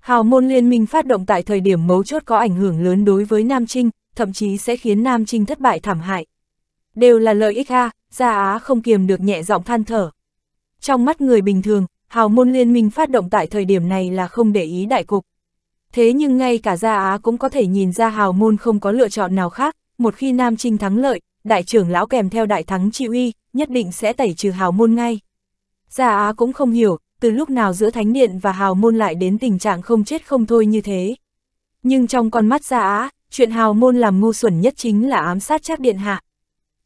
Hào môn liên minh phát động tại thời điểm mấu chốt có ảnh hưởng lớn đối với Nam Trinh, thậm chí sẽ khiến Nam Trinh thất bại thảm hại đều là lợi ích ha, Gia Á không kiềm được nhẹ giọng than thở. Trong mắt người bình thường, hào môn liên minh phát động tại thời điểm này là không để ý đại cục. Thế nhưng ngay cả Gia Á cũng có thể nhìn ra hào môn không có lựa chọn nào khác, một khi Nam Trinh thắng lợi, đại trưởng lão kèm theo đại thắng chịu uy, nhất định sẽ tẩy trừ hào môn ngay. Gia Á cũng không hiểu, từ lúc nào giữa thánh điện và hào môn lại đến tình trạng không chết không thôi như thế. Nhưng trong con mắt Gia Á, chuyện hào môn làm ngu xuẩn nhất chính là ám sát chắc điện hạ,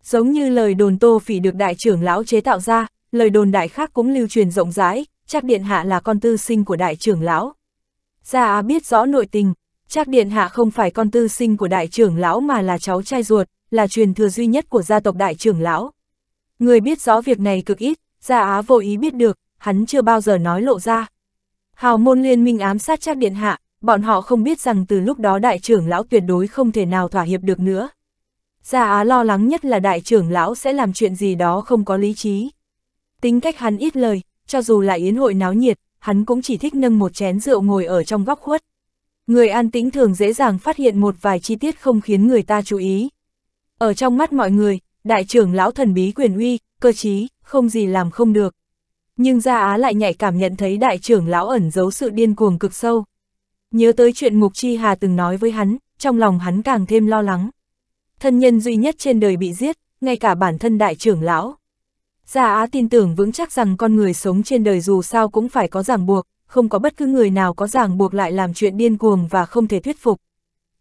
Giống như lời đồn Tô Phỉ được đại trưởng lão chế tạo ra, lời đồn đại khác cũng lưu truyền rộng rãi, chắc điện hạ là con tư sinh của đại trưởng lão. Gia Á biết rõ nội tình, chắc điện hạ không phải con tư sinh của đại trưởng lão mà là cháu trai ruột, là truyền thừa duy nhất của gia tộc đại trưởng lão. Người biết rõ việc này cực ít, Gia Á vô ý biết được, hắn chưa bao giờ nói lộ ra. Hào môn liên minh ám sát chắc điện hạ, bọn họ không biết rằng từ lúc đó đại trưởng lão tuyệt đối không thể nào thỏa hiệp được nữa. Gia Á lo lắng nhất là đại trưởng lão sẽ làm chuyện gì đó không có lý trí. Tính cách hắn ít lời, cho dù là yến hội náo nhiệt, hắn cũng chỉ thích nâng một chén rượu ngồi ở trong góc khuất. Người an tĩnh thường dễ dàng phát hiện một vài chi tiết không khiến người ta chú ý. Ở trong mắt mọi người, đại trưởng lão thần bí quyền uy, cơ trí, không gì làm không được. Nhưng Gia Á lại nhạy cảm nhận thấy đại trưởng lão ẩn giấu sự điên cuồng cực sâu. Nhớ tới chuyện Mục Chi Hà từng nói với hắn, trong lòng hắn càng thêm lo lắng thân nhân duy nhất trên đời bị giết, ngay cả bản thân đại trưởng lão. Gia Á tin tưởng vững chắc rằng con người sống trên đời dù sao cũng phải có ràng buộc, không có bất cứ người nào có ràng buộc lại làm chuyện điên cuồng và không thể thuyết phục.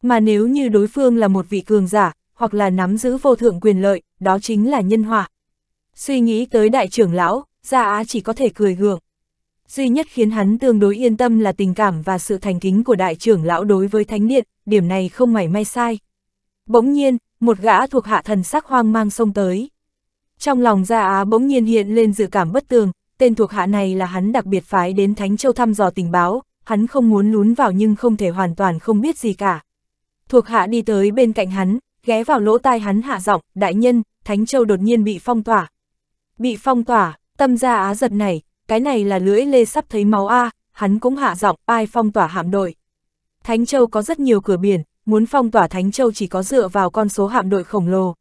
Mà nếu như đối phương là một vị cường giả, hoặc là nắm giữ vô thượng quyền lợi, đó chính là nhân hòa. Suy nghĩ tới đại trưởng lão, Gia Á chỉ có thể cười gượng. Duy nhất khiến hắn tương đối yên tâm là tình cảm và sự thành kính của đại trưởng lão đối với thánh điện, điểm này không mảy may sai. Bỗng nhiên, một gã thuộc hạ thần sắc hoang mang xông tới. Trong lòng Gia Á bỗng nhiên hiện lên dự cảm bất tường, tên thuộc hạ này là hắn đặc biệt phái đến Thánh Châu thăm dò tình báo, hắn không muốn lún vào nhưng không thể hoàn toàn không biết gì cả. Thuộc hạ đi tới bên cạnh hắn, ghé vào lỗ tai hắn hạ giọng, đại nhân, Thánh Châu đột nhiên bị phong tỏa. Bị phong tỏa, tâm Gia Á giật này, cái này là lưỡi lê sắp thấy máu A, hắn cũng hạ giọng, ai phong tỏa hạm đội. Thánh Châu có rất nhiều cửa biển, muốn phong tỏa Thánh Châu chỉ có dựa vào con số hạm đội khổng lồ.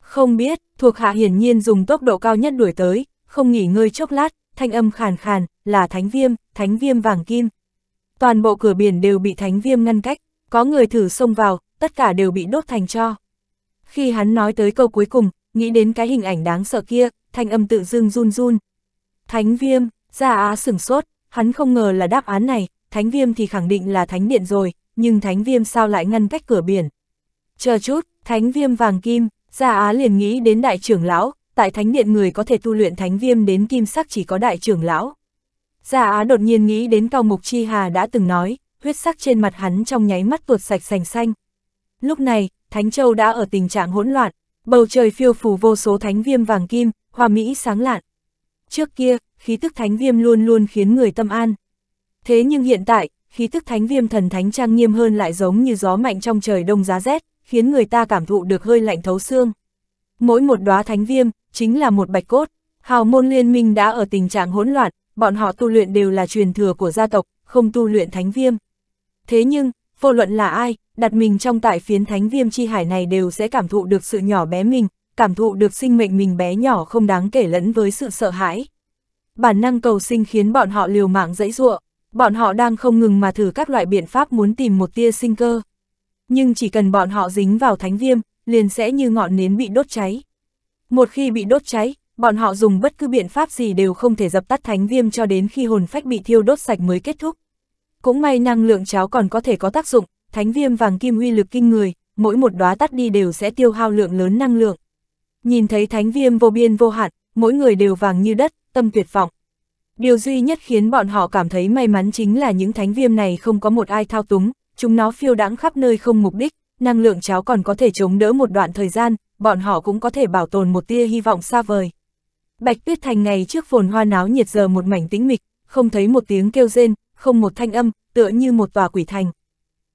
Không biết, thuộc hạ hiển nhiên dùng tốc độ cao nhất đuổi tới, không nghỉ ngơi chốc lát, thanh âm khàn khàn, là thánh viêm, thánh viêm vàng kim. Toàn bộ cửa biển đều bị thánh viêm ngăn cách, có người thử xông vào, tất cả đều bị đốt thành cho. Khi hắn nói tới câu cuối cùng, nghĩ đến cái hình ảnh đáng sợ kia, thanh âm tự dưng run run. Thánh viêm, ra á sửng sốt, hắn không ngờ là đáp án này, thánh viêm thì khẳng định là thánh điện rồi, nhưng thánh viêm sao lại ngăn cách cửa biển. Chờ chút, thánh viêm vàng kim, Gia Á liền nghĩ đến đại trưởng lão, tại thánh điện người có thể tu luyện thánh viêm đến kim sắc chỉ có đại trưởng lão. Gia Á đột nhiên nghĩ đến cao mục chi hà đã từng nói, huyết sắc trên mặt hắn trong nháy mắt tuột sạch sành xanh. Lúc này, Thánh Châu đã ở tình trạng hỗn loạn, bầu trời phiêu phù vô số thánh viêm vàng kim, hoa mỹ sáng lạn. Trước kia, khí tức thánh viêm luôn luôn khiến người tâm an. Thế nhưng hiện tại, khí tức thánh viêm thần thánh trang nghiêm hơn lại giống như gió mạnh trong trời đông giá rét, khiến người ta cảm thụ được hơi lạnh thấu xương. Mỗi một đóa thánh viêm, chính là một bạch cốt. Hào môn liên minh đã ở tình trạng hỗn loạn, bọn họ tu luyện đều là truyền thừa của gia tộc, không tu luyện thánh viêm. Thế nhưng, vô luận là ai, đặt mình trong tại phiến thánh viêm chi hải này đều sẽ cảm thụ được sự nhỏ bé mình, cảm thụ được sinh mệnh mình bé nhỏ không đáng kể lẫn với sự sợ hãi. Bản năng cầu sinh khiến bọn họ liều mạng dãy ruộng. Bọn họ đang không ngừng mà thử các loại biện pháp muốn tìm một tia sinh cơ. Nhưng chỉ cần bọn họ dính vào thánh viêm, liền sẽ như ngọn nến bị đốt cháy. Một khi bị đốt cháy, bọn họ dùng bất cứ biện pháp gì đều không thể dập tắt thánh viêm cho đến khi hồn phách bị thiêu đốt sạch mới kết thúc. Cũng may năng lượng cháo còn có thể có tác dụng, thánh viêm vàng kim uy lực kinh người, mỗi một đóa tắt đi đều sẽ tiêu hao lượng lớn năng lượng. Nhìn thấy thánh viêm vô biên vô hạn, mỗi người đều vàng như đất, tâm tuyệt vọng. Điều duy nhất khiến bọn họ cảm thấy may mắn chính là những thánh viêm này không có một ai thao túng, chúng nó phiêu đãng khắp nơi không mục đích, năng lượng cháo còn có thể chống đỡ một đoạn thời gian, bọn họ cũng có thể bảo tồn một tia hy vọng xa vời. Bạch Tuyết Thành ngày trước phồn hoa náo nhiệt giờ một mảnh tĩnh mịch, không thấy một tiếng kêu rên, không một thanh âm, tựa như một tòa quỷ thành.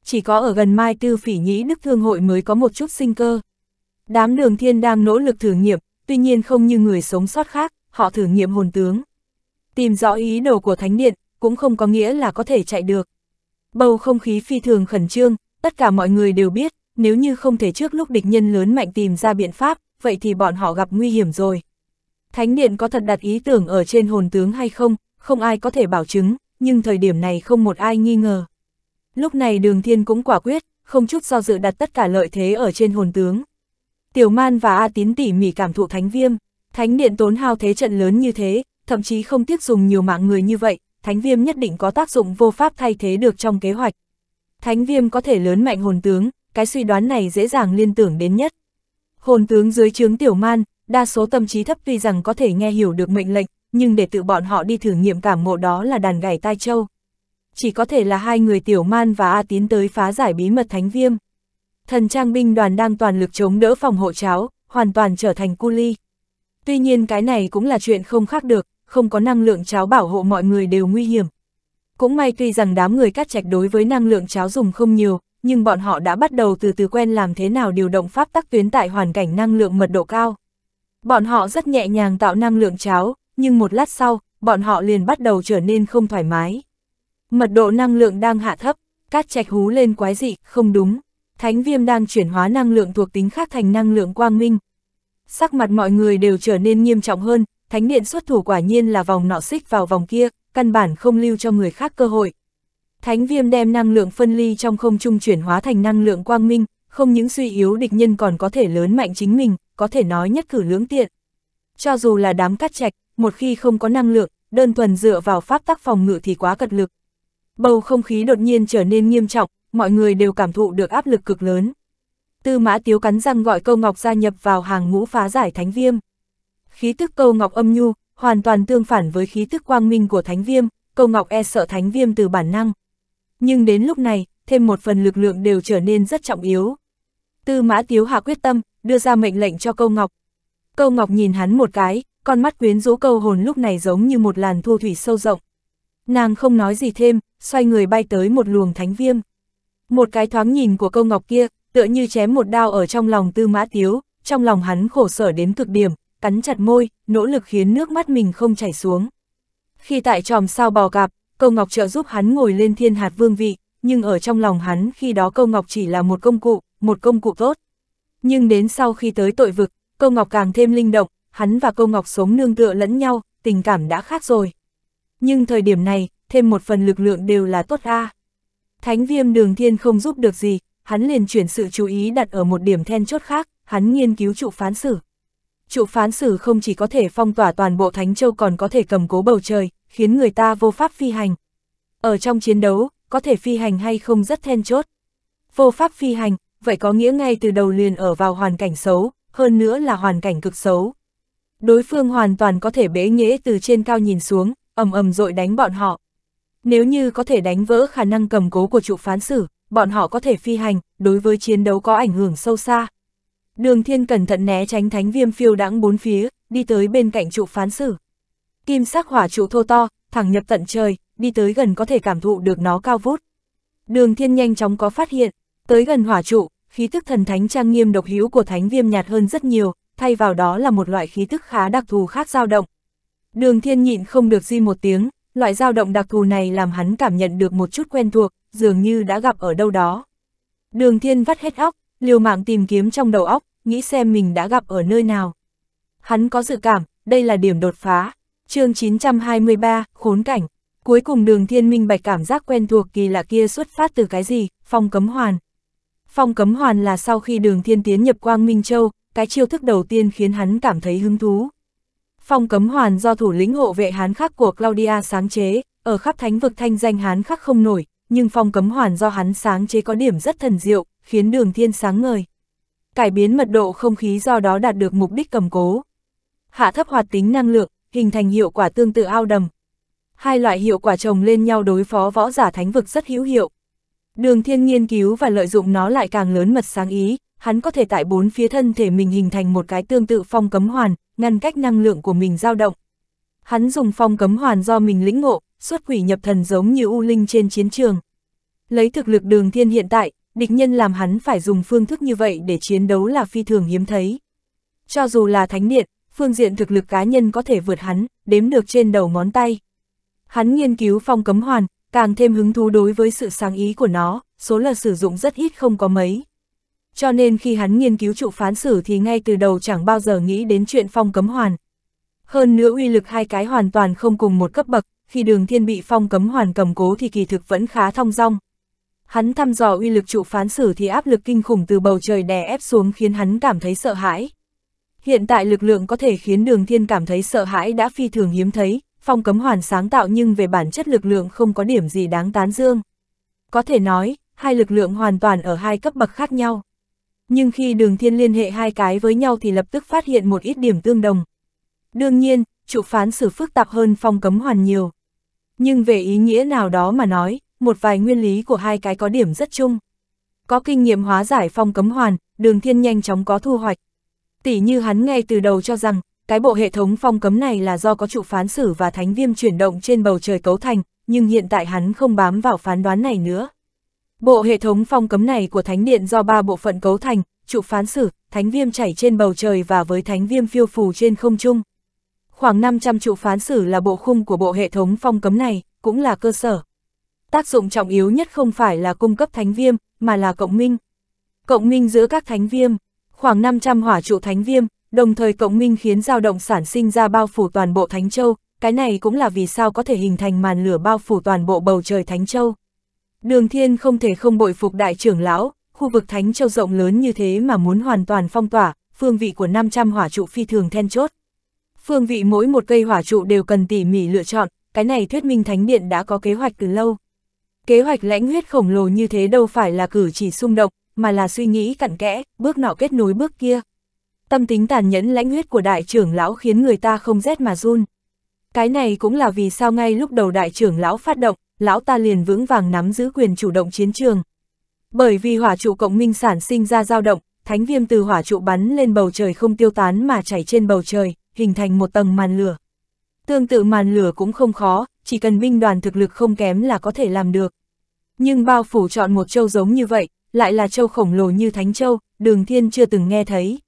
Chỉ có ở gần Mai Tư Phỉ Nhĩ Đức Thương Hội mới có một chút sinh cơ. Đám đường thiên đang nỗ lực thử nghiệm, tuy nhiên không như người sống sót khác, họ thử nghiệm hồn tướng. Tìm rõ ý đồ của thánh điện, cũng không có nghĩa là có thể chạy được. Bầu không khí phi thường khẩn trương, tất cả mọi người đều biết, nếu như không thể trước lúc địch nhân lớn mạnh tìm ra biện pháp, vậy thì bọn họ gặp nguy hiểm rồi. Thánh điện có thật đặt ý tưởng ở trên hồn tướng hay không, không ai có thể bảo chứng, nhưng thời điểm này không một ai nghi ngờ. Lúc này đường thiên cũng quả quyết, không chút do dự đặt tất cả lợi thế ở trên hồn tướng. Tiểu man và A tín tỉ mỉ cảm thụ thánh viêm, thánh điện tốn hao thế trận lớn như thế, thậm chí không tiếc dùng nhiều mạng người như vậy, thánh viêm nhất định có tác dụng vô pháp thay thế được trong kế hoạch. Thánh viêm có thể lớn mạnh hồn tướng, cái suy đoán này dễ dàng liên tưởng đến nhất. Hồn tướng dưới chướng tiểu man, đa số tâm trí thấp tuy rằng có thể nghe hiểu được mệnh lệnh, nhưng để tự bọn họ đi thử nghiệm cảm ngộ đó là đàn gảy tai châu. Chỉ có thể là hai người tiểu man và A tiến tới phá giải bí mật thánh viêm. Thần trang binh đoàn đang toàn lực chống đỡ phòng hộ cháo, hoàn toàn trở thành cu ly. Tuy nhiên cái này cũng là chuyện không khác được, không có năng lượng cháo bảo hộ mọi người đều nguy hiểm. Cũng may tuy rằng đám người cát trạch đối với năng lượng cháo dùng không nhiều, nhưng bọn họ đã bắt đầu từ từ quen làm thế nào điều động pháp tắc tuyến tại hoàn cảnh năng lượng mật độ cao. Bọn họ rất nhẹ nhàng tạo năng lượng cháo, nhưng một lát sau, bọn họ liền bắt đầu trở nên không thoải mái. Mật độ năng lượng đang hạ thấp, cát trạch hú lên quái dị, không đúng. Thánh viêm đang chuyển hóa năng lượng thuộc tính khác thành năng lượng quang minh. Sắc mặt mọi người đều trở nên nghiêm trọng hơn, thánh điện xuất thủ quả nhiên là vòng nọ xích vào vòng kia, căn bản không lưu cho người khác cơ hội. Thánh viêm đem năng lượng phân ly trong không trung chuyển hóa thành năng lượng quang minh, không những suy yếu địch nhân còn có thể lớn mạnh chính mình, có thể nói nhất cử lưỡng tiện. Cho dù là đám cắt trạch, một khi không có năng lượng, đơn thuần dựa vào pháp tắc phòng ngự thì quá cật lực. Bầu không khí đột nhiên trở nên nghiêm trọng, mọi người đều cảm thụ được áp lực cực lớn. Tư mã tiếu cắn răng gọi câu ngọc gia nhập vào hàng ngũ phá giải thánh viêm khí tức câu ngọc âm nhu, hoàn toàn tương phản với khí tức quang minh của thánh viêm, câu ngọc e sợ thánh viêm từ bản năng. Nhưng đến lúc này, thêm một phần lực lượng đều trở nên rất trọng yếu. Tư mã tiếu hạ quyết tâm, đưa ra mệnh lệnh cho câu ngọc. Câu ngọc nhìn hắn một cái, con mắt quyến rũ câu hồn lúc này giống như một làn thu thủy sâu rộng. Nàng không nói gì thêm, xoay người bay tới một luồng thánh viêm. Một cái thoáng nhìn của câu ngọc kia, tựa như chém một đao ở trong lòng tư mã tiếu, trong lòng hắn khổ sở đến cực điểm, cắn chặt môi, nỗ lực khiến nước mắt mình không chảy xuống. Khi tại tròm sao bò gặp, câu ngọc trợ giúp hắn ngồi lên thiên hạt vương vị, nhưng ở trong lòng hắn khi đó câu ngọc chỉ là một công cụ, một công cụ tốt. Nhưng đến sau khi tới tội vực, câu ngọc càng thêm linh động, hắn và câu ngọc sống nương tựa lẫn nhau, tình cảm đã khác rồi. Nhưng thời điểm này, thêm một phần lực lượng đều là tốt a. Thánh viêm đường thiên không giúp được gì, hắn liền chuyển sự chú ý đặt ở một điểm then chốt khác, hắn nghiên cứu trụ phán xử. Chủ phán xử không chỉ có thể phong tỏa toàn bộ Thánh Châu còn có thể cầm cố bầu trời, khiến người ta vô pháp phi hành. Ở trong chiến đấu, có thể phi hành hay không rất then chốt. Vô pháp phi hành, vậy có nghĩa ngay từ đầu liền ở vào hoàn cảnh xấu, hơn nữa là hoàn cảnh cực xấu. Đối phương hoàn toàn có thể bế nghễ từ trên cao nhìn xuống, ầm ầm dội đánh bọn họ. Nếu như có thể đánh vỡ khả năng cầm cố của trụ phán xử, bọn họ có thể phi hành, đối với chiến đấu có ảnh hưởng sâu xa. Đường thiên cẩn thận né tránh thánh viêm phiêu đãng bốn phía, đi tới bên cạnh trụ phán xử. Kim sắc hỏa trụ thô to, thẳng nhập tận trời, đi tới gần có thể cảm thụ được nó cao vút. Đường thiên nhanh chóng có phát hiện, tới gần hỏa trụ, khí tức thần thánh trang nghiêm độc hữu của thánh viêm nhạt hơn rất nhiều, thay vào đó là một loại khí tức khá đặc thù khác dao động. Đường thiên nhịn không được di một tiếng, loại dao động đặc thù này làm hắn cảm nhận được một chút quen thuộc, dường như đã gặp ở đâu đó. Đường thiên vắt hết óc, liều mạng tìm kiếm trong đầu óc, nghĩ xem mình đã gặp ở nơi nào. Hắn có dự cảm, đây là điểm đột phá. chương 923, khốn cảnh. Cuối cùng đường thiên minh bạch cảm giác quen thuộc kỳ lạ kia xuất phát từ cái gì, phong cấm hoàn. Phong cấm hoàn là sau khi đường thiên tiến nhập quang Minh Châu, cái chiêu thức đầu tiên khiến hắn cảm thấy hứng thú. Phong cấm hoàn do thủ lĩnh hộ vệ hán khắc của Claudia sáng chế, ở khắp thánh vực thanh danh hán khắc không nổi, nhưng phong cấm hoàn do hắn sáng chế có điểm rất thần diệu, khiến đường thiên sáng ngời. Cải biến mật độ không khí do đó đạt được mục đích cầm cố. Hạ thấp hoạt tính năng lượng, hình thành hiệu quả tương tự ao đầm. Hai loại hiệu quả chồng lên nhau đối phó võ giả thánh vực rất hữu hiệu. Đường thiên nghiên cứu và lợi dụng nó lại càng lớn mật sáng ý, hắn có thể tại bốn phía thân thể mình hình thành một cái tương tự phong cấm hoàn, ngăn cách năng lượng của mình dao động. Hắn dùng phong cấm hoàn do mình lĩnh ngộ, xuất quỷ nhập thần giống như u linh trên chiến trường. Lấy thực lực đường thiên hiện tại, địch nhân làm hắn phải dùng phương thức như vậy để chiến đấu là phi thường hiếm thấy. Cho dù là thánh điện, phương diện thực lực cá nhân có thể vượt hắn, đếm được trên đầu ngón tay. Hắn nghiên cứu phong cấm hoàn, càng thêm hứng thú đối với sự sáng ý của nó, số là sử dụng rất ít không có mấy. Cho nên khi hắn nghiên cứu trụ phán xử thì ngay từ đầu chẳng bao giờ nghĩ đến chuyện phong cấm hoàn. Hơn nữa uy lực hai cái hoàn toàn không cùng một cấp bậc, khi đường thiên bị phong cấm hoàn cầm cố thì kỳ thực vẫn khá thong dong. Hắn thăm dò uy lực trụ phán xử thì áp lực kinh khủng từ bầu trời đè ép xuống khiến hắn cảm thấy sợ hãi. Hiện tại lực lượng có thể khiến đường thiên cảm thấy sợ hãi đã phi thường hiếm thấy, phong cấm hoàn sáng tạo nhưng về bản chất lực lượng không có điểm gì đáng tán dương. Có thể nói, hai lực lượng hoàn toàn ở hai cấp bậc khác nhau. Nhưng khi đường thiên liên hệ hai cái với nhau thì lập tức phát hiện một ít điểm tương đồng. Đương nhiên, trụ phán xử phức tạp hơn phong cấm hoàn nhiều. Nhưng về ý nghĩa nào đó mà nói, một vài nguyên lý của hai cái có điểm rất chung. Có kinh nghiệm hóa giải phong cấm hoàn, đường thiên nhanh chóng có thu hoạch. Tỷ như hắn ngay từ đầu cho rằng, cái bộ hệ thống phong cấm này là do có trụ phán xử và thánh viêm chuyển động trên bầu trời cấu thành, nhưng hiện tại hắn không bám vào phán đoán này nữa. Bộ hệ thống phong cấm này của thánh điện do ba bộ phận cấu thành, trụ phán xử, thánh viêm chảy trên bầu trời và với thánh viêm phiêu phù trên không trung. Khoảng 500 trụ phán xử là bộ khung của bộ hệ thống phong cấm này, cũng là cơ sở tác dụng trọng yếu nhất không phải là cung cấp thánh viêm, mà là cộng minh. Cộng minh giữa các thánh viêm, khoảng 500 hỏa trụ thánh viêm, đồng thời cộng minh khiến dao động sản sinh ra bao phủ toàn bộ Thánh Châu, cái này cũng là vì sao có thể hình thành màn lửa bao phủ toàn bộ bầu trời Thánh Châu. Đường Thiên không thể không bội phục đại trưởng lão, khu vực Thánh Châu rộng lớn như thế mà muốn hoàn toàn phong tỏa, phương vị của 500 hỏa trụ phi thường then chốt. Phương vị mỗi một cây hỏa trụ đều cần tỉ mỉ lựa chọn, cái này thuyết minh Thánh Điện đã có kế hoạch từ lâu. Kế hoạch lãnh huyết khổng lồ như thế đâu phải là cử chỉ xung động, mà là suy nghĩ cặn kẽ, bước nọ kết nối bước kia. Tâm tính tàn nhẫn lãnh huyết của đại trưởng lão khiến người ta không rét mà run. Cái này cũng là vì sao ngay lúc đầu đại trưởng lão phát động, lão ta liền vững vàng nắm giữ quyền chủ động chiến trường. Bởi vì hỏa trụ cộng minh sản sinh ra dao động, thánh viêm từ hỏa trụ bắn lên bầu trời không tiêu tán mà chảy trên bầu trời, hình thành một tầng màn lửa. Tương tự màn lửa cũng không khó, chỉ cần binh đoàn thực lực không kém là có thể làm được. Nhưng bao phủ chọn một châu giống như vậy, lại là châu khổng lồ như Thánh Châu, đường thiên chưa từng nghe thấy.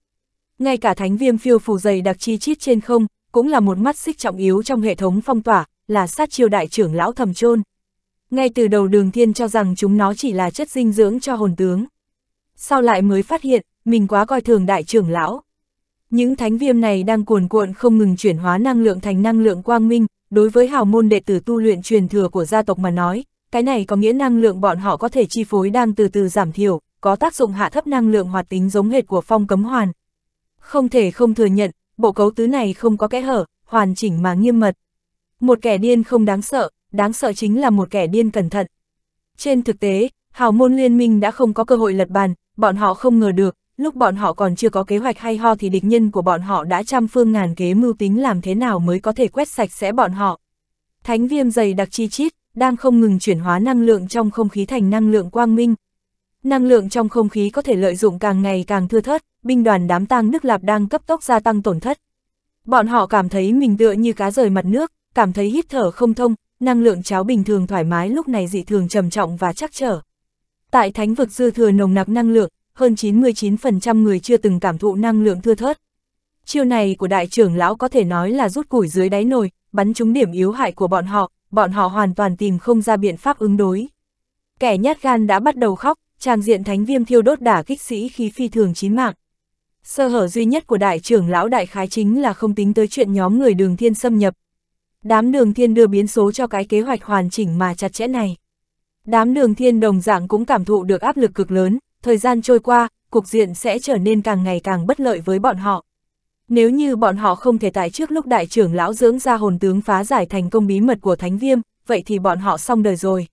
Ngay cả thánh viêm phiêu phù dày đặc chi chít trên không, cũng là một mắt xích trọng yếu trong hệ thống phong tỏa, là sát chiêu đại trưởng lão thầm chôn Ngay từ đầu đường thiên cho rằng chúng nó chỉ là chất dinh dưỡng cho hồn tướng. Sau lại mới phát hiện, mình quá coi thường đại trưởng lão. Những thánh viêm này đang cuồn cuộn không ngừng chuyển hóa năng lượng thành năng lượng quang minh, đối với hào môn đệ tử tu luyện truyền thừa của gia tộc mà nói, cái này có nghĩa năng lượng bọn họ có thể chi phối đang từ từ giảm thiểu, có tác dụng hạ thấp năng lượng hoạt tính giống hệt của phong cấm hoàn. Không thể không thừa nhận, bộ cấu tứ này không có kẽ hở, hoàn chỉnh mà nghiêm mật. Một kẻ điên không đáng sợ, đáng sợ chính là một kẻ điên cẩn thận. Trên thực tế, hào môn liên minh đã không có cơ hội lật bàn, bọn họ không ngờ được, lúc bọn họ còn chưa có kế hoạch hay ho thì địch nhân của bọn họ đã trăm phương ngàn kế mưu tính làm thế nào mới có thể quét sạch sẽ bọn họ. Thánh viêm dày đặc chi chít, đang không ngừng chuyển hóa năng lượng trong không khí thành năng lượng quang minh. Năng lượng trong không khí có thể lợi dụng càng ngày càng thưa thớt, binh đoàn đám tang nước lạp đang cấp tốc gia tăng tổn thất. Bọn họ cảm thấy mình tựa như cá rời mặt nước, cảm thấy hít thở không thông, năng lượng cháo bình thường thoải mái lúc này dị thường trầm trọng và chắc trở. Tại thánh vực dư thừa nồng nặc năng lượng, hơn 99% người chưa từng cảm thụ năng lượng thưa thớt. Chiêu này của đại trưởng lão có thể nói là rút củi dưới đáy nồi, bắn trúng điểm yếu hại của bọn họ, bọn họ hoàn toàn tìm không ra biện pháp ứng đối. Kẻ nhát gan đã bắt đầu khóc, chàng diện thánh viêm thiêu đốt đả kích sĩ khí phi thường chí mạng. Sơ hở duy nhất của đại trưởng lão đại khái chính là không tính tới chuyện nhóm người đường thiên xâm nhập. Đám đường thiên đưa biến số cho cái kế hoạch hoàn chỉnh mà chặt chẽ này. Đám đường thiên đồng dạng cũng cảm thụ được áp lực cực lớn, thời gian trôi qua, cục diện sẽ trở nên càng ngày càng bất lợi với bọn họ. Nếu như bọn họ không thể tại trước lúc đại trưởng lão dưỡng ra hồn tướng phá giải thành công bí mật của Thánh Viêm, vậy thì bọn họ xong đời rồi.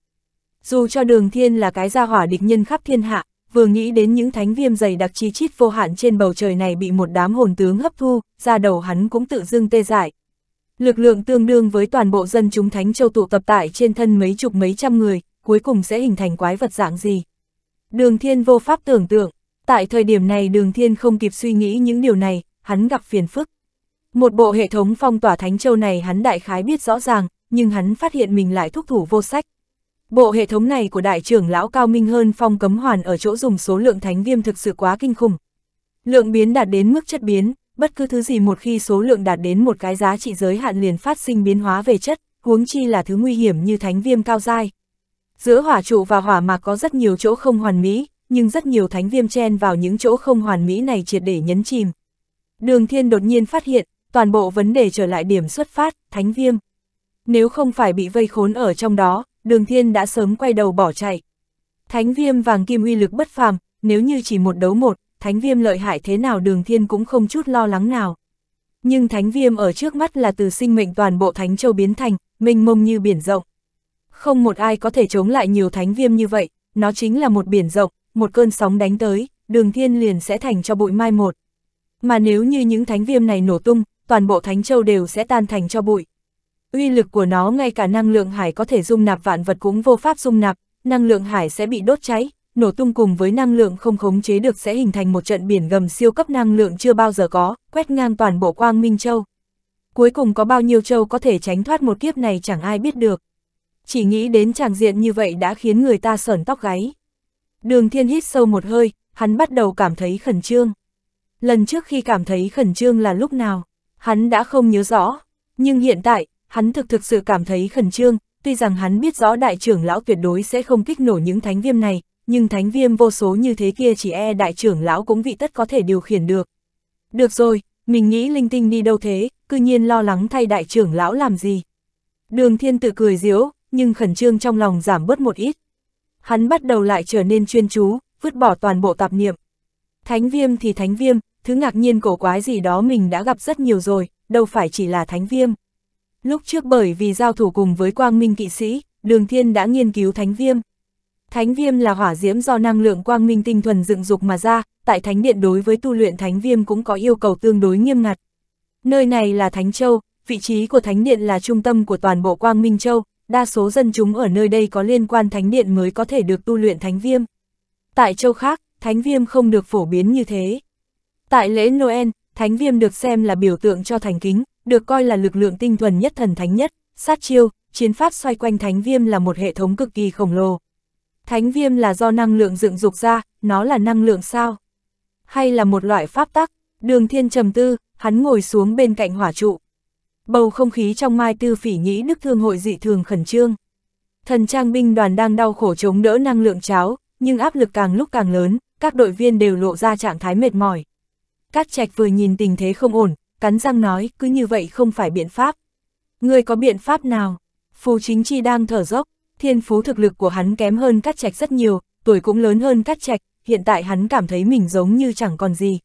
Dù cho đường thiên là cái gia hỏa địch nhân khắp thiên hạ, vừa nghĩ đến những thánh viêm dày đặc chi chít vô hạn trên bầu trời này bị một đám hồn tướng hấp thu, ra đầu hắn cũng tự dưng tê dại. Lực lượng tương đương với toàn bộ dân chúng thánh châu tụ tập tại trên thân mấy chục mấy trăm người, cuối cùng sẽ hình thành quái vật dạng gì. Đường thiên vô pháp tưởng tượng, tại thời điểm này đường thiên không kịp suy nghĩ những điều này, hắn gặp phiền phức. Một bộ hệ thống phong tỏa Thánh Châu này hắn đại khái biết rõ ràng, nhưng hắn phát hiện mình lại thúc thủ vô sách. Bộ hệ thống này của đại trưởng lão Cao Minh hơn phong cấm hoàn ở chỗ dùng số lượng thánh viêm thực sự quá kinh khủng. Lượng biến đạt đến mức chất biến, bất cứ thứ gì một khi số lượng đạt đến một cái giá trị giới hạn liền phát sinh biến hóa về chất, huống chi là thứ nguy hiểm như thánh viêm cao dai. Giữa hỏa trụ và hỏa mạc có rất nhiều chỗ không hoàn mỹ, nhưng rất nhiều thánh viêm chen vào những chỗ không hoàn mỹ này triệt để nhấn chìm. Đường thiên đột nhiên phát hiện, toàn bộ vấn đề trở lại điểm xuất phát, thánh viêm. Nếu không phải bị vây khốn ở trong đó, đường thiên đã sớm quay đầu bỏ chạy. Thánh viêm vàng kim uy lực bất phàm, nếu như chỉ một đấu một, thánh viêm lợi hại thế nào đường thiên cũng không chút lo lắng nào. Nhưng thánh viêm ở trước mắt là từ sinh mệnh toàn bộ thánh châu biến thành, mênh mông như biển rộng. Không một ai có thể chống lại nhiều thánh viêm như vậy, nó chính là một biển rộng, một cơn sóng đánh tới, đường thiên liền sẽ thành cho bụi mai một. Mà nếu như những thánh viêm này nổ tung, toàn bộ thánh châu đều sẽ tan thành cho bụi. Uy lực của nó ngay cả năng lượng hải có thể dung nạp vạn vật cũng vô pháp dung nạp, năng lượng hải sẽ bị đốt cháy, nổ tung cùng với năng lượng không khống chế được sẽ hình thành một trận biển gầm siêu cấp năng lượng chưa bao giờ có, quét ngang toàn bộ quang minh châu. Cuối cùng có bao nhiêu châu có thể tránh thoát một kiếp này chẳng ai biết được chỉ nghĩ đến tràng diện như vậy đã khiến người ta sởn tóc gáy. Đường thiên hít sâu một hơi, hắn bắt đầu cảm thấy khẩn trương. Lần trước khi cảm thấy khẩn trương là lúc nào, hắn đã không nhớ rõ, nhưng hiện tại, hắn thực thực sự cảm thấy khẩn trương, tuy rằng hắn biết rõ đại trưởng lão tuyệt đối sẽ không kích nổ những thánh viêm này, nhưng thánh viêm vô số như thế kia chỉ e đại trưởng lão cũng vị tất có thể điều khiển được. Được rồi, mình nghĩ linh tinh đi đâu thế, cư nhiên lo lắng thay đại trưởng lão làm gì. Đường thiên tự cười diếu, nhưng khẩn trương trong lòng giảm bớt một ít. Hắn bắt đầu lại trở nên chuyên chú, vứt bỏ toàn bộ tạp niệm. Thánh viêm thì thánh viêm, thứ ngạc nhiên cổ quái gì đó mình đã gặp rất nhiều rồi, đâu phải chỉ là thánh viêm. Lúc trước bởi vì giao thủ cùng với quang minh kỵ sĩ, Đường Thiên đã nghiên cứu thánh viêm. Thánh viêm là hỏa diễm do năng lượng quang minh tinh thuần dựng dục mà ra, tại thánh điện đối với tu luyện thánh viêm cũng có yêu cầu tương đối nghiêm ngặt. Nơi này là Thánh Châu, vị trí của thánh điện là trung tâm của toàn bộ quang minh châu, đa số dân chúng ở nơi đây có liên quan thánh điện mới có thể được tu luyện thánh viêm. Tại châu khác, thánh viêm không được phổ biến như thế. Tại lễ Noel, thánh viêm được xem là biểu tượng cho thành kính, được coi là lực lượng tinh thuần nhất thần thánh nhất, sát chiêu, chiến pháp xoay quanh thánh viêm là một hệ thống cực kỳ khổng lồ. Thánh viêm là do năng lượng dựng dục ra, nó là năng lượng sao? Hay là một loại pháp tắc? Đường thiên trầm tư, hắn ngồi xuống bên cạnh hỏa trụ, Bầu không khí trong Mai Tư Phỉ nghĩ Đức Thương hội dị thường khẩn trương. Thần trang binh đoàn đang đau khổ chống đỡ năng lượng cháo, nhưng áp lực càng lúc càng lớn, các đội viên đều lộ ra trạng thái mệt mỏi. Cát Trạch vừa nhìn tình thế không ổn, cắn răng nói, cứ như vậy không phải biện pháp. Ngươi có biện pháp nào? Phù Chính Chi đang thở dốc, thiên phú thực lực của hắn kém hơn Cát Trạch rất nhiều, tuổi cũng lớn hơn Cát Trạch, hiện tại hắn cảm thấy mình giống như chẳng còn gì.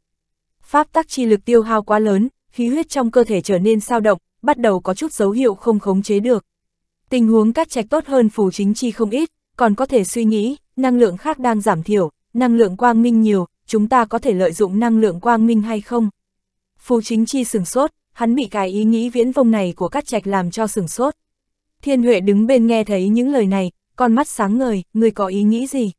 Pháp tắc chi lực tiêu hao quá lớn, khí huyết trong cơ thể trở nên sao động, bắt đầu có chút dấu hiệu không khống chế được. Tình huống cát trạch tốt hơn phù chính chi không ít, còn có thể suy nghĩ, năng lượng khác đang giảm thiểu, năng lượng quang minh nhiều, chúng ta có thể lợi dụng năng lượng quang minh hay không? Phù chính chi sửng sốt, hắn bị cái ý nghĩ viễn vông này của cát trạch làm cho sửng sốt. Thiên Huệ đứng bên nghe thấy những lời này, con mắt sáng ngời, người có ý nghĩ gì?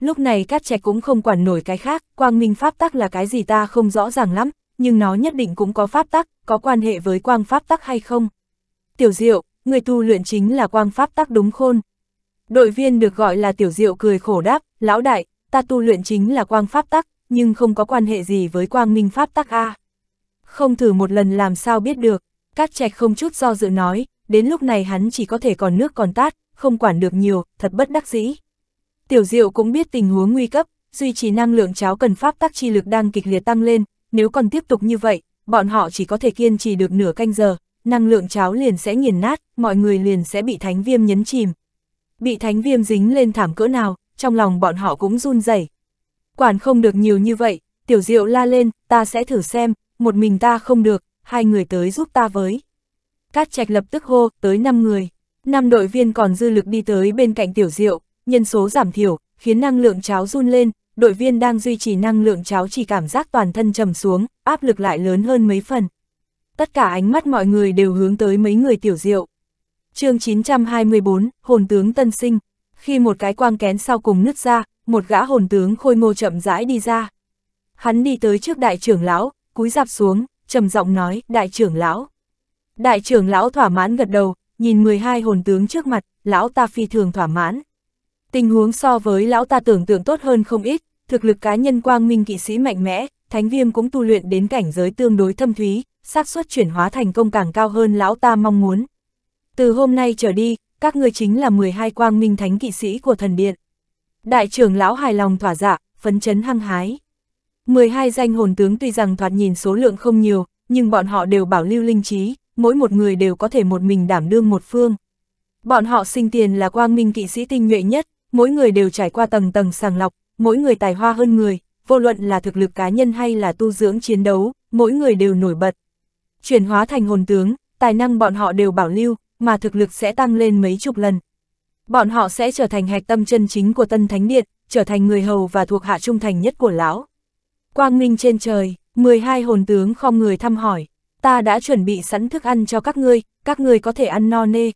Lúc này cát trạch cũng không quản nổi cái khác, quang minh pháp tắc là cái gì ta không rõ ràng lắm, nhưng nó nhất định cũng có pháp tắc, có quan hệ với quang pháp tắc hay không. Tiểu diệu, người tu luyện chính là quang pháp tắc đúng khôn. Đội viên được gọi là tiểu diệu cười khổ đáp, lão đại, ta tu luyện chính là quang pháp tắc, nhưng không có quan hệ gì với quang minh pháp tắc a. Không thử một lần làm sao biết được, cát trạch không chút do dự nói, đến lúc này hắn chỉ có thể còn nước còn tát, không quản được nhiều, thật bất đắc dĩ. Tiểu diệu cũng biết tình huống nguy cấp, duy trì năng lượng cháo cần pháp tắc chi lực đang kịch liệt tăng lên, nếu còn tiếp tục như vậy, bọn họ chỉ có thể kiên trì được nửa canh giờ, năng lượng cháo liền sẽ nghiền nát, mọi người liền sẽ bị thánh viêm nhấn chìm. Bị thánh viêm dính lên thảm cỡ nào, trong lòng bọn họ cũng run rẩy. Quản không được nhiều như vậy, tiểu diệu la lên, ta sẽ thử xem, một mình ta không được, hai người tới giúp ta với. Cát trạch lập tức hô, tới 5 người. năm đội viên còn dư lực đi tới bên cạnh tiểu diệu, nhân số giảm thiểu, khiến năng lượng cháo run lên, đội viên đang duy trì năng lượng cháo chỉ cảm giác toàn thân trầm xuống, áp lực lại lớn hơn mấy phần. Tất cả ánh mắt mọi người đều hướng tới mấy người tiểu diệu. chương 924, Hồn tướng Tân Sinh. Khi một cái quang kén sau cùng nứt ra, một gã hồn tướng khôi ngô chậm rãi đi ra. Hắn đi tới trước đại trưởng lão, cúi dạp xuống, trầm giọng nói, đại trưởng lão. Đại trưởng lão thỏa mãn gật đầu, nhìn 12 hồn tướng trước mặt, lão ta phi thường thỏa mãn. Tình huống so với lão ta tưởng tượng tốt hơn không ít, thực lực cá nhân quang minh kỵ sĩ mạnh mẽ, thánh viêm cũng tu luyện đến cảnh giới tương đối thâm thúy, xác suất chuyển hóa thành công càng cao hơn lão ta mong muốn. Từ hôm nay trở đi, các ngươi chính là 12 quang minh thánh kỵ sĩ của thần điện. Đại trưởng lão hài lòng thỏa dạ, phấn chấn hăng hái. 12 danh hồn tướng tuy rằng thoạt nhìn số lượng không nhiều, nhưng bọn họ đều bảo lưu linh trí, mỗi một người đều có thể một mình đảm đương một phương. Bọn họ sinh tiền là quang minh kỵ sĩ tinh nhuệ nhất, mỗi người đều trải qua tầng tầng sàng lọc, mỗi người tài hoa hơn người, vô luận là thực lực cá nhân hay là tu dưỡng chiến đấu, mỗi người đều nổi bật. Chuyển hóa thành hồn tướng, tài năng bọn họ đều bảo lưu, mà thực lực sẽ tăng lên mấy chục lần. Bọn họ sẽ trở thành hạch tâm chân chính của Tân Thánh Điện, trở thành người hầu và thuộc hạ trung thành nhất của lão. Quang minh trên trời, 12 hồn tướng không người thăm hỏi, ta đã chuẩn bị sẵn thức ăn cho các ngươi, các ngươi có thể ăn no nê.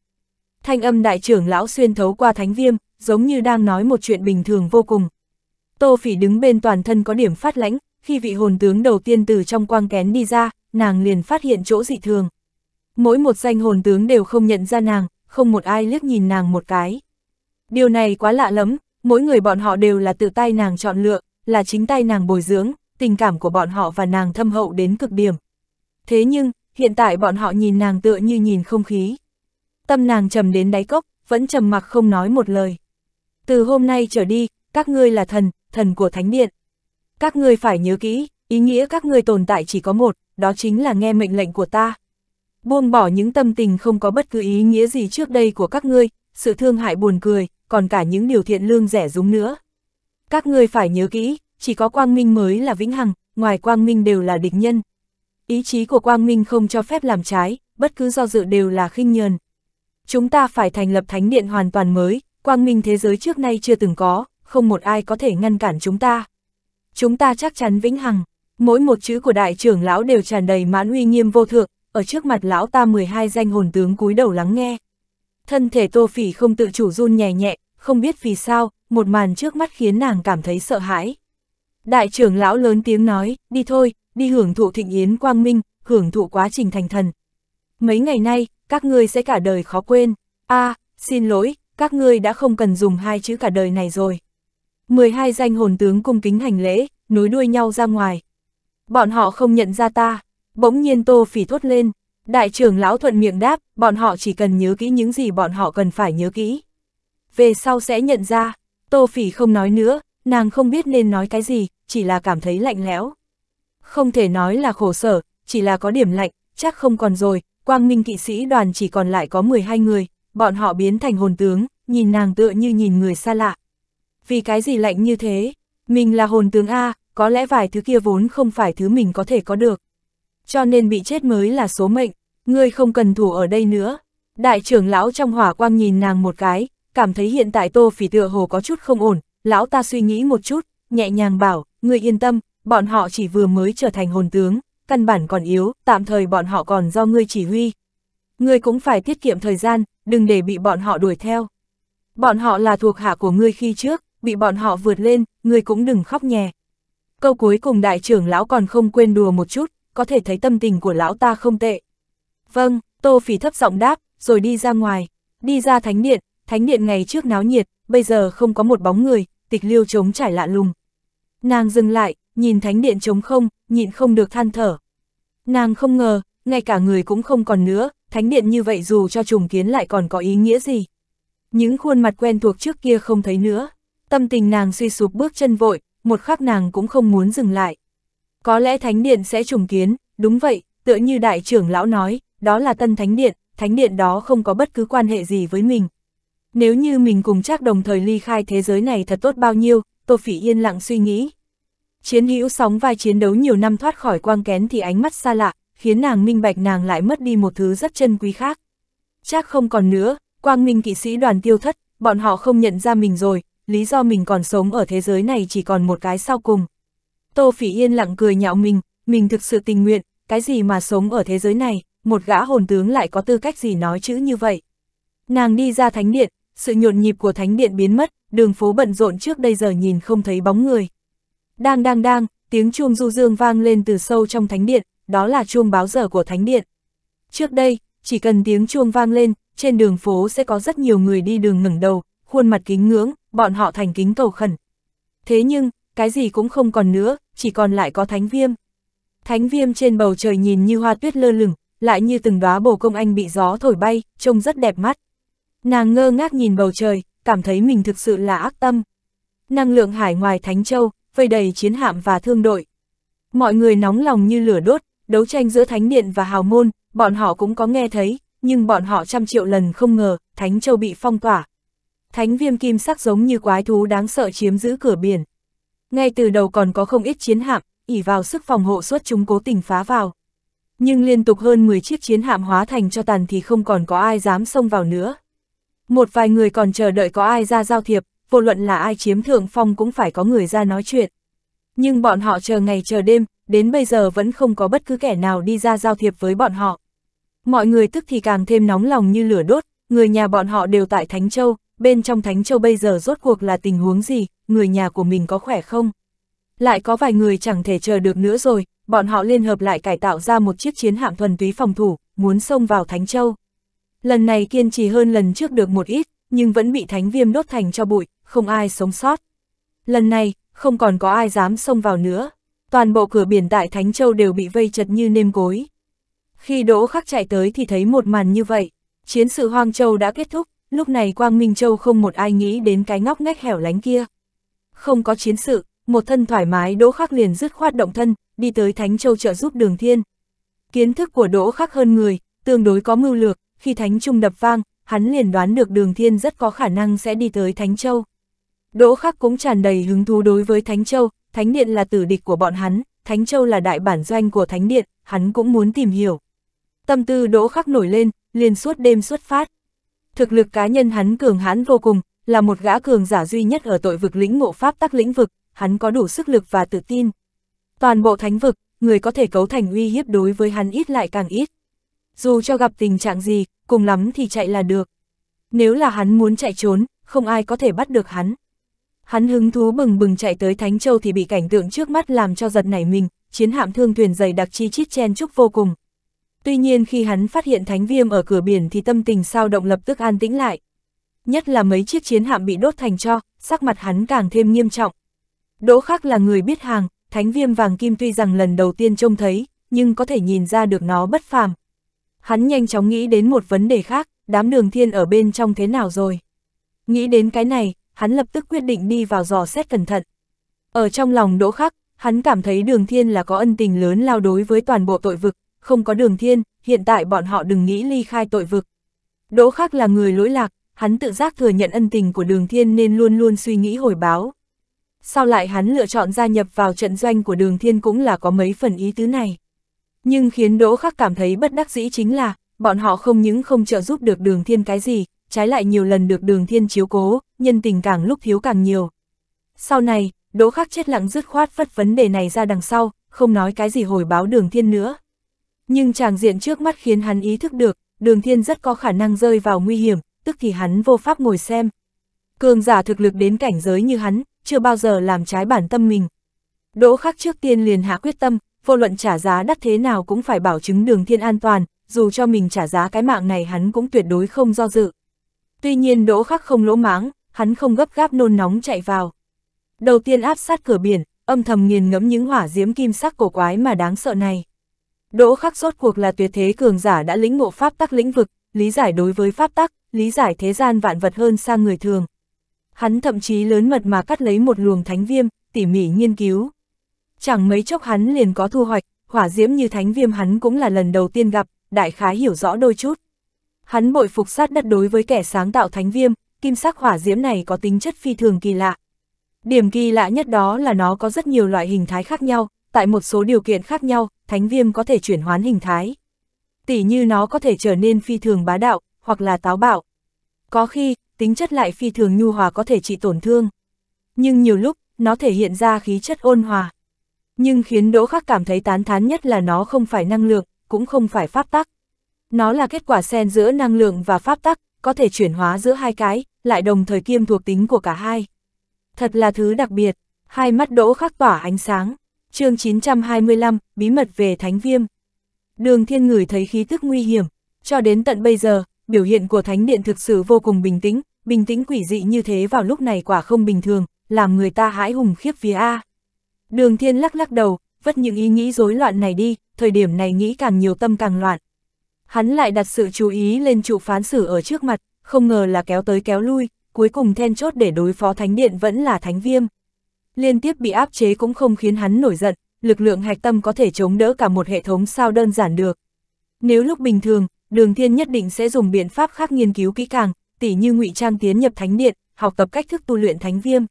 Thanh âm đại trưởng lão xuyên thấu qua thánh viêm, giống như đang nói một chuyện bình thường vô cùng, Tô Phỉ đứng bên toàn thân có điểm phát lãnh, khi vị hồn tướng đầu tiên từ trong quang kén đi ra, nàng liền phát hiện chỗ dị thường. Mỗi một danh hồn tướng đều không nhận ra nàng, không một ai liếc nhìn nàng một cái. Điều này quá lạ lắm, mỗi người bọn họ đều là tự tay nàng chọn lựa, là chính tay nàng bồi dưỡng, tình cảm của bọn họ và nàng thâm hậu đến cực điểm. Thế nhưng, hiện tại bọn họ nhìn nàng tựa như nhìn không khí. Tâm nàng trầm đến đáy cốc, vẫn trầm mặc không nói một lời. Từ hôm nay trở đi, các ngươi là thần, thần của Thánh Điện. Các ngươi phải nhớ kỹ, ý nghĩa các ngươi tồn tại chỉ có một, đó chính là nghe mệnh lệnh của ta. Buông bỏ những tâm tình không có bất cứ ý nghĩa gì trước đây của các ngươi, sự thương hại buồn cười, còn cả những điều thiện lương rẻ rúng nữa. Các ngươi phải nhớ kỹ, chỉ có quang minh mới là vĩnh hằng, ngoài quang minh đều là địch nhân. Ý chí của quang minh không cho phép làm trái, bất cứ do dự đều là khinh nhờn. Chúng ta phải thành lập thánh điện hoàn toàn mới, quang minh thế giới trước nay chưa từng có, không một ai có thể ngăn cản chúng ta. Chúng ta chắc chắn vĩnh hằng, mỗi một chữ của đại trưởng lão đều tràn đầy mãn uy nghiêm vô thượng, ở trước mặt lão ta 12 danh hồn tướng cúi đầu lắng nghe. Thân thể Tô Phỉ không tự chủ run nhẹ nhẹ, không biết vì sao, một màn trước mắt khiến nàng cảm thấy sợ hãi. Đại trưởng lão lớn tiếng nói, đi thôi, đi hưởng thụ thịnh yến quang minh, hưởng thụ quá trình thành thần. Mấy ngày nay, các ngươi sẽ cả đời khó quên. a à, xin lỗi, các ngươi đã không cần dùng hai chữ cả đời này rồi. 12 danh hồn tướng cung kính hành lễ, nối đuôi nhau ra ngoài. Bọn họ không nhận ra ta, bỗng nhiên tô phỉ thốt lên. Đại trưởng lão thuận miệng đáp, bọn họ chỉ cần nhớ kỹ những gì bọn họ cần phải nhớ kỹ. Về sau sẽ nhận ra, tô phỉ không nói nữa, nàng không biết nên nói cái gì, chỉ là cảm thấy lạnh lẽo. Không thể nói là khổ sở, chỉ là có điểm lạnh, chắc không còn rồi, quang minh kỵ sĩ đoàn chỉ còn lại có 12 người, bọn họ biến thành hồn tướng, nhìn nàng tựa như nhìn người xa lạ vì cái gì lạnh như thế? Mình là hồn tướng A, có lẽ vài thứ kia vốn không phải thứ mình có thể có được. Cho nên bị chết mới là số mệnh, ngươi không cần thủ ở đây nữa. Đại trưởng lão trong hỏa quang nhìn nàng một cái, cảm thấy hiện tại tô phỉ tựa hồ có chút không ổn, lão ta suy nghĩ một chút, nhẹ nhàng bảo, ngươi yên tâm, bọn họ chỉ vừa mới trở thành hồn tướng, căn bản còn yếu, tạm thời bọn họ còn do ngươi chỉ huy. Ngươi cũng phải tiết kiệm thời gian, đừng để bị bọn họ đuổi theo. Bọn họ là thuộc hạ của ngươi khi trước, bị bọn họ vượt lên, người cũng đừng khóc nhè. Câu cuối cùng đại trưởng lão còn không quên đùa một chút, có thể thấy tâm tình của lão ta không tệ. Vâng, Tô Phỉ thấp giọng đáp, rồi đi ra ngoài, đi ra thánh điện, thánh điện ngày trước náo nhiệt, bây giờ không có một bóng người, tịch liêu trống trải lạ lùng. Nàng dừng lại, nhìn thánh điện trống không, nhịn không được than thở. Nàng không ngờ, ngay cả người cũng không còn nữa, thánh điện như vậy dù cho trùng kiến lại còn có ý nghĩa gì. Những khuôn mặt quen thuộc trước kia không thấy nữa. Tâm tình nàng suy sụp bước chân vội, một khắc nàng cũng không muốn dừng lại. Có lẽ thánh điện sẽ trùng kiến, đúng vậy, tựa như đại trưởng lão nói, đó là tân thánh điện, thánh điện đó không có bất cứ quan hệ gì với mình. Nếu như mình cùng chắc đồng thời ly khai thế giới này thật tốt bao nhiêu, Tô Phỉ yên lặng suy nghĩ. Chiến hữu sóng vai chiến đấu nhiều năm thoát khỏi quang kén thì ánh mắt xa lạ, khiến nàng minh bạch nàng lại mất đi một thứ rất chân quý khác. Chắc không còn nữa, quang minh kỵ sĩ đoàn tiêu thất, bọn họ không nhận ra mình rồi, lý do mình còn sống ở thế giới này chỉ còn một cái sau cùng. Tô Phỉ Yên lặng cười nhạo mình, mình thực sự tình nguyện, cái gì mà sống ở thế giới này, một gã hồn tướng lại có tư cách gì nói chữ như vậy. Nàng đi ra thánh điện, sự nhộn nhịp của thánh điện biến mất, đường phố bận rộn trước đây giờ nhìn không thấy bóng người. Đang đang đang, tiếng chuông du dương vang lên từ sâu trong thánh điện, đó là chuông báo giờ của thánh điện. Trước đây, chỉ cần tiếng chuông vang lên, trên đường phố sẽ có rất nhiều người đi đường ngẩng đầu, khuôn mặt kính ngưỡng, bọn họ thành kính cầu khẩn. Thế nhưng, cái gì cũng không còn nữa, chỉ còn lại có thánh viêm. Thánh viêm trên bầu trời nhìn như hoa tuyết lơ lửng, lại như từng đóa bồ công anh bị gió thổi bay, trông rất đẹp mắt. Nàng ngơ ngác nhìn bầu trời, cảm thấy mình thực sự là ác tâm. Năng lượng hải ngoài Thánh Châu, vây đầy chiến hạm và thương đội. Mọi người nóng lòng như lửa đốt, đấu tranh giữa Thánh Điện và Hào Môn, bọn họ cũng có nghe thấy, nhưng bọn họ trăm triệu lần không ngờ, Thánh Châu bị phong tỏa, Thánh viêm kim sắc giống như quái thú đáng sợ chiếm giữ cửa biển. Ngay từ đầu còn có không ít chiến hạm, ỉ vào sức phòng hộ suốt chúng cố tình phá vào. Nhưng liên tục hơn 10 chiếc chiến hạm hóa thành cho tàn thì không còn có ai dám xông vào nữa. Một vài người còn chờ đợi có ai ra giao thiệp, vô luận là ai chiếm thượng phong cũng phải có người ra nói chuyện. Nhưng bọn họ chờ ngày chờ đêm, đến bây giờ vẫn không có bất cứ kẻ nào đi ra giao thiệp với bọn họ. Mọi người tức thì càng thêm nóng lòng như lửa đốt, người nhà bọn họ đều tại Thánh Châu, bên trong Thánh Châu bây giờ rốt cuộc là tình huống gì, người nhà của mình có khỏe không? Lại có vài người chẳng thể chờ được nữa rồi, bọn họ liên hợp lại cải tạo ra một chiếc chiến hạm thuần túy phòng thủ, muốn xông vào Thánh Châu. Lần này kiên trì hơn lần trước được một ít, nhưng vẫn bị Thánh Viêm đốt thành cho bụi, không ai sống sót. Lần này, không còn có ai dám xông vào nữa. Toàn bộ cửa biển tại Thánh Châu đều bị vây chật như nêm cối. Khi Đỗ Khắc chạy tới thì thấy một màn như vậy. Chiến sự Hoang Châu đã kết thúc, lúc này Quang Minh Châu không một ai nghĩ đến cái ngóc ngách hẻo lánh kia. Không có chiến sự, một thân thoải mái Đỗ Khắc liền dứt khoát động thân, đi tới Thánh Châu trợ giúp Đường Thiên. Kiến thức của Đỗ Khắc hơn người, tương đối có mưu lược, khi Thánh Trung đập vang, hắn liền đoán được Đường Thiên rất có khả năng sẽ đi tới Thánh Châu. Đỗ Khắc cũng tràn đầy hứng thú đối với Thánh Châu, Thánh Điện là tử địch của bọn hắn, Thánh Châu là đại bản doanh của Thánh Điện, hắn cũng muốn tìm hiểu. Tâm tư Đỗ Khắc nổi lên, liền suốt đêm xuất phát. Thực lực cá nhân hắn cường hãn vô cùng, là một gã cường giả duy nhất ở tội vực lĩnh ngộ pháp tắc lĩnh vực, hắn có đủ sức lực và tự tin. Toàn bộ thánh vực, người có thể cấu thành uy hiếp đối với hắn ít lại càng ít. Dù cho gặp tình trạng gì, cùng lắm thì chạy là được. Nếu là hắn muốn chạy trốn, không ai có thể bắt được hắn. Hắn hứng thú bừng bừng chạy tới Thánh Châu thì bị cảnh tượng trước mắt làm cho giật nảy mình, chiến hạm thương thuyền dày đặc chi chít chen chúc vô cùng. Tuy nhiên khi hắn phát hiện thánh viêm ở cửa biển thì tâm tình sao động lập tức an tĩnh lại. Nhất là mấy chiếc chiến hạm bị đốt thành cho, sắc mặt hắn càng thêm nghiêm trọng. Đỗ Khắc là người biết hàng, thánh viêm vàng kim tuy rằng lần đầu tiên trông thấy, nhưng có thể nhìn ra được nó bất phàm. Hắn nhanh chóng nghĩ đến một vấn đề khác, đám đường thiên ở bên trong thế nào rồi. Nghĩ đến cái này, hắn lập tức quyết định đi vào dò xét cẩn thận. Ở trong lòng Đỗ Khắc, hắn cảm thấy đường thiên là có ân tình lớn lao đối với toàn bộ tội vực, không có đường thiên, hiện tại bọn họ đừng nghĩ ly khai tội vực. Đỗ Khắc là người lỗi lạc, hắn tự giác thừa nhận ân tình của đường thiên nên luôn luôn suy nghĩ hồi báo. Sau lại hắn lựa chọn gia nhập vào trận doanh của đường thiên cũng là có mấy phần ý tứ này. Nhưng khiến Đỗ Khắc cảm thấy bất đắc dĩ chính là, bọn họ không những không trợ giúp được đường thiên cái gì, trái lại nhiều lần được đường thiên chiếu cố, nhân tình càng lúc thiếu càng nhiều. Sau này, Đỗ Khắc chết lặng dứt khoát vất vấn đề này ra đằng sau, không nói cái gì hồi báo đường thiên nữa. Nhưng chàng diện trước mắt khiến hắn ý thức được, đường thiên rất có khả năng rơi vào nguy hiểm, tức thì hắn vô pháp ngồi xem. Cường giả thực lực đến cảnh giới như hắn, chưa bao giờ làm trái bản tâm mình. Đỗ khắc trước tiên liền hạ quyết tâm, vô luận trả giá đắt thế nào cũng phải bảo chứng đường thiên an toàn, dù cho mình trả giá cái mạng này hắn cũng tuyệt đối không do dự. Tuy nhiên đỗ khắc không lỗ máng, hắn không gấp gáp nôn nóng chạy vào. Đầu tiên áp sát cửa biển, âm thầm nghiền ngẫm những hỏa diễm kim sắc cổ quái mà đáng sợ này. Đỗ khắc rốt cuộc là tuyệt thế cường giả đã lĩnh ngộ pháp tắc lĩnh vực, lý giải đối với pháp tắc, lý giải thế gian vạn vật hơn xa người thường. Hắn thậm chí lớn mật mà cắt lấy một luồng thánh viêm, tỉ mỉ nghiên cứu. Chẳng mấy chốc hắn liền có thu hoạch, hỏa diễm như thánh viêm hắn cũng là lần đầu tiên gặp, đại khái hiểu rõ đôi chút. Hắn bội phục sát đất đối với kẻ sáng tạo thánh viêm, kim sắc hỏa diễm này có tính chất phi thường kỳ lạ. Điểm kỳ lạ nhất đó là nó có rất nhiều loại hình thái khác nhau, tại một số điều kiện khác nhau, thánh viêm có thể chuyển hoán hình thái. Tỷ như nó có thể trở nên phi thường bá đạo, hoặc là táo bạo. Có khi, tính chất lại phi thường nhu hòa có thể trị tổn thương. Nhưng nhiều lúc, nó thể hiện ra khí chất ôn hòa. Nhưng khiến Đỗ Khắc cảm thấy tán thán nhất là nó không phải năng lượng, cũng không phải pháp tắc. Nó là kết quả xen giữa năng lượng và pháp tắc, có thể chuyển hóa giữa hai cái, lại đồng thời kiêm thuộc tính của cả hai. Thật là thứ đặc biệt, hai mắt Đỗ Khắc tỏa ánh sáng chương 925, bí mật về Thánh Viêm. Đường thiên ngửi thấy khí tức nguy hiểm, cho đến tận bây giờ, biểu hiện của Thánh Điện thực sự vô cùng bình tĩnh, bình tĩnh quỷ dị như thế vào lúc này quả không bình thường, làm người ta hãi hùng khiếp vía A. Đường thiên lắc lắc đầu, vất những ý nghĩ rối loạn này đi, thời điểm này nghĩ càng nhiều tâm càng loạn. Hắn lại đặt sự chú ý lên trụ phán xử ở trước mặt, không ngờ là kéo tới kéo lui, cuối cùng then chốt để đối phó Thánh Điện vẫn là Thánh Viêm liên tiếp bị áp chế cũng không khiến hắn nổi giận, lực lượng hạch tâm có thể chống đỡ cả một hệ thống sao đơn giản được. Nếu lúc bình thường, Đường Thiên nhất định sẽ dùng biện pháp khác nghiên cứu kỹ càng, tỉ như ngụy trang tiến nhập thánh điện, học tập cách thức tu luyện thánh viêm.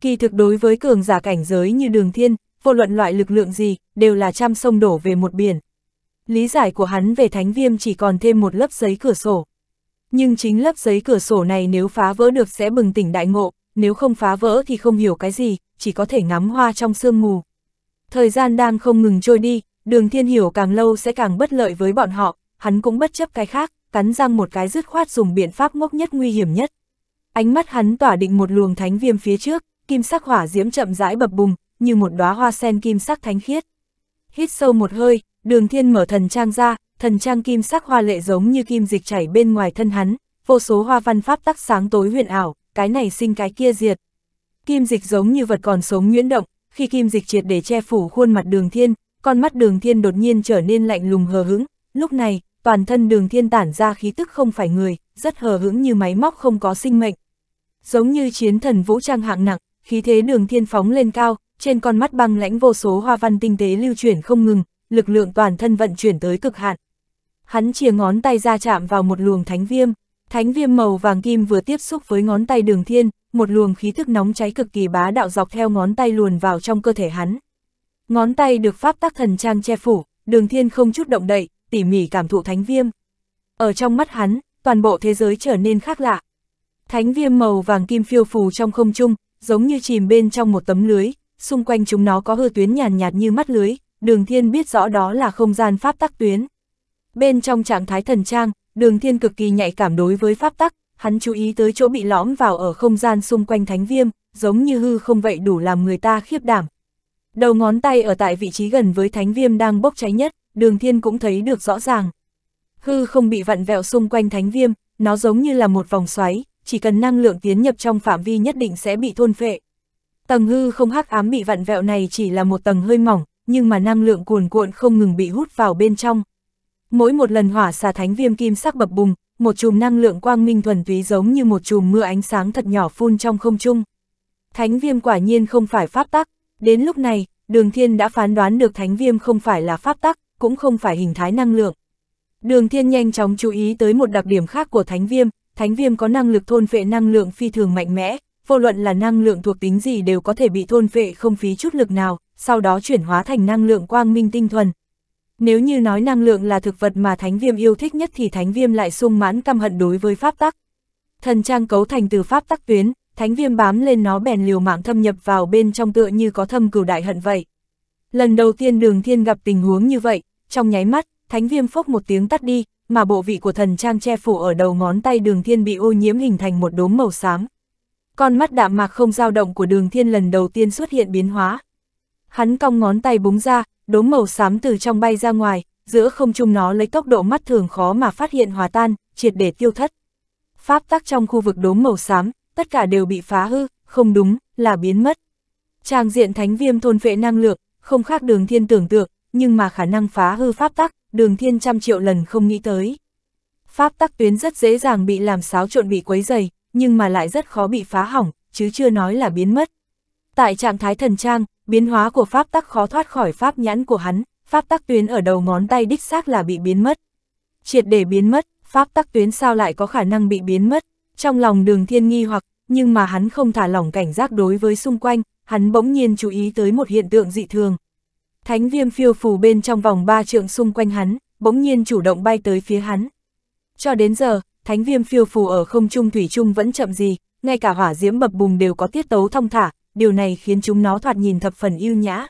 Kỳ thực đối với cường giả cảnh giới như Đường Thiên, vô luận loại lực lượng gì, đều là trăm sông đổ về một biển. Lý giải của hắn về thánh viêm chỉ còn thêm một lớp giấy cửa sổ. Nhưng chính lớp giấy cửa sổ này nếu phá vỡ được sẽ bừng tỉnh đại ngộ, nếu không phá vỡ thì không hiểu cái gì, chỉ có thể ngắm hoa trong sương mù. Thời gian đang không ngừng trôi đi, đường thiên hiểu càng lâu sẽ càng bất lợi với bọn họ, hắn cũng bất chấp cái khác, cắn răng một cái dứt khoát dùng biện pháp ngốc nhất nguy hiểm nhất. Ánh mắt hắn tỏa định một luồng thánh viêm phía trước, kim sắc hỏa diễm chậm rãi bập bùng, như một đóa hoa sen kim sắc thánh khiết. Hít sâu một hơi, đường thiên mở thần trang ra, thần trang kim sắc hoa lệ giống như kim dịch chảy bên ngoài thân hắn, vô số hoa văn pháp tắc sáng tối huyền ảo, cái này sinh cái kia diệt. Kim dịch giống như vật còn sống nhuyễn động, khi kim dịch triệt để che phủ khuôn mặt đường thiên, con mắt đường thiên đột nhiên trở nên lạnh lùng hờ hững, lúc này, toàn thân đường thiên tản ra khí tức không phải người, rất hờ hững như máy móc không có sinh mệnh. Giống như chiến thần vũ trang hạng nặng, khí thế đường thiên phóng lên cao, trên con mắt băng lãnh vô số hoa văn tinh tế lưu chuyển không ngừng, lực lượng toàn thân vận chuyển tới cực hạn. Hắn chìa ngón tay ra chạm vào một luồng thánh viêm. Thánh viêm màu vàng kim vừa tiếp xúc với ngón tay đường thiên, một luồng khí thức nóng cháy cực kỳ bá đạo dọc theo ngón tay luồn vào trong cơ thể hắn. Ngón tay được pháp tắc thần trang che phủ, đường thiên không chút động đậy, tỉ mỉ cảm thụ thánh viêm. Ở trong mắt hắn, toàn bộ thế giới trở nên khác lạ. Thánh viêm màu vàng kim phiêu phù trong không trung, giống như chìm bên trong một tấm lưới, xung quanh chúng nó có hư tuyến nhàn nhạt như mắt lưới, đường thiên biết rõ đó là không gian pháp tắc tuyến. Bên trong trạng thái thần trang, Đường thiên cực kỳ nhạy cảm đối với pháp tắc, hắn chú ý tới chỗ bị lõm vào ở không gian xung quanh thánh viêm, giống như hư không vậy đủ làm người ta khiếp đảm. Đầu ngón tay ở tại vị trí gần với thánh viêm đang bốc cháy nhất, đường thiên cũng thấy được rõ ràng. Hư không bị vặn vẹo xung quanh thánh viêm, nó giống như là một vòng xoáy, chỉ cần năng lượng tiến nhập trong phạm vi nhất định sẽ bị thôn phệ. Tầng hư không hắc ám bị vặn vẹo này chỉ là một tầng hơi mỏng, nhưng mà năng lượng cuồn cuộn không ngừng bị hút vào bên trong. Mỗi một lần hỏa xà thánh viêm kim sắc bập bùng, một chùm năng lượng quang minh thuần túy giống như một chùm mưa ánh sáng thật nhỏ phun trong không trung. Thánh viêm quả nhiên không phải pháp tắc, đến lúc này, Đường Thiên đã phán đoán được thánh viêm không phải là pháp tắc, cũng không phải hình thái năng lượng. Đường Thiên nhanh chóng chú ý tới một đặc điểm khác của thánh viêm, thánh viêm có năng lực thôn vệ năng lượng phi thường mạnh mẽ, vô luận là năng lượng thuộc tính gì đều có thể bị thôn vệ không phí chút lực nào, sau đó chuyển hóa thành năng lượng quang minh tinh thuần, nếu như nói năng lượng là thực vật mà thánh viêm yêu thích nhất thì thánh viêm lại sung mãn căm hận đối với pháp tắc. Thần trang cấu thành từ pháp tắc tuyến, thánh viêm bám lên nó bèn liều mạng thâm nhập vào bên trong tựa như có thâm cửu đại hận vậy. Lần đầu tiên đường thiên gặp tình huống như vậy, trong nháy mắt, thánh viêm phốc một tiếng tắt đi, mà bộ vị của thần trang che phủ ở đầu ngón tay đường thiên bị ô nhiễm hình thành một đốm màu xám. Con mắt đạm mạc không dao động của đường thiên lần đầu tiên xuất hiện biến hóa. Hắn cong ngón tay búng ra, đốm màu xám từ trong bay ra ngoài, giữa không trung nó lấy tốc độ mắt thường khó mà phát hiện hòa tan, triệt để tiêu thất. Pháp tắc trong khu vực đốm màu xám, tất cả đều bị phá hư, không đúng, là biến mất. Trang diện thánh viêm thôn phệ năng lượng, không khác đường thiên tưởng tượng, nhưng mà khả năng phá hư pháp tắc, đường thiên trăm triệu lần không nghĩ tới. Pháp tắc tuyến rất dễ dàng bị làm xáo trộn bị quấy dày, nhưng mà lại rất khó bị phá hỏng, chứ chưa nói là biến mất. Tại trạng thái thần trang, biến hóa của pháp tắc khó thoát khỏi pháp nhãn của hắn, pháp tắc tuyến ở đầu ngón tay đích xác là bị biến mất. Triệt để biến mất, pháp tắc tuyến sao lại có khả năng bị biến mất, trong lòng đường thiên nghi hoặc, nhưng mà hắn không thả lỏng cảnh giác đối với xung quanh, hắn bỗng nhiên chú ý tới một hiện tượng dị thường. Thánh viêm phiêu phù bên trong vòng ba trượng xung quanh hắn, bỗng nhiên chủ động bay tới phía hắn. Cho đến giờ, thánh viêm phiêu phù ở không trung thủy trung vẫn chậm gì, ngay cả hỏa diễm bập bùng đều có tiết tấu thông thả, điều này khiến chúng nó thoạt nhìn thập phần yêu nhã.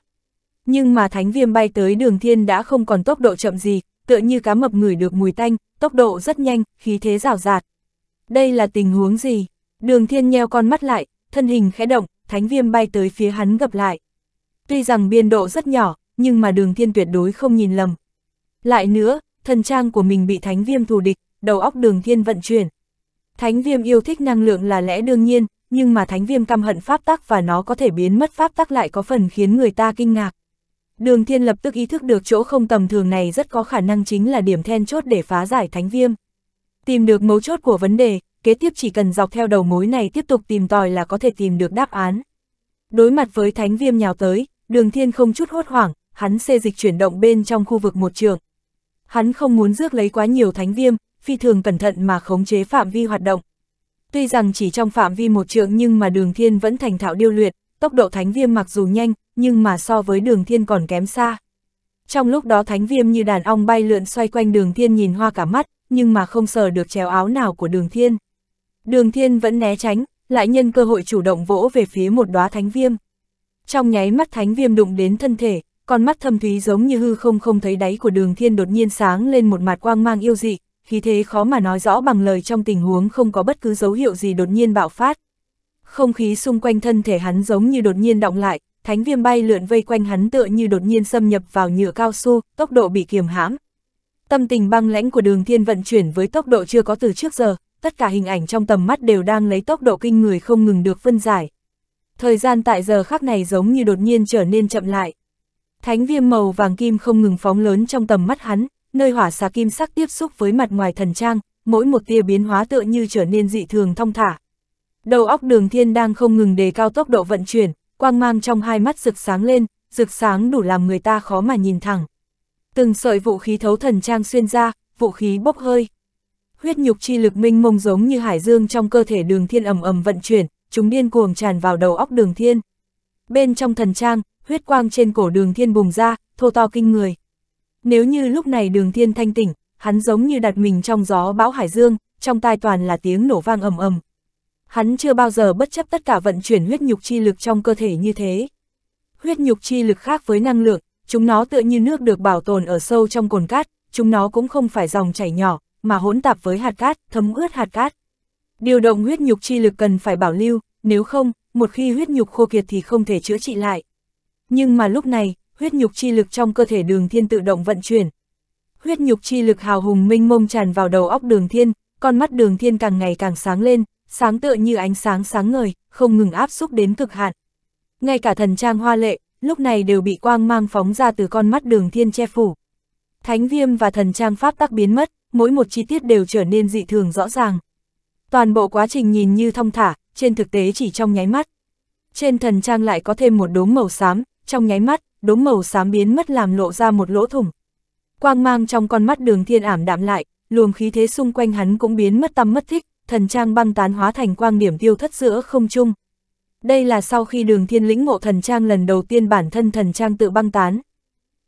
Nhưng mà thánh viêm bay tới đường thiên đã không còn tốc độ chậm gì, tựa như cá mập ngửi được mùi tanh, tốc độ rất nhanh, khí thế rào rạt. Đây là tình huống gì? Đường thiên nheo con mắt lại, thân hình khẽ động, thánh viêm bay tới phía hắn gặp lại. Tuy rằng biên độ rất nhỏ, nhưng mà đường thiên tuyệt đối không nhìn lầm. Lại nữa, thần trang của mình bị thánh viêm thù địch, đầu óc đường thiên vận chuyển. Thánh viêm yêu thích năng lượng là lẽ đương nhiên, nhưng mà thánh viêm căm hận pháp tắc và nó có thể biến mất pháp tắc lại có phần khiến người ta kinh ngạc. Đường thiên lập tức ý thức được chỗ không tầm thường này rất có khả năng chính là điểm then chốt để phá giải thánh viêm. Tìm được mấu chốt của vấn đề, kế tiếp chỉ cần dọc theo đầu mối này tiếp tục tìm tòi là có thể tìm được đáp án. Đối mặt với thánh viêm nhào tới, đường thiên không chút hốt hoảng, hắn xê dịch chuyển động bên trong khu vực một trường. Hắn không muốn rước lấy quá nhiều thánh viêm, phi thường cẩn thận mà khống chế phạm vi hoạt động. Tuy rằng chỉ trong phạm vi một trượng nhưng mà đường thiên vẫn thành thạo điêu luyện, tốc độ thánh viêm mặc dù nhanh, nhưng mà so với đường thiên còn kém xa. Trong lúc đó thánh viêm như đàn ong bay lượn xoay quanh đường thiên nhìn hoa cả mắt, nhưng mà không sờ được chéo áo nào của đường thiên. Đường thiên vẫn né tránh, lại nhân cơ hội chủ động vỗ về phía một đóa thánh viêm. Trong nháy mắt thánh viêm đụng đến thân thể, con mắt thâm thúy giống như hư không không thấy đáy của đường thiên đột nhiên sáng lên một mặt quang mang yêu dị, khí thế khó mà nói rõ bằng lời trong tình huống không có bất cứ dấu hiệu gì đột nhiên bạo phát. Không khí xung quanh thân thể hắn giống như đột nhiên động lại, thánh viêm bay lượn vây quanh hắn tựa như đột nhiên xâm nhập vào nhựa cao su, tốc độ bị kiềm hãm. Tâm tình băng lãnh của đường thiên vận chuyển với tốc độ chưa có từ trước giờ, tất cả hình ảnh trong tầm mắt đều đang lấy tốc độ kinh người không ngừng được phân giải. Thời gian tại giờ khắc này giống như đột nhiên trở nên chậm lại. Thánh viêm màu vàng kim không ngừng phóng lớn trong tầm mắt hắn, nơi hỏa xà kim sắc tiếp xúc với mặt ngoài thần trang, mỗi một tia biến hóa tựa như trở nên dị thường thông thả. Đầu óc đường thiên đang không ngừng đề cao tốc độ vận chuyển, quang mang trong hai mắt rực sáng lên, rực sáng đủ làm người ta khó mà nhìn thẳng. Từng sợi vũ khí thấu thần trang xuyên ra, vũ khí bốc hơi. Huyết nhục chi lực minh mông giống như hải dương trong cơ thể đường thiên ầm ầm vận chuyển, chúng điên cuồng tràn vào đầu óc đường thiên. Bên trong thần trang, huyết quang trên cổ đường thiên bùng ra, thô to kinh người. Nếu như lúc này đường thiên thanh tỉnh, hắn giống như đặt mình trong gió bão hải dương, trong tai toàn là tiếng nổ vang ầm ầm. Hắn chưa bao giờ bất chấp tất cả vận chuyển huyết nhục chi lực trong cơ thể như thế. Huyết nhục chi lực khác với năng lượng, chúng nó tựa như nước được bảo tồn ở sâu trong cồn cát, chúng nó cũng không phải dòng chảy nhỏ, mà hỗn tạp với hạt cát, thấm ướt hạt cát. Điều động huyết nhục chi lực cần phải bảo lưu, nếu không, một khi huyết nhục khô kiệt thì không thể chữa trị lại. Nhưng mà lúc này, huyết nhục chi lực trong cơ thể đường thiên tự động vận chuyển. Huyết nhục chi lực hào hùng minh mông tràn vào đầu óc đường thiên, con mắt đường thiên càng ngày càng sáng lên, sáng tựa như ánh sáng sáng ngời, không ngừng áp xúc đến cực hạn. Ngay cả thần trang hoa lệ, lúc này đều bị quang mang phóng ra từ con mắt đường thiên che phủ. Thánh viêm và thần trang pháp tắc biến mất, mỗi một chi tiết đều trở nên dị thường rõ ràng. Toàn bộ quá trình nhìn như thông thả, trên thực tế chỉ trong nháy mắt. Trên thần trang lại có thêm một đốm màu xám, trong nháy mắt, đốm màu xám biến mất làm lộ ra một lỗ thủng. Quang mang trong con mắt đường thiên ảm đạm lại, luồng khí thế xung quanh hắn cũng biến mất tâm mất thích, thần trang băng tán hóa thành quang điểm tiêu thất giữa không trung. Đây là sau khi đường thiên lĩnh ngộ thần trang lần đầu tiên bản thân thần trang tự băng tán.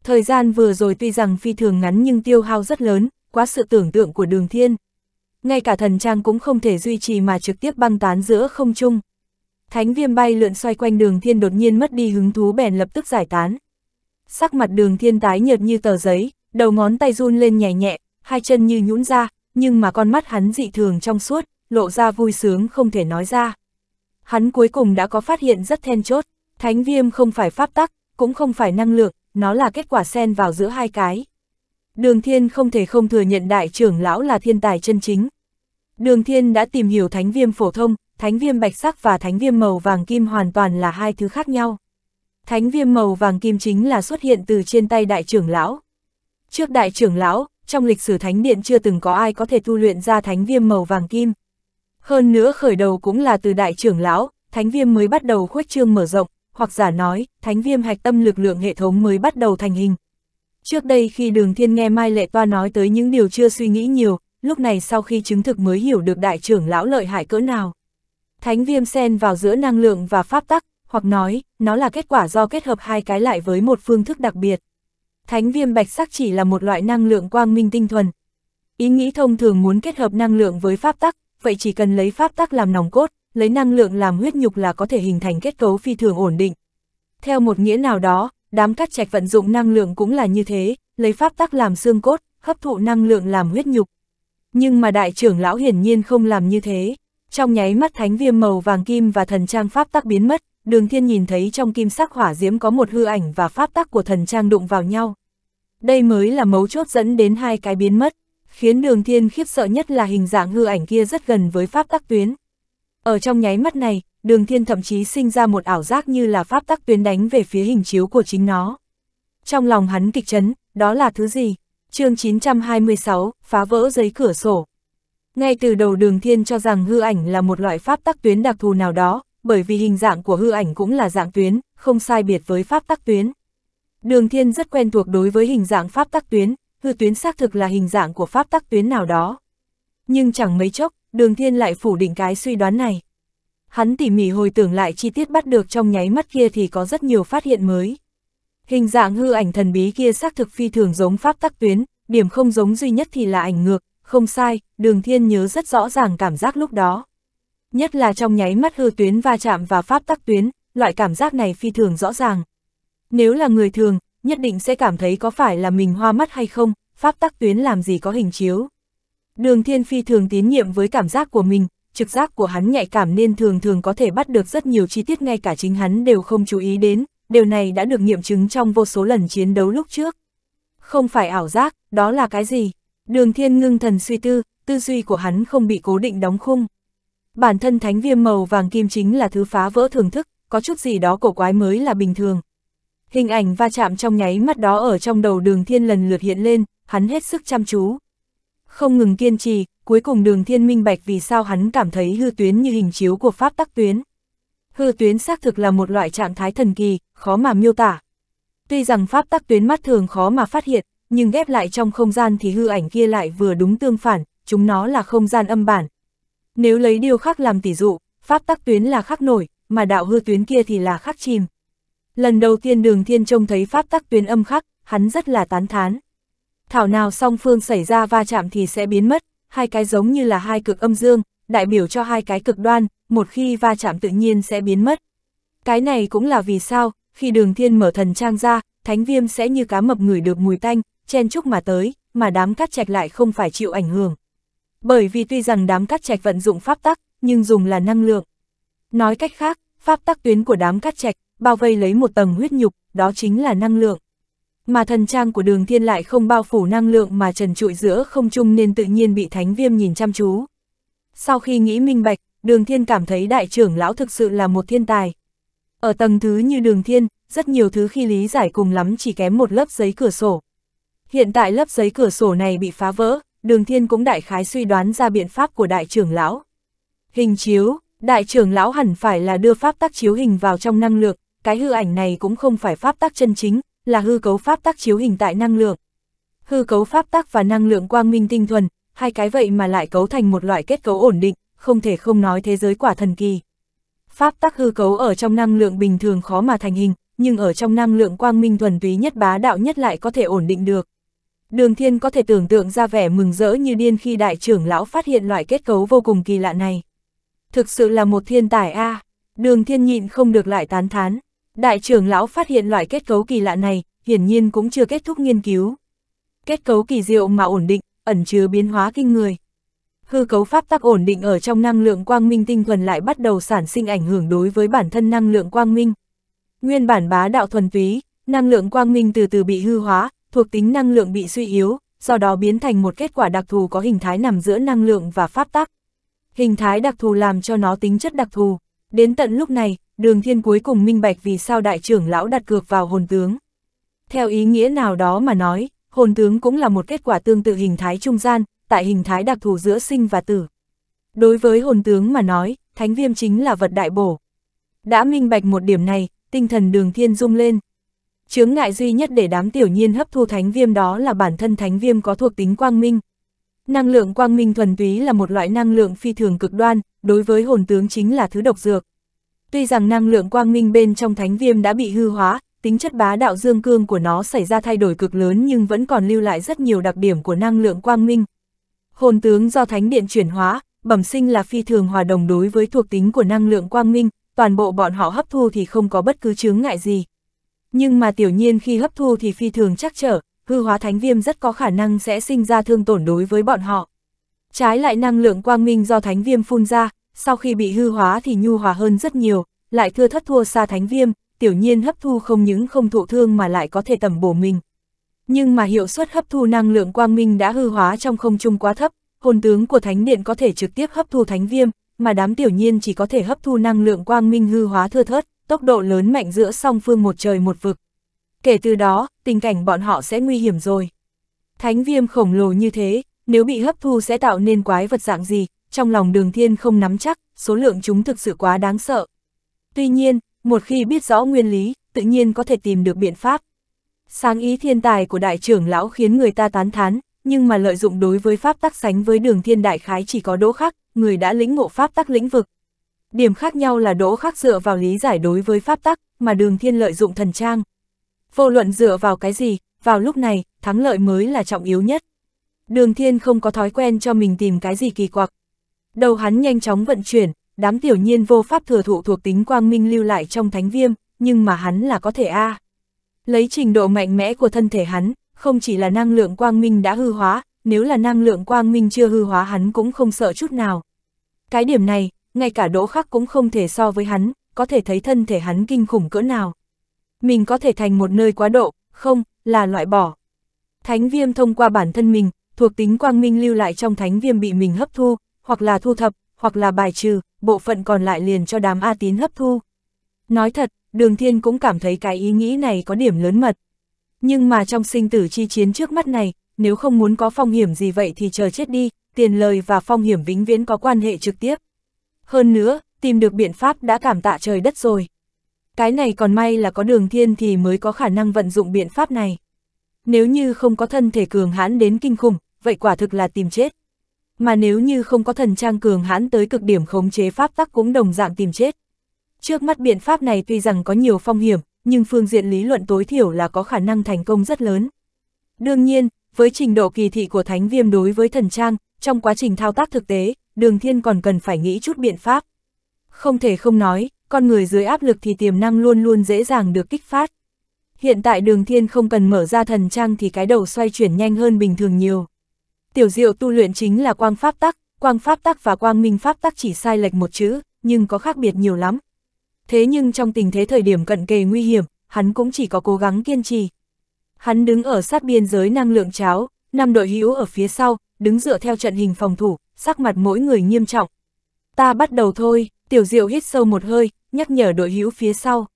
Thời gian vừa rồi tuy rằng phi thường ngắn nhưng tiêu hao rất lớn, quá sự tưởng tượng của đường thiên. Ngay cả thần trang cũng không thể duy trì mà trực tiếp băng tán giữa không trung. Thánh viêm bay lượn xoay quanh đường thiên đột nhiên mất đi hứng thú bèn lập tức giải tán. Sắc mặt đường thiên tái nhợt như tờ giấy, đầu ngón tay run lên nhẹ nhẹ, hai chân như nhũn ra, nhưng mà con mắt hắn dị thường trong suốt, lộ ra vui sướng không thể nói ra. Hắn cuối cùng đã có phát hiện rất then chốt, thánh viêm không phải pháp tắc, cũng không phải năng lượng, nó là kết quả xen vào giữa hai cái. Đường thiên không thể không thừa nhận đại trưởng lão là thiên tài chân chính. Đường thiên đã tìm hiểu thánh viêm phổ thông, thánh viêm bạch sắc và thánh viêm màu vàng kim hoàn toàn là hai thứ khác nhau. Thánh viêm màu vàng kim chính là xuất hiện từ trên tay đại trưởng lão. Trước đại trưởng lão, trong lịch sử thánh điện chưa từng có ai có thể tu luyện ra thánh viêm màu vàng kim. Hơn nữa khởi đầu cũng là từ đại trưởng lão, thánh viêm mới bắt đầu khuếch trương mở rộng, hoặc giả nói, thánh viêm hạch tâm lực lượng hệ thống mới bắt đầu thành hình. Trước đây khi đường thiên nghe Mai Lệ Toa nói tới những điều chưa suy nghĩ nhiều, lúc này sau khi chứng thực mới hiểu được đại trưởng lão lợi hại cỡ nào. Thánh viêm xen vào giữa năng lượng và pháp tắc, hoặc nói, nó là kết quả do kết hợp hai cái lại với một phương thức đặc biệt. Thánh viêm bạch sắc chỉ là một loại năng lượng quang minh tinh thuần. Ý nghĩ thông thường muốn kết hợp năng lượng với pháp tắc, vậy chỉ cần lấy pháp tắc làm nòng cốt, lấy năng lượng làm huyết nhục là có thể hình thành kết cấu phi thường ổn định. Theo một nghĩa nào đó, đám cắt trạch vận dụng năng lượng cũng là như thế, lấy pháp tắc làm xương cốt, hấp thụ năng lượng làm huyết nhục. Nhưng mà đại trưởng lão hiển nhiên không làm như thế. Trong nháy mắt thánh viêm màu vàng kim và thần trang pháp tắc biến mất, đường thiên nhìn thấy trong kim sắc hỏa diễm có một hư ảnh và pháp tắc của thần trang đụng vào nhau. Đây mới là mấu chốt dẫn đến hai cái biến mất, khiến đường thiên khiếp sợ nhất là hình dạng hư ảnh kia rất gần với pháp tắc tuyến. Ở trong nháy mắt này, đường thiên thậm chí sinh ra một ảo giác như là pháp tắc tuyến đánh về phía hình chiếu của chính nó. Trong lòng hắn kịch chấn, đó là thứ gì? chương 926, phá vỡ giấy cửa sổ. Ngay từ đầu đường thiên cho rằng hư ảnh là một loại pháp tắc tuyến đặc thù nào đó, bởi vì hình dạng của hư ảnh cũng là dạng tuyến, không sai biệt với pháp tắc tuyến. Đường thiên rất quen thuộc đối với hình dạng pháp tắc tuyến, hư tuyến xác thực là hình dạng của pháp tắc tuyến nào đó. Nhưng chẳng mấy chốc, đường thiên lại phủ định cái suy đoán này. Hắn tỉ mỉ hồi tưởng lại chi tiết bắt được trong nháy mắt kia thì có rất nhiều phát hiện mới. Hình dạng hư ảnh thần bí kia xác thực phi thường giống pháp tắc tuyến, điểm không giống duy nhất thì là ảnh ngược, không sai, đường thiên nhớ rất rõ ràng cảm giác lúc đó. Nhất là trong nháy mắt hư tuyến va chạm và pháp tắc tuyến, loại cảm giác này phi thường rõ ràng. Nếu là người thường, nhất định sẽ cảm thấy có phải là mình hoa mắt hay không, pháp tắc tuyến làm gì có hình chiếu. Đường thiên phi thường tín nhiệm với cảm giác của mình, trực giác của hắn nhạy cảm nên thường thường có thể bắt được rất nhiều chi tiết ngay cả chính hắn đều không chú ý đến, điều này đã được nghiệm chứng trong vô số lần chiến đấu lúc trước. Không phải ảo giác, đó là cái gì? Đường thiên ngưng thần suy tư, tư duy của hắn không bị cố định đóng khung. Bản thân thánh viêm màu vàng kim chính là thứ phá vỡ thưởng thức, có chút gì đó cổ quái mới là bình thường. Hình ảnh va chạm trong nháy mắt đó ở trong đầu đường thiên lần lượt hiện lên, hắn hết sức chăm chú. Không ngừng kiên trì, cuối cùng đường thiên minh bạch vì sao hắn cảm thấy hư tuyến như hình chiếu của pháp tắc tuyến. Hư tuyến xác thực là một loại trạng thái thần kỳ, khó mà miêu tả. Tuy rằng pháp tắc tuyến mắt thường khó mà phát hiện, nhưng ghép lại trong không gian thì hư ảnh kia lại vừa đúng tương phản, chúng nó là không gian âm bản. Nếu lấy điều khác làm tỷ dụ, pháp tắc tuyến là khắc nổi, mà đạo hư tuyến kia thì là khắc chìm. Lần đầu tiên đường thiên trông thấy pháp tắc tuyến âm khắc, hắn rất là tán thán. Thảo nào song phương xảy ra va chạm thì sẽ biến mất, hai cái giống như là hai cực âm dương, đại biểu cho hai cái cực đoan, một khi va chạm tự nhiên sẽ biến mất. Cái này cũng là vì sao, khi đường thiên mở thần trang ra, thánh viêm sẽ như cá mập ngửi được mùi tanh, chen chúc mà tới, mà đám cát trạch lại không phải chịu ảnh hưởng. Bởi vì tuy rằng đám cát trạch vận dụng pháp tắc, nhưng dùng là năng lượng. Nói cách khác, pháp tắc tuyến của đám cát trạch bao vây lấy một tầng huyết nhục, đó chính là năng lượng. Mà thần trang của đường thiên lại không bao phủ năng lượng mà trần trụi giữa không trung nên tự nhiên bị thánh viêm nhìn chăm chú. Sau khi nghĩ minh bạch, đường thiên cảm thấy đại trưởng lão thực sự là một thiên tài. Ở tầng thứ như đường thiên, rất nhiều thứ khi lý giải cùng lắm chỉ kém một lớp giấy cửa sổ. Hiện tại lớp giấy cửa sổ này bị phá vỡ, đường thiên cũng đại khái suy đoán ra biện pháp của đại trưởng lão. Hình chiếu, đại trưởng lão hẳn phải là đưa pháp tác chiếu hình vào trong năng lượng, cái hư ảnh này cũng không phải pháp tác chân chính, là hư cấu pháp tác chiếu hình tại năng lượng. Hư cấu pháp tác và năng lượng quang minh tinh thuần, hai cái vậy mà lại cấu thành một loại kết cấu ổn định, không thể không nói thế giới quả thần kỳ. Pháp tác hư cấu ở trong năng lượng bình thường khó mà thành hình, nhưng ở trong năng lượng quang minh thuần túy nhất bá đạo nhất lại có thể ổn định được. Đường thiên có thể tưởng tượng ra vẻ mừng rỡ như điên khi đại trưởng lão phát hiện loại kết cấu vô cùng kỳ lạ này. Thực sự là một thiên tài a đường thiên nhịn không được lại tán thán. Đại trưởng lão phát hiện loại kết cấu kỳ lạ này, hiển nhiên cũng chưa kết thúc nghiên cứu. Kết cấu kỳ diệu mà ổn định, ẩn chứa biến hóa kinh người. Hư cấu pháp tắc ổn định ở trong năng lượng quang minh tinh thuần lại bắt đầu sản sinh ảnh hưởng đối với bản thân năng lượng quang minh. Nguyên bản bá đạo thuần túy, năng lượng quang minh từ từ bị hư hóa, thuộc tính năng lượng bị suy yếu, do đó biến thành một kết quả đặc thù có hình thái nằm giữa năng lượng và pháp tắc. Hình thái đặc thù làm cho nó tính chất đặc thù. Đến tận lúc này, đường thiên cuối cùng minh bạch vì sao đại trưởng lão đặt cược vào hồn tướng. Theo ý nghĩa nào đó mà nói, hồn tướng cũng là một kết quả tương tự hình thái trung gian, tại hình thái đặc thù giữa sinh và tử. Đối với hồn tướng mà nói, thánh viêm chính là vật đại bổ. Đã minh bạch một điểm này, tinh thần đường thiên rung lên, chướng ngại duy nhất để đám tiểu nhiên hấp thu thánh viêm đó là bản thân thánh viêm có thuộc tính quang minh. Năng lượng quang minh thuần túy là một loại năng lượng phi thường cực đoan, đối với hồn tướng chính là thứ độc dược. Tuy rằng năng lượng quang minh bên trong thánh viêm đã bị hư hóa, tính chất bá đạo dương cương của nó xảy ra thay đổi cực lớn nhưng vẫn còn lưu lại rất nhiều đặc điểm của năng lượng quang minh. Hồn tướng do thánh điện chuyển hóa, bẩm sinh là phi thường hòa đồng đối với thuộc tính của năng lượng quang minh, toàn bộ bọn họ hấp thu thì không có bất cứ chướng ngại gì. Nhưng mà tiểu nhiên khi hấp thu thì phi thường chắc trở, hư hóa thánh viêm rất có khả năng sẽ sinh ra thương tổn đối với bọn họ. Trái lại năng lượng quang minh do thánh viêm phun ra, sau khi bị hư hóa thì nhu hòa hơn rất nhiều, lại thưa thất thua xa thánh viêm, tiểu nhiên hấp thu không những không thụ thương mà lại có thể tầm bổ mình. Nhưng mà hiệu suất hấp thu năng lượng quang minh đã hư hóa trong không trung quá thấp, hồn tướng của thánh điện có thể trực tiếp hấp thu thánh viêm, mà đám tiểu nhiên chỉ có thể hấp thu năng lượng quang minh hư hóa thưa thớt, tốc độ lớn mạnh giữa song phương một trời một vực. Kể từ đó, tình cảnh bọn họ sẽ nguy hiểm rồi. Thánh viêm khổng lồ như thế, nếu bị hấp thu sẽ tạo nên quái vật dạng gì, trong lòng đường thiên không nắm chắc, số lượng chúng thực sự quá đáng sợ. Tuy nhiên, một khi biết rõ nguyên lý, tự nhiên có thể tìm được biện pháp. Sáng ý thiên tài của đại trưởng lão khiến người ta tán thán, nhưng mà lợi dụng đối với pháp tắc sánh với đường thiên đại khái chỉ có đỗ khắc, người đã lĩnh ngộ pháp tắc lĩnh vực. Điểm khác nhau là Đỗ Khắc dựa vào lý giải đối với pháp tắc, mà Đường Thiên lợi dụng thần trang. Vô luận dựa vào cái gì, vào lúc này, thắng lợi mới là trọng yếu nhất. Đường Thiên không có thói quen cho mình tìm cái gì kỳ quặc. Đầu hắn nhanh chóng vận chuyển, đám tiểu nhiên vô pháp thừa thụ thuộc tính quang minh lưu lại trong thánh viêm, nhưng mà hắn là có thể a. Lấy trình độ mạnh mẽ của thân thể hắn, không chỉ là năng lượng quang minh đã hư hóa, nếu là năng lượng quang minh chưa hư hóa hắn cũng không sợ chút nào. Cái điểm này, ngay cả đỗ khắc cũng không thể so với hắn, có thể thấy thân thể hắn kinh khủng cỡ nào. Mình có thể thành một nơi quá độ, không, là loại bỏ. Thánh viêm thông qua bản thân mình, thuộc tính quang minh lưu lại trong thánh viêm bị mình hấp thu, hoặc là thu thập, hoặc là bài trừ, bộ phận còn lại liền cho đám A tín hấp thu. Nói thật, đường thiên cũng cảm thấy cái ý nghĩ này có điểm lớn mật. Nhưng mà trong sinh tử chi chiến trước mắt này, nếu không muốn có phong hiểm gì vậy thì chờ chết đi, tiền lời và phong hiểm vĩnh viễn có quan hệ trực tiếp. Hơn nữa, tìm được biện pháp đã cảm tạ trời đất rồi. Cái này còn may là có đường thiên thì mới có khả năng vận dụng biện pháp này. Nếu như không có thân thể cường hãn đến kinh khủng, vậy quả thực là tìm chết. Mà nếu như không có thần trang cường hãn tới cực điểm khống chế pháp tắc cũng đồng dạng tìm chết. Trước mắt biện pháp này tuy rằng có nhiều phong hiểm, nhưng phương diện lý luận tối thiểu là có khả năng thành công rất lớn. Đương nhiên, với trình độ kỳ thị của Thánh Viêm đối với thần trang, trong quá trình thao tác thực tế, đường thiên còn cần phải nghĩ chút biện pháp. Không thể không nói, con người dưới áp lực thì tiềm năng luôn luôn dễ dàng được kích phát. Hiện tại đường thiên không cần mở ra thần trang thì cái đầu xoay chuyển nhanh hơn bình thường nhiều. Tiểu diệu tu luyện chính là quang pháp tắc, quang pháp tắc và quang minh pháp tắc chỉ sai lệch một chữ, nhưng có khác biệt nhiều lắm. Thế nhưng trong tình thế thời điểm cận kề nguy hiểm, hắn cũng chỉ có cố gắng kiên trì. Hắn đứng ở sát biên giới năng lượng cháo, năm đội hữu ở phía sau, đứng dựa theo trận hình phòng thủ, sắc mặt mỗi người nghiêm trọng. Ta bắt đầu thôi, tiểu diệu hít sâu một hơi, nhắc nhở đội hữu phía sau.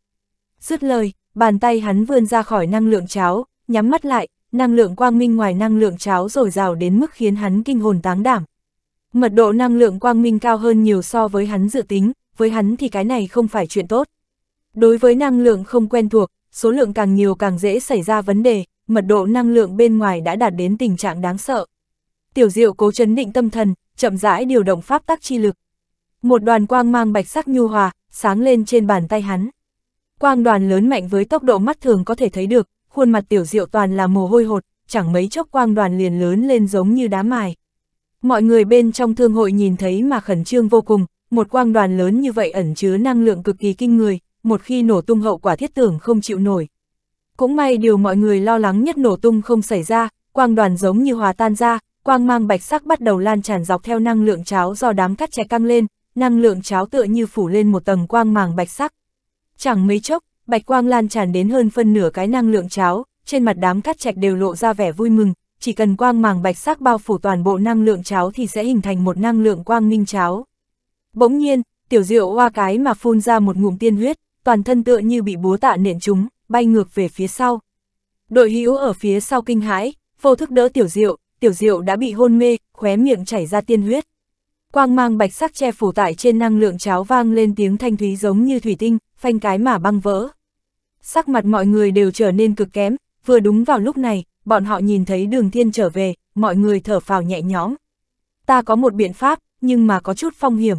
Dứt lời, bàn tay hắn vươn ra khỏi năng lượng cháo, nhắm mắt lại, năng lượng quang minh ngoài năng lượng cháo dồi rào đến mức khiến hắn kinh hồn táng đảm. Mật độ năng lượng quang minh cao hơn nhiều so với hắn dự tính, với hắn thì cái này không phải chuyện tốt. Đối với năng lượng không quen thuộc, số lượng càng nhiều càng dễ xảy ra vấn đề, mật độ năng lượng bên ngoài đã đạt đến tình trạng đáng sợ tiểu diệu cố chấn định tâm thần, chậm rãi điều động pháp tắc chi lực. Một đoàn quang mang bạch sắc nhu hòa, sáng lên trên bàn tay hắn. Quang đoàn lớn mạnh với tốc độ mắt thường có thể thấy được, khuôn mặt tiểu diệu toàn là mồ hôi hột, chẳng mấy chốc quang đoàn liền lớn lên giống như đá mài. Mọi người bên trong thương hội nhìn thấy mà khẩn trương vô cùng, một quang đoàn lớn như vậy ẩn chứa năng lượng cực kỳ kinh người, một khi nổ tung hậu quả thiết tưởng không chịu nổi. Cũng may điều mọi người lo lắng nhất nổ tung không xảy ra, quang đoàn giống như hòa tan ra, quang mang bạch sắc bắt đầu lan tràn dọc theo năng lượng cháo do đám cắt chè căng lên, năng lượng cháo tựa như phủ lên một tầng quang màng bạch sắc. Chẳng mấy chốc, bạch quang lan tràn đến hơn phân nửa cái năng lượng cháo, trên mặt đám cắt chạch đều lộ ra vẻ vui mừng, chỉ cần quang màng bạch sắc bao phủ toàn bộ năng lượng cháo thì sẽ hình thành một năng lượng quang minh cháo. Bỗng nhiên, tiểu diệu hoa cái mà phun ra một ngụm tiên huyết, toàn thân tựa như bị búa tạ nện chúng, bay ngược về phía sau. Đội hữu ở phía sau kinh hãi, vô thức đỡ tiểu diệu, tiểu diệu đã bị hôn mê, khóe miệng chảy ra tiên huyết. Quang mang bạch sắc che phủ tại trên năng lượng cháo vang lên tiếng thanh thúy giống như thủy tinh, phanh cái mà băng vỡ. Sắc mặt mọi người đều trở nên cực kém, vừa đúng vào lúc này, bọn họ nhìn thấy đường thiên trở về, mọi người thở phào nhẹ nhõm. Ta có một biện pháp, nhưng mà có chút phong hiểm.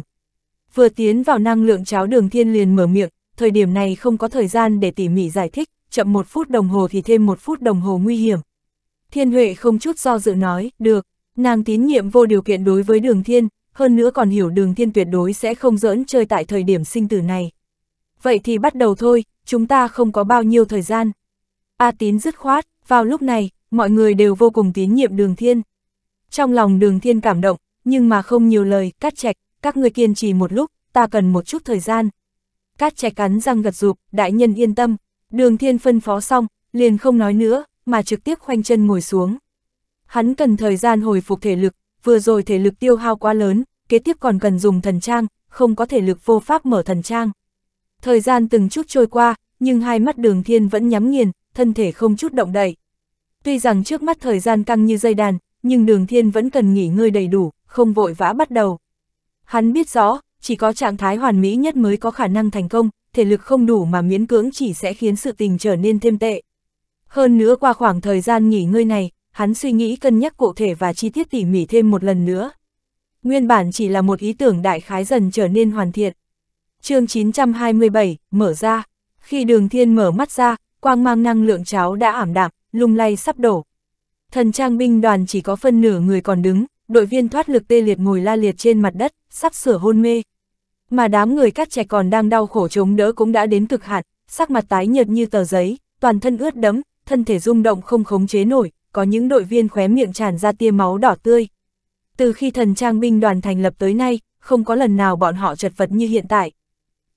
Vừa tiến vào năng lượng cháo đường thiên liền mở miệng, thời điểm này không có thời gian để tỉ mỉ giải thích, chậm một phút đồng hồ thì thêm một phút đồng hồ nguy hiểm, Thiên Huệ không chút do dự nói, được, nàng tín nhiệm vô điều kiện đối với đường thiên, hơn nữa còn hiểu đường thiên tuyệt đối sẽ không giỡn chơi tại thời điểm sinh tử này. Vậy thì bắt đầu thôi, chúng ta không có bao nhiêu thời gian. A tín dứt khoát, vào lúc này, mọi người đều vô cùng tín nhiệm đường thiên. Trong lòng đường thiên cảm động, nhưng mà không nhiều lời, cát trạch, các người kiên trì một lúc, ta cần một chút thời gian. Cát trạch cắn răng gật rụp, đại nhân yên tâm, đường thiên phân phó xong, liền không nói nữa, mà trực tiếp khoanh chân ngồi xuống. Hắn cần thời gian hồi phục thể lực, vừa rồi thể lực tiêu hao quá lớn, kế tiếp còn cần dùng thần trang, không có thể lực vô pháp mở thần trang. Thời gian từng chút trôi qua, nhưng hai mắt đường thiên vẫn nhắm nghiền, thân thể không chút động đậy. Tuy rằng trước mắt thời gian căng như dây đàn, nhưng đường thiên vẫn cần nghỉ ngơi đầy đủ, không vội vã bắt đầu. Hắn biết rõ, chỉ có trạng thái hoàn mỹ nhất mới có khả năng thành công, thể lực không đủ mà miễn cưỡng chỉ sẽ khiến sự tình trở nên thêm tệ. Hơn nữa qua khoảng thời gian nghỉ ngơi này, hắn suy nghĩ cân nhắc cụ thể và chi tiết tỉ mỉ thêm một lần nữa. Nguyên bản chỉ là một ý tưởng đại khái dần trở nên hoàn thiện. chương 927, mở ra. Khi đường thiên mở mắt ra, quang mang năng lượng cháo đã ảm đạm, lung lay sắp đổ. Thần trang binh đoàn chỉ có phân nửa người còn đứng, đội viên thoát lực tê liệt ngồi la liệt trên mặt đất, sắp sửa hôn mê. Mà đám người cắt trẻ còn đang đau khổ chống đỡ cũng đã đến cực hạn, sắc mặt tái nhợt như tờ giấy, toàn thân ướt đẫm, thân thể rung động không khống chế nổi, có những đội viên khóe miệng tràn ra tia máu đỏ tươi. Từ khi thần trang binh đoàn thành lập tới nay, không có lần nào bọn họ chật vật như hiện tại.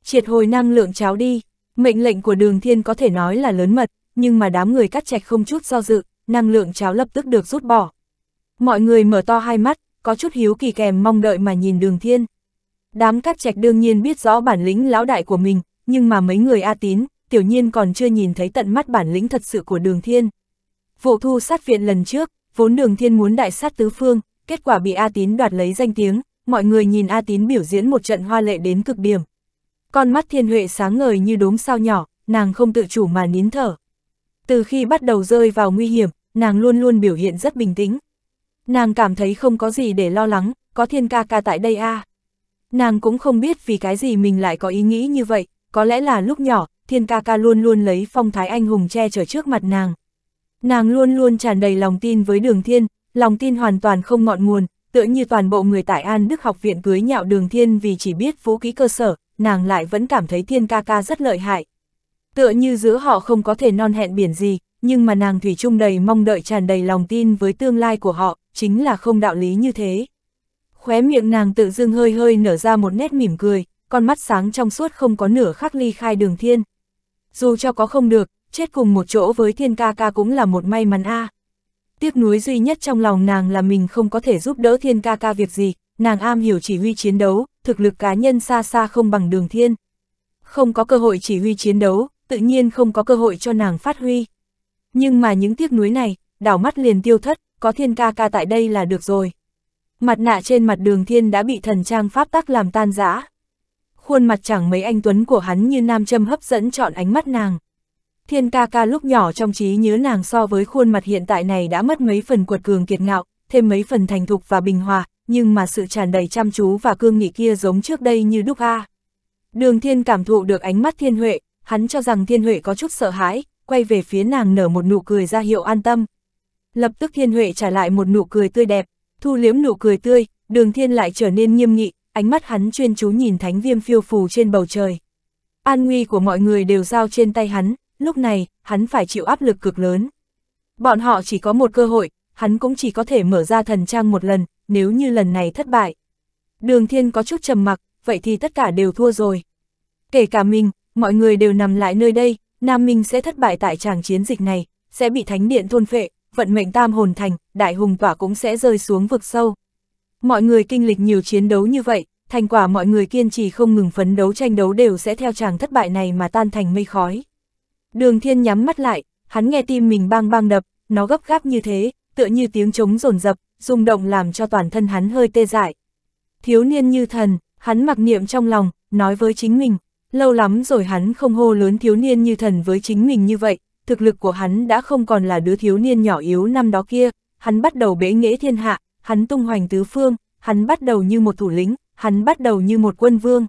Triệt hồi năng lượng cháo đi, mệnh lệnh của đường thiên có thể nói là lớn mật, nhưng mà đám người cắt chạch không chút do dự, năng lượng cháo lập tức được rút bỏ. Mọi người mở to hai mắt, có chút hiếu kỳ kèm mong đợi mà nhìn đường thiên. Đám cắt chạch đương nhiên biết rõ bản lĩnh lão đại của mình, nhưng mà mấy người A tín, tiểu nhiên còn chưa nhìn thấy tận mắt bản lĩnh thật sự của đường thiên. Vụ thu sát viện lần trước, vốn đường thiên muốn đại sát tứ phương, kết quả bị A Tín đoạt lấy danh tiếng, mọi người nhìn A Tín biểu diễn một trận hoa lệ đến cực điểm. Con mắt thiên huệ sáng ngời như đốm sao nhỏ, nàng không tự chủ mà nín thở. Từ khi bắt đầu rơi vào nguy hiểm, nàng luôn luôn biểu hiện rất bình tĩnh. Nàng cảm thấy không có gì để lo lắng, có thiên ca ca tại đây a à. Nàng cũng không biết vì cái gì mình lại có ý nghĩ như vậy, có lẽ là lúc nhỏ, thiên ca ca luôn luôn lấy phong thái anh hùng che chở trước mặt nàng. Nàng luôn luôn tràn đầy lòng tin với đường thiên, lòng tin hoàn toàn không ngọn nguồn, tựa như toàn bộ người tại An Đức học viện cưới nhạo đường thiên vì chỉ biết phú ký cơ sở, nàng lại vẫn cảm thấy thiên ca ca rất lợi hại. Tựa như giữa họ không có thể non hẹn biển gì, nhưng mà nàng thủy chung đầy mong đợi tràn đầy lòng tin với tương lai của họ, chính là không đạo lý như thế. Khóe miệng nàng tự dưng hơi hơi nở ra một nét mỉm cười, con mắt sáng trong suốt không có nửa khắc ly khai đường thiên dù cho có không được, chết cùng một chỗ với thiên ca ca cũng là một may mắn a. À. Tiếc nuối duy nhất trong lòng nàng là mình không có thể giúp đỡ thiên ca ca việc gì, nàng am hiểu chỉ huy chiến đấu, thực lực cá nhân xa xa không bằng đường thiên. Không có cơ hội chỉ huy chiến đấu, tự nhiên không có cơ hội cho nàng phát huy. Nhưng mà những tiếc nuối này, đảo mắt liền tiêu thất, có thiên ca ca tại đây là được rồi. Mặt nạ trên mặt đường thiên đã bị thần trang pháp tắc làm tan rã khuôn mặt chẳng mấy anh Tuấn của hắn như nam châm hấp dẫn chọn ánh mắt nàng. Thiên ca ca lúc nhỏ trong trí nhớ nàng so với khuôn mặt hiện tại này đã mất mấy phần quật cường kiệt ngạo, thêm mấy phần thành thục và bình hòa, nhưng mà sự tràn đầy chăm chú và cương nghị kia giống trước đây như đúc a. Đường thiên cảm thụ được ánh mắt thiên huệ, hắn cho rằng thiên huệ có chút sợ hãi, quay về phía nàng nở một nụ cười ra hiệu an tâm. Lập tức thiên huệ trả lại một nụ cười tươi đẹp, thu liếm nụ cười tươi, đường thiên lại trở nên nghiêm nghị, ánh mắt hắn chuyên chú nhìn thánh viêm phiêu phù trên bầu trời. An nguy của mọi người đều giao trên tay hắn, lúc này, hắn phải chịu áp lực cực lớn. Bọn họ chỉ có một cơ hội, hắn cũng chỉ có thể mở ra thần trang một lần, nếu như lần này thất bại. Đường thiên có chút trầm mặc, vậy thì tất cả đều thua rồi. Kể cả mình, mọi người đều nằm lại nơi đây, Nam Minh sẽ thất bại tại tràng chiến dịch này, sẽ bị thánh điện thôn phệ, vận mệnh tam hồn thành, đại hùng tỏa cũng sẽ rơi xuống vực sâu. Mọi người kinh lịch nhiều chiến đấu như vậy, thành quả mọi người kiên trì không ngừng phấn đấu tranh đấu đều sẽ theo chàng thất bại này mà tan thành mây khói. Đường thiên nhắm mắt lại, hắn nghe tim mình bang bang đập, nó gấp gáp như thế, tựa như tiếng trống rồn rập, rung động làm cho toàn thân hắn hơi tê dại. Thiếu niên như thần, hắn mặc niệm trong lòng, nói với chính mình, lâu lắm rồi hắn không hô lớn thiếu niên như thần với chính mình như vậy, thực lực của hắn đã không còn là đứa thiếu niên nhỏ yếu năm đó kia, hắn bắt đầu bế nghĩa thiên hạ, hắn tung hoành tứ phương, hắn bắt đầu như một thủ lĩnh, hắn bắt đầu như một quân vương,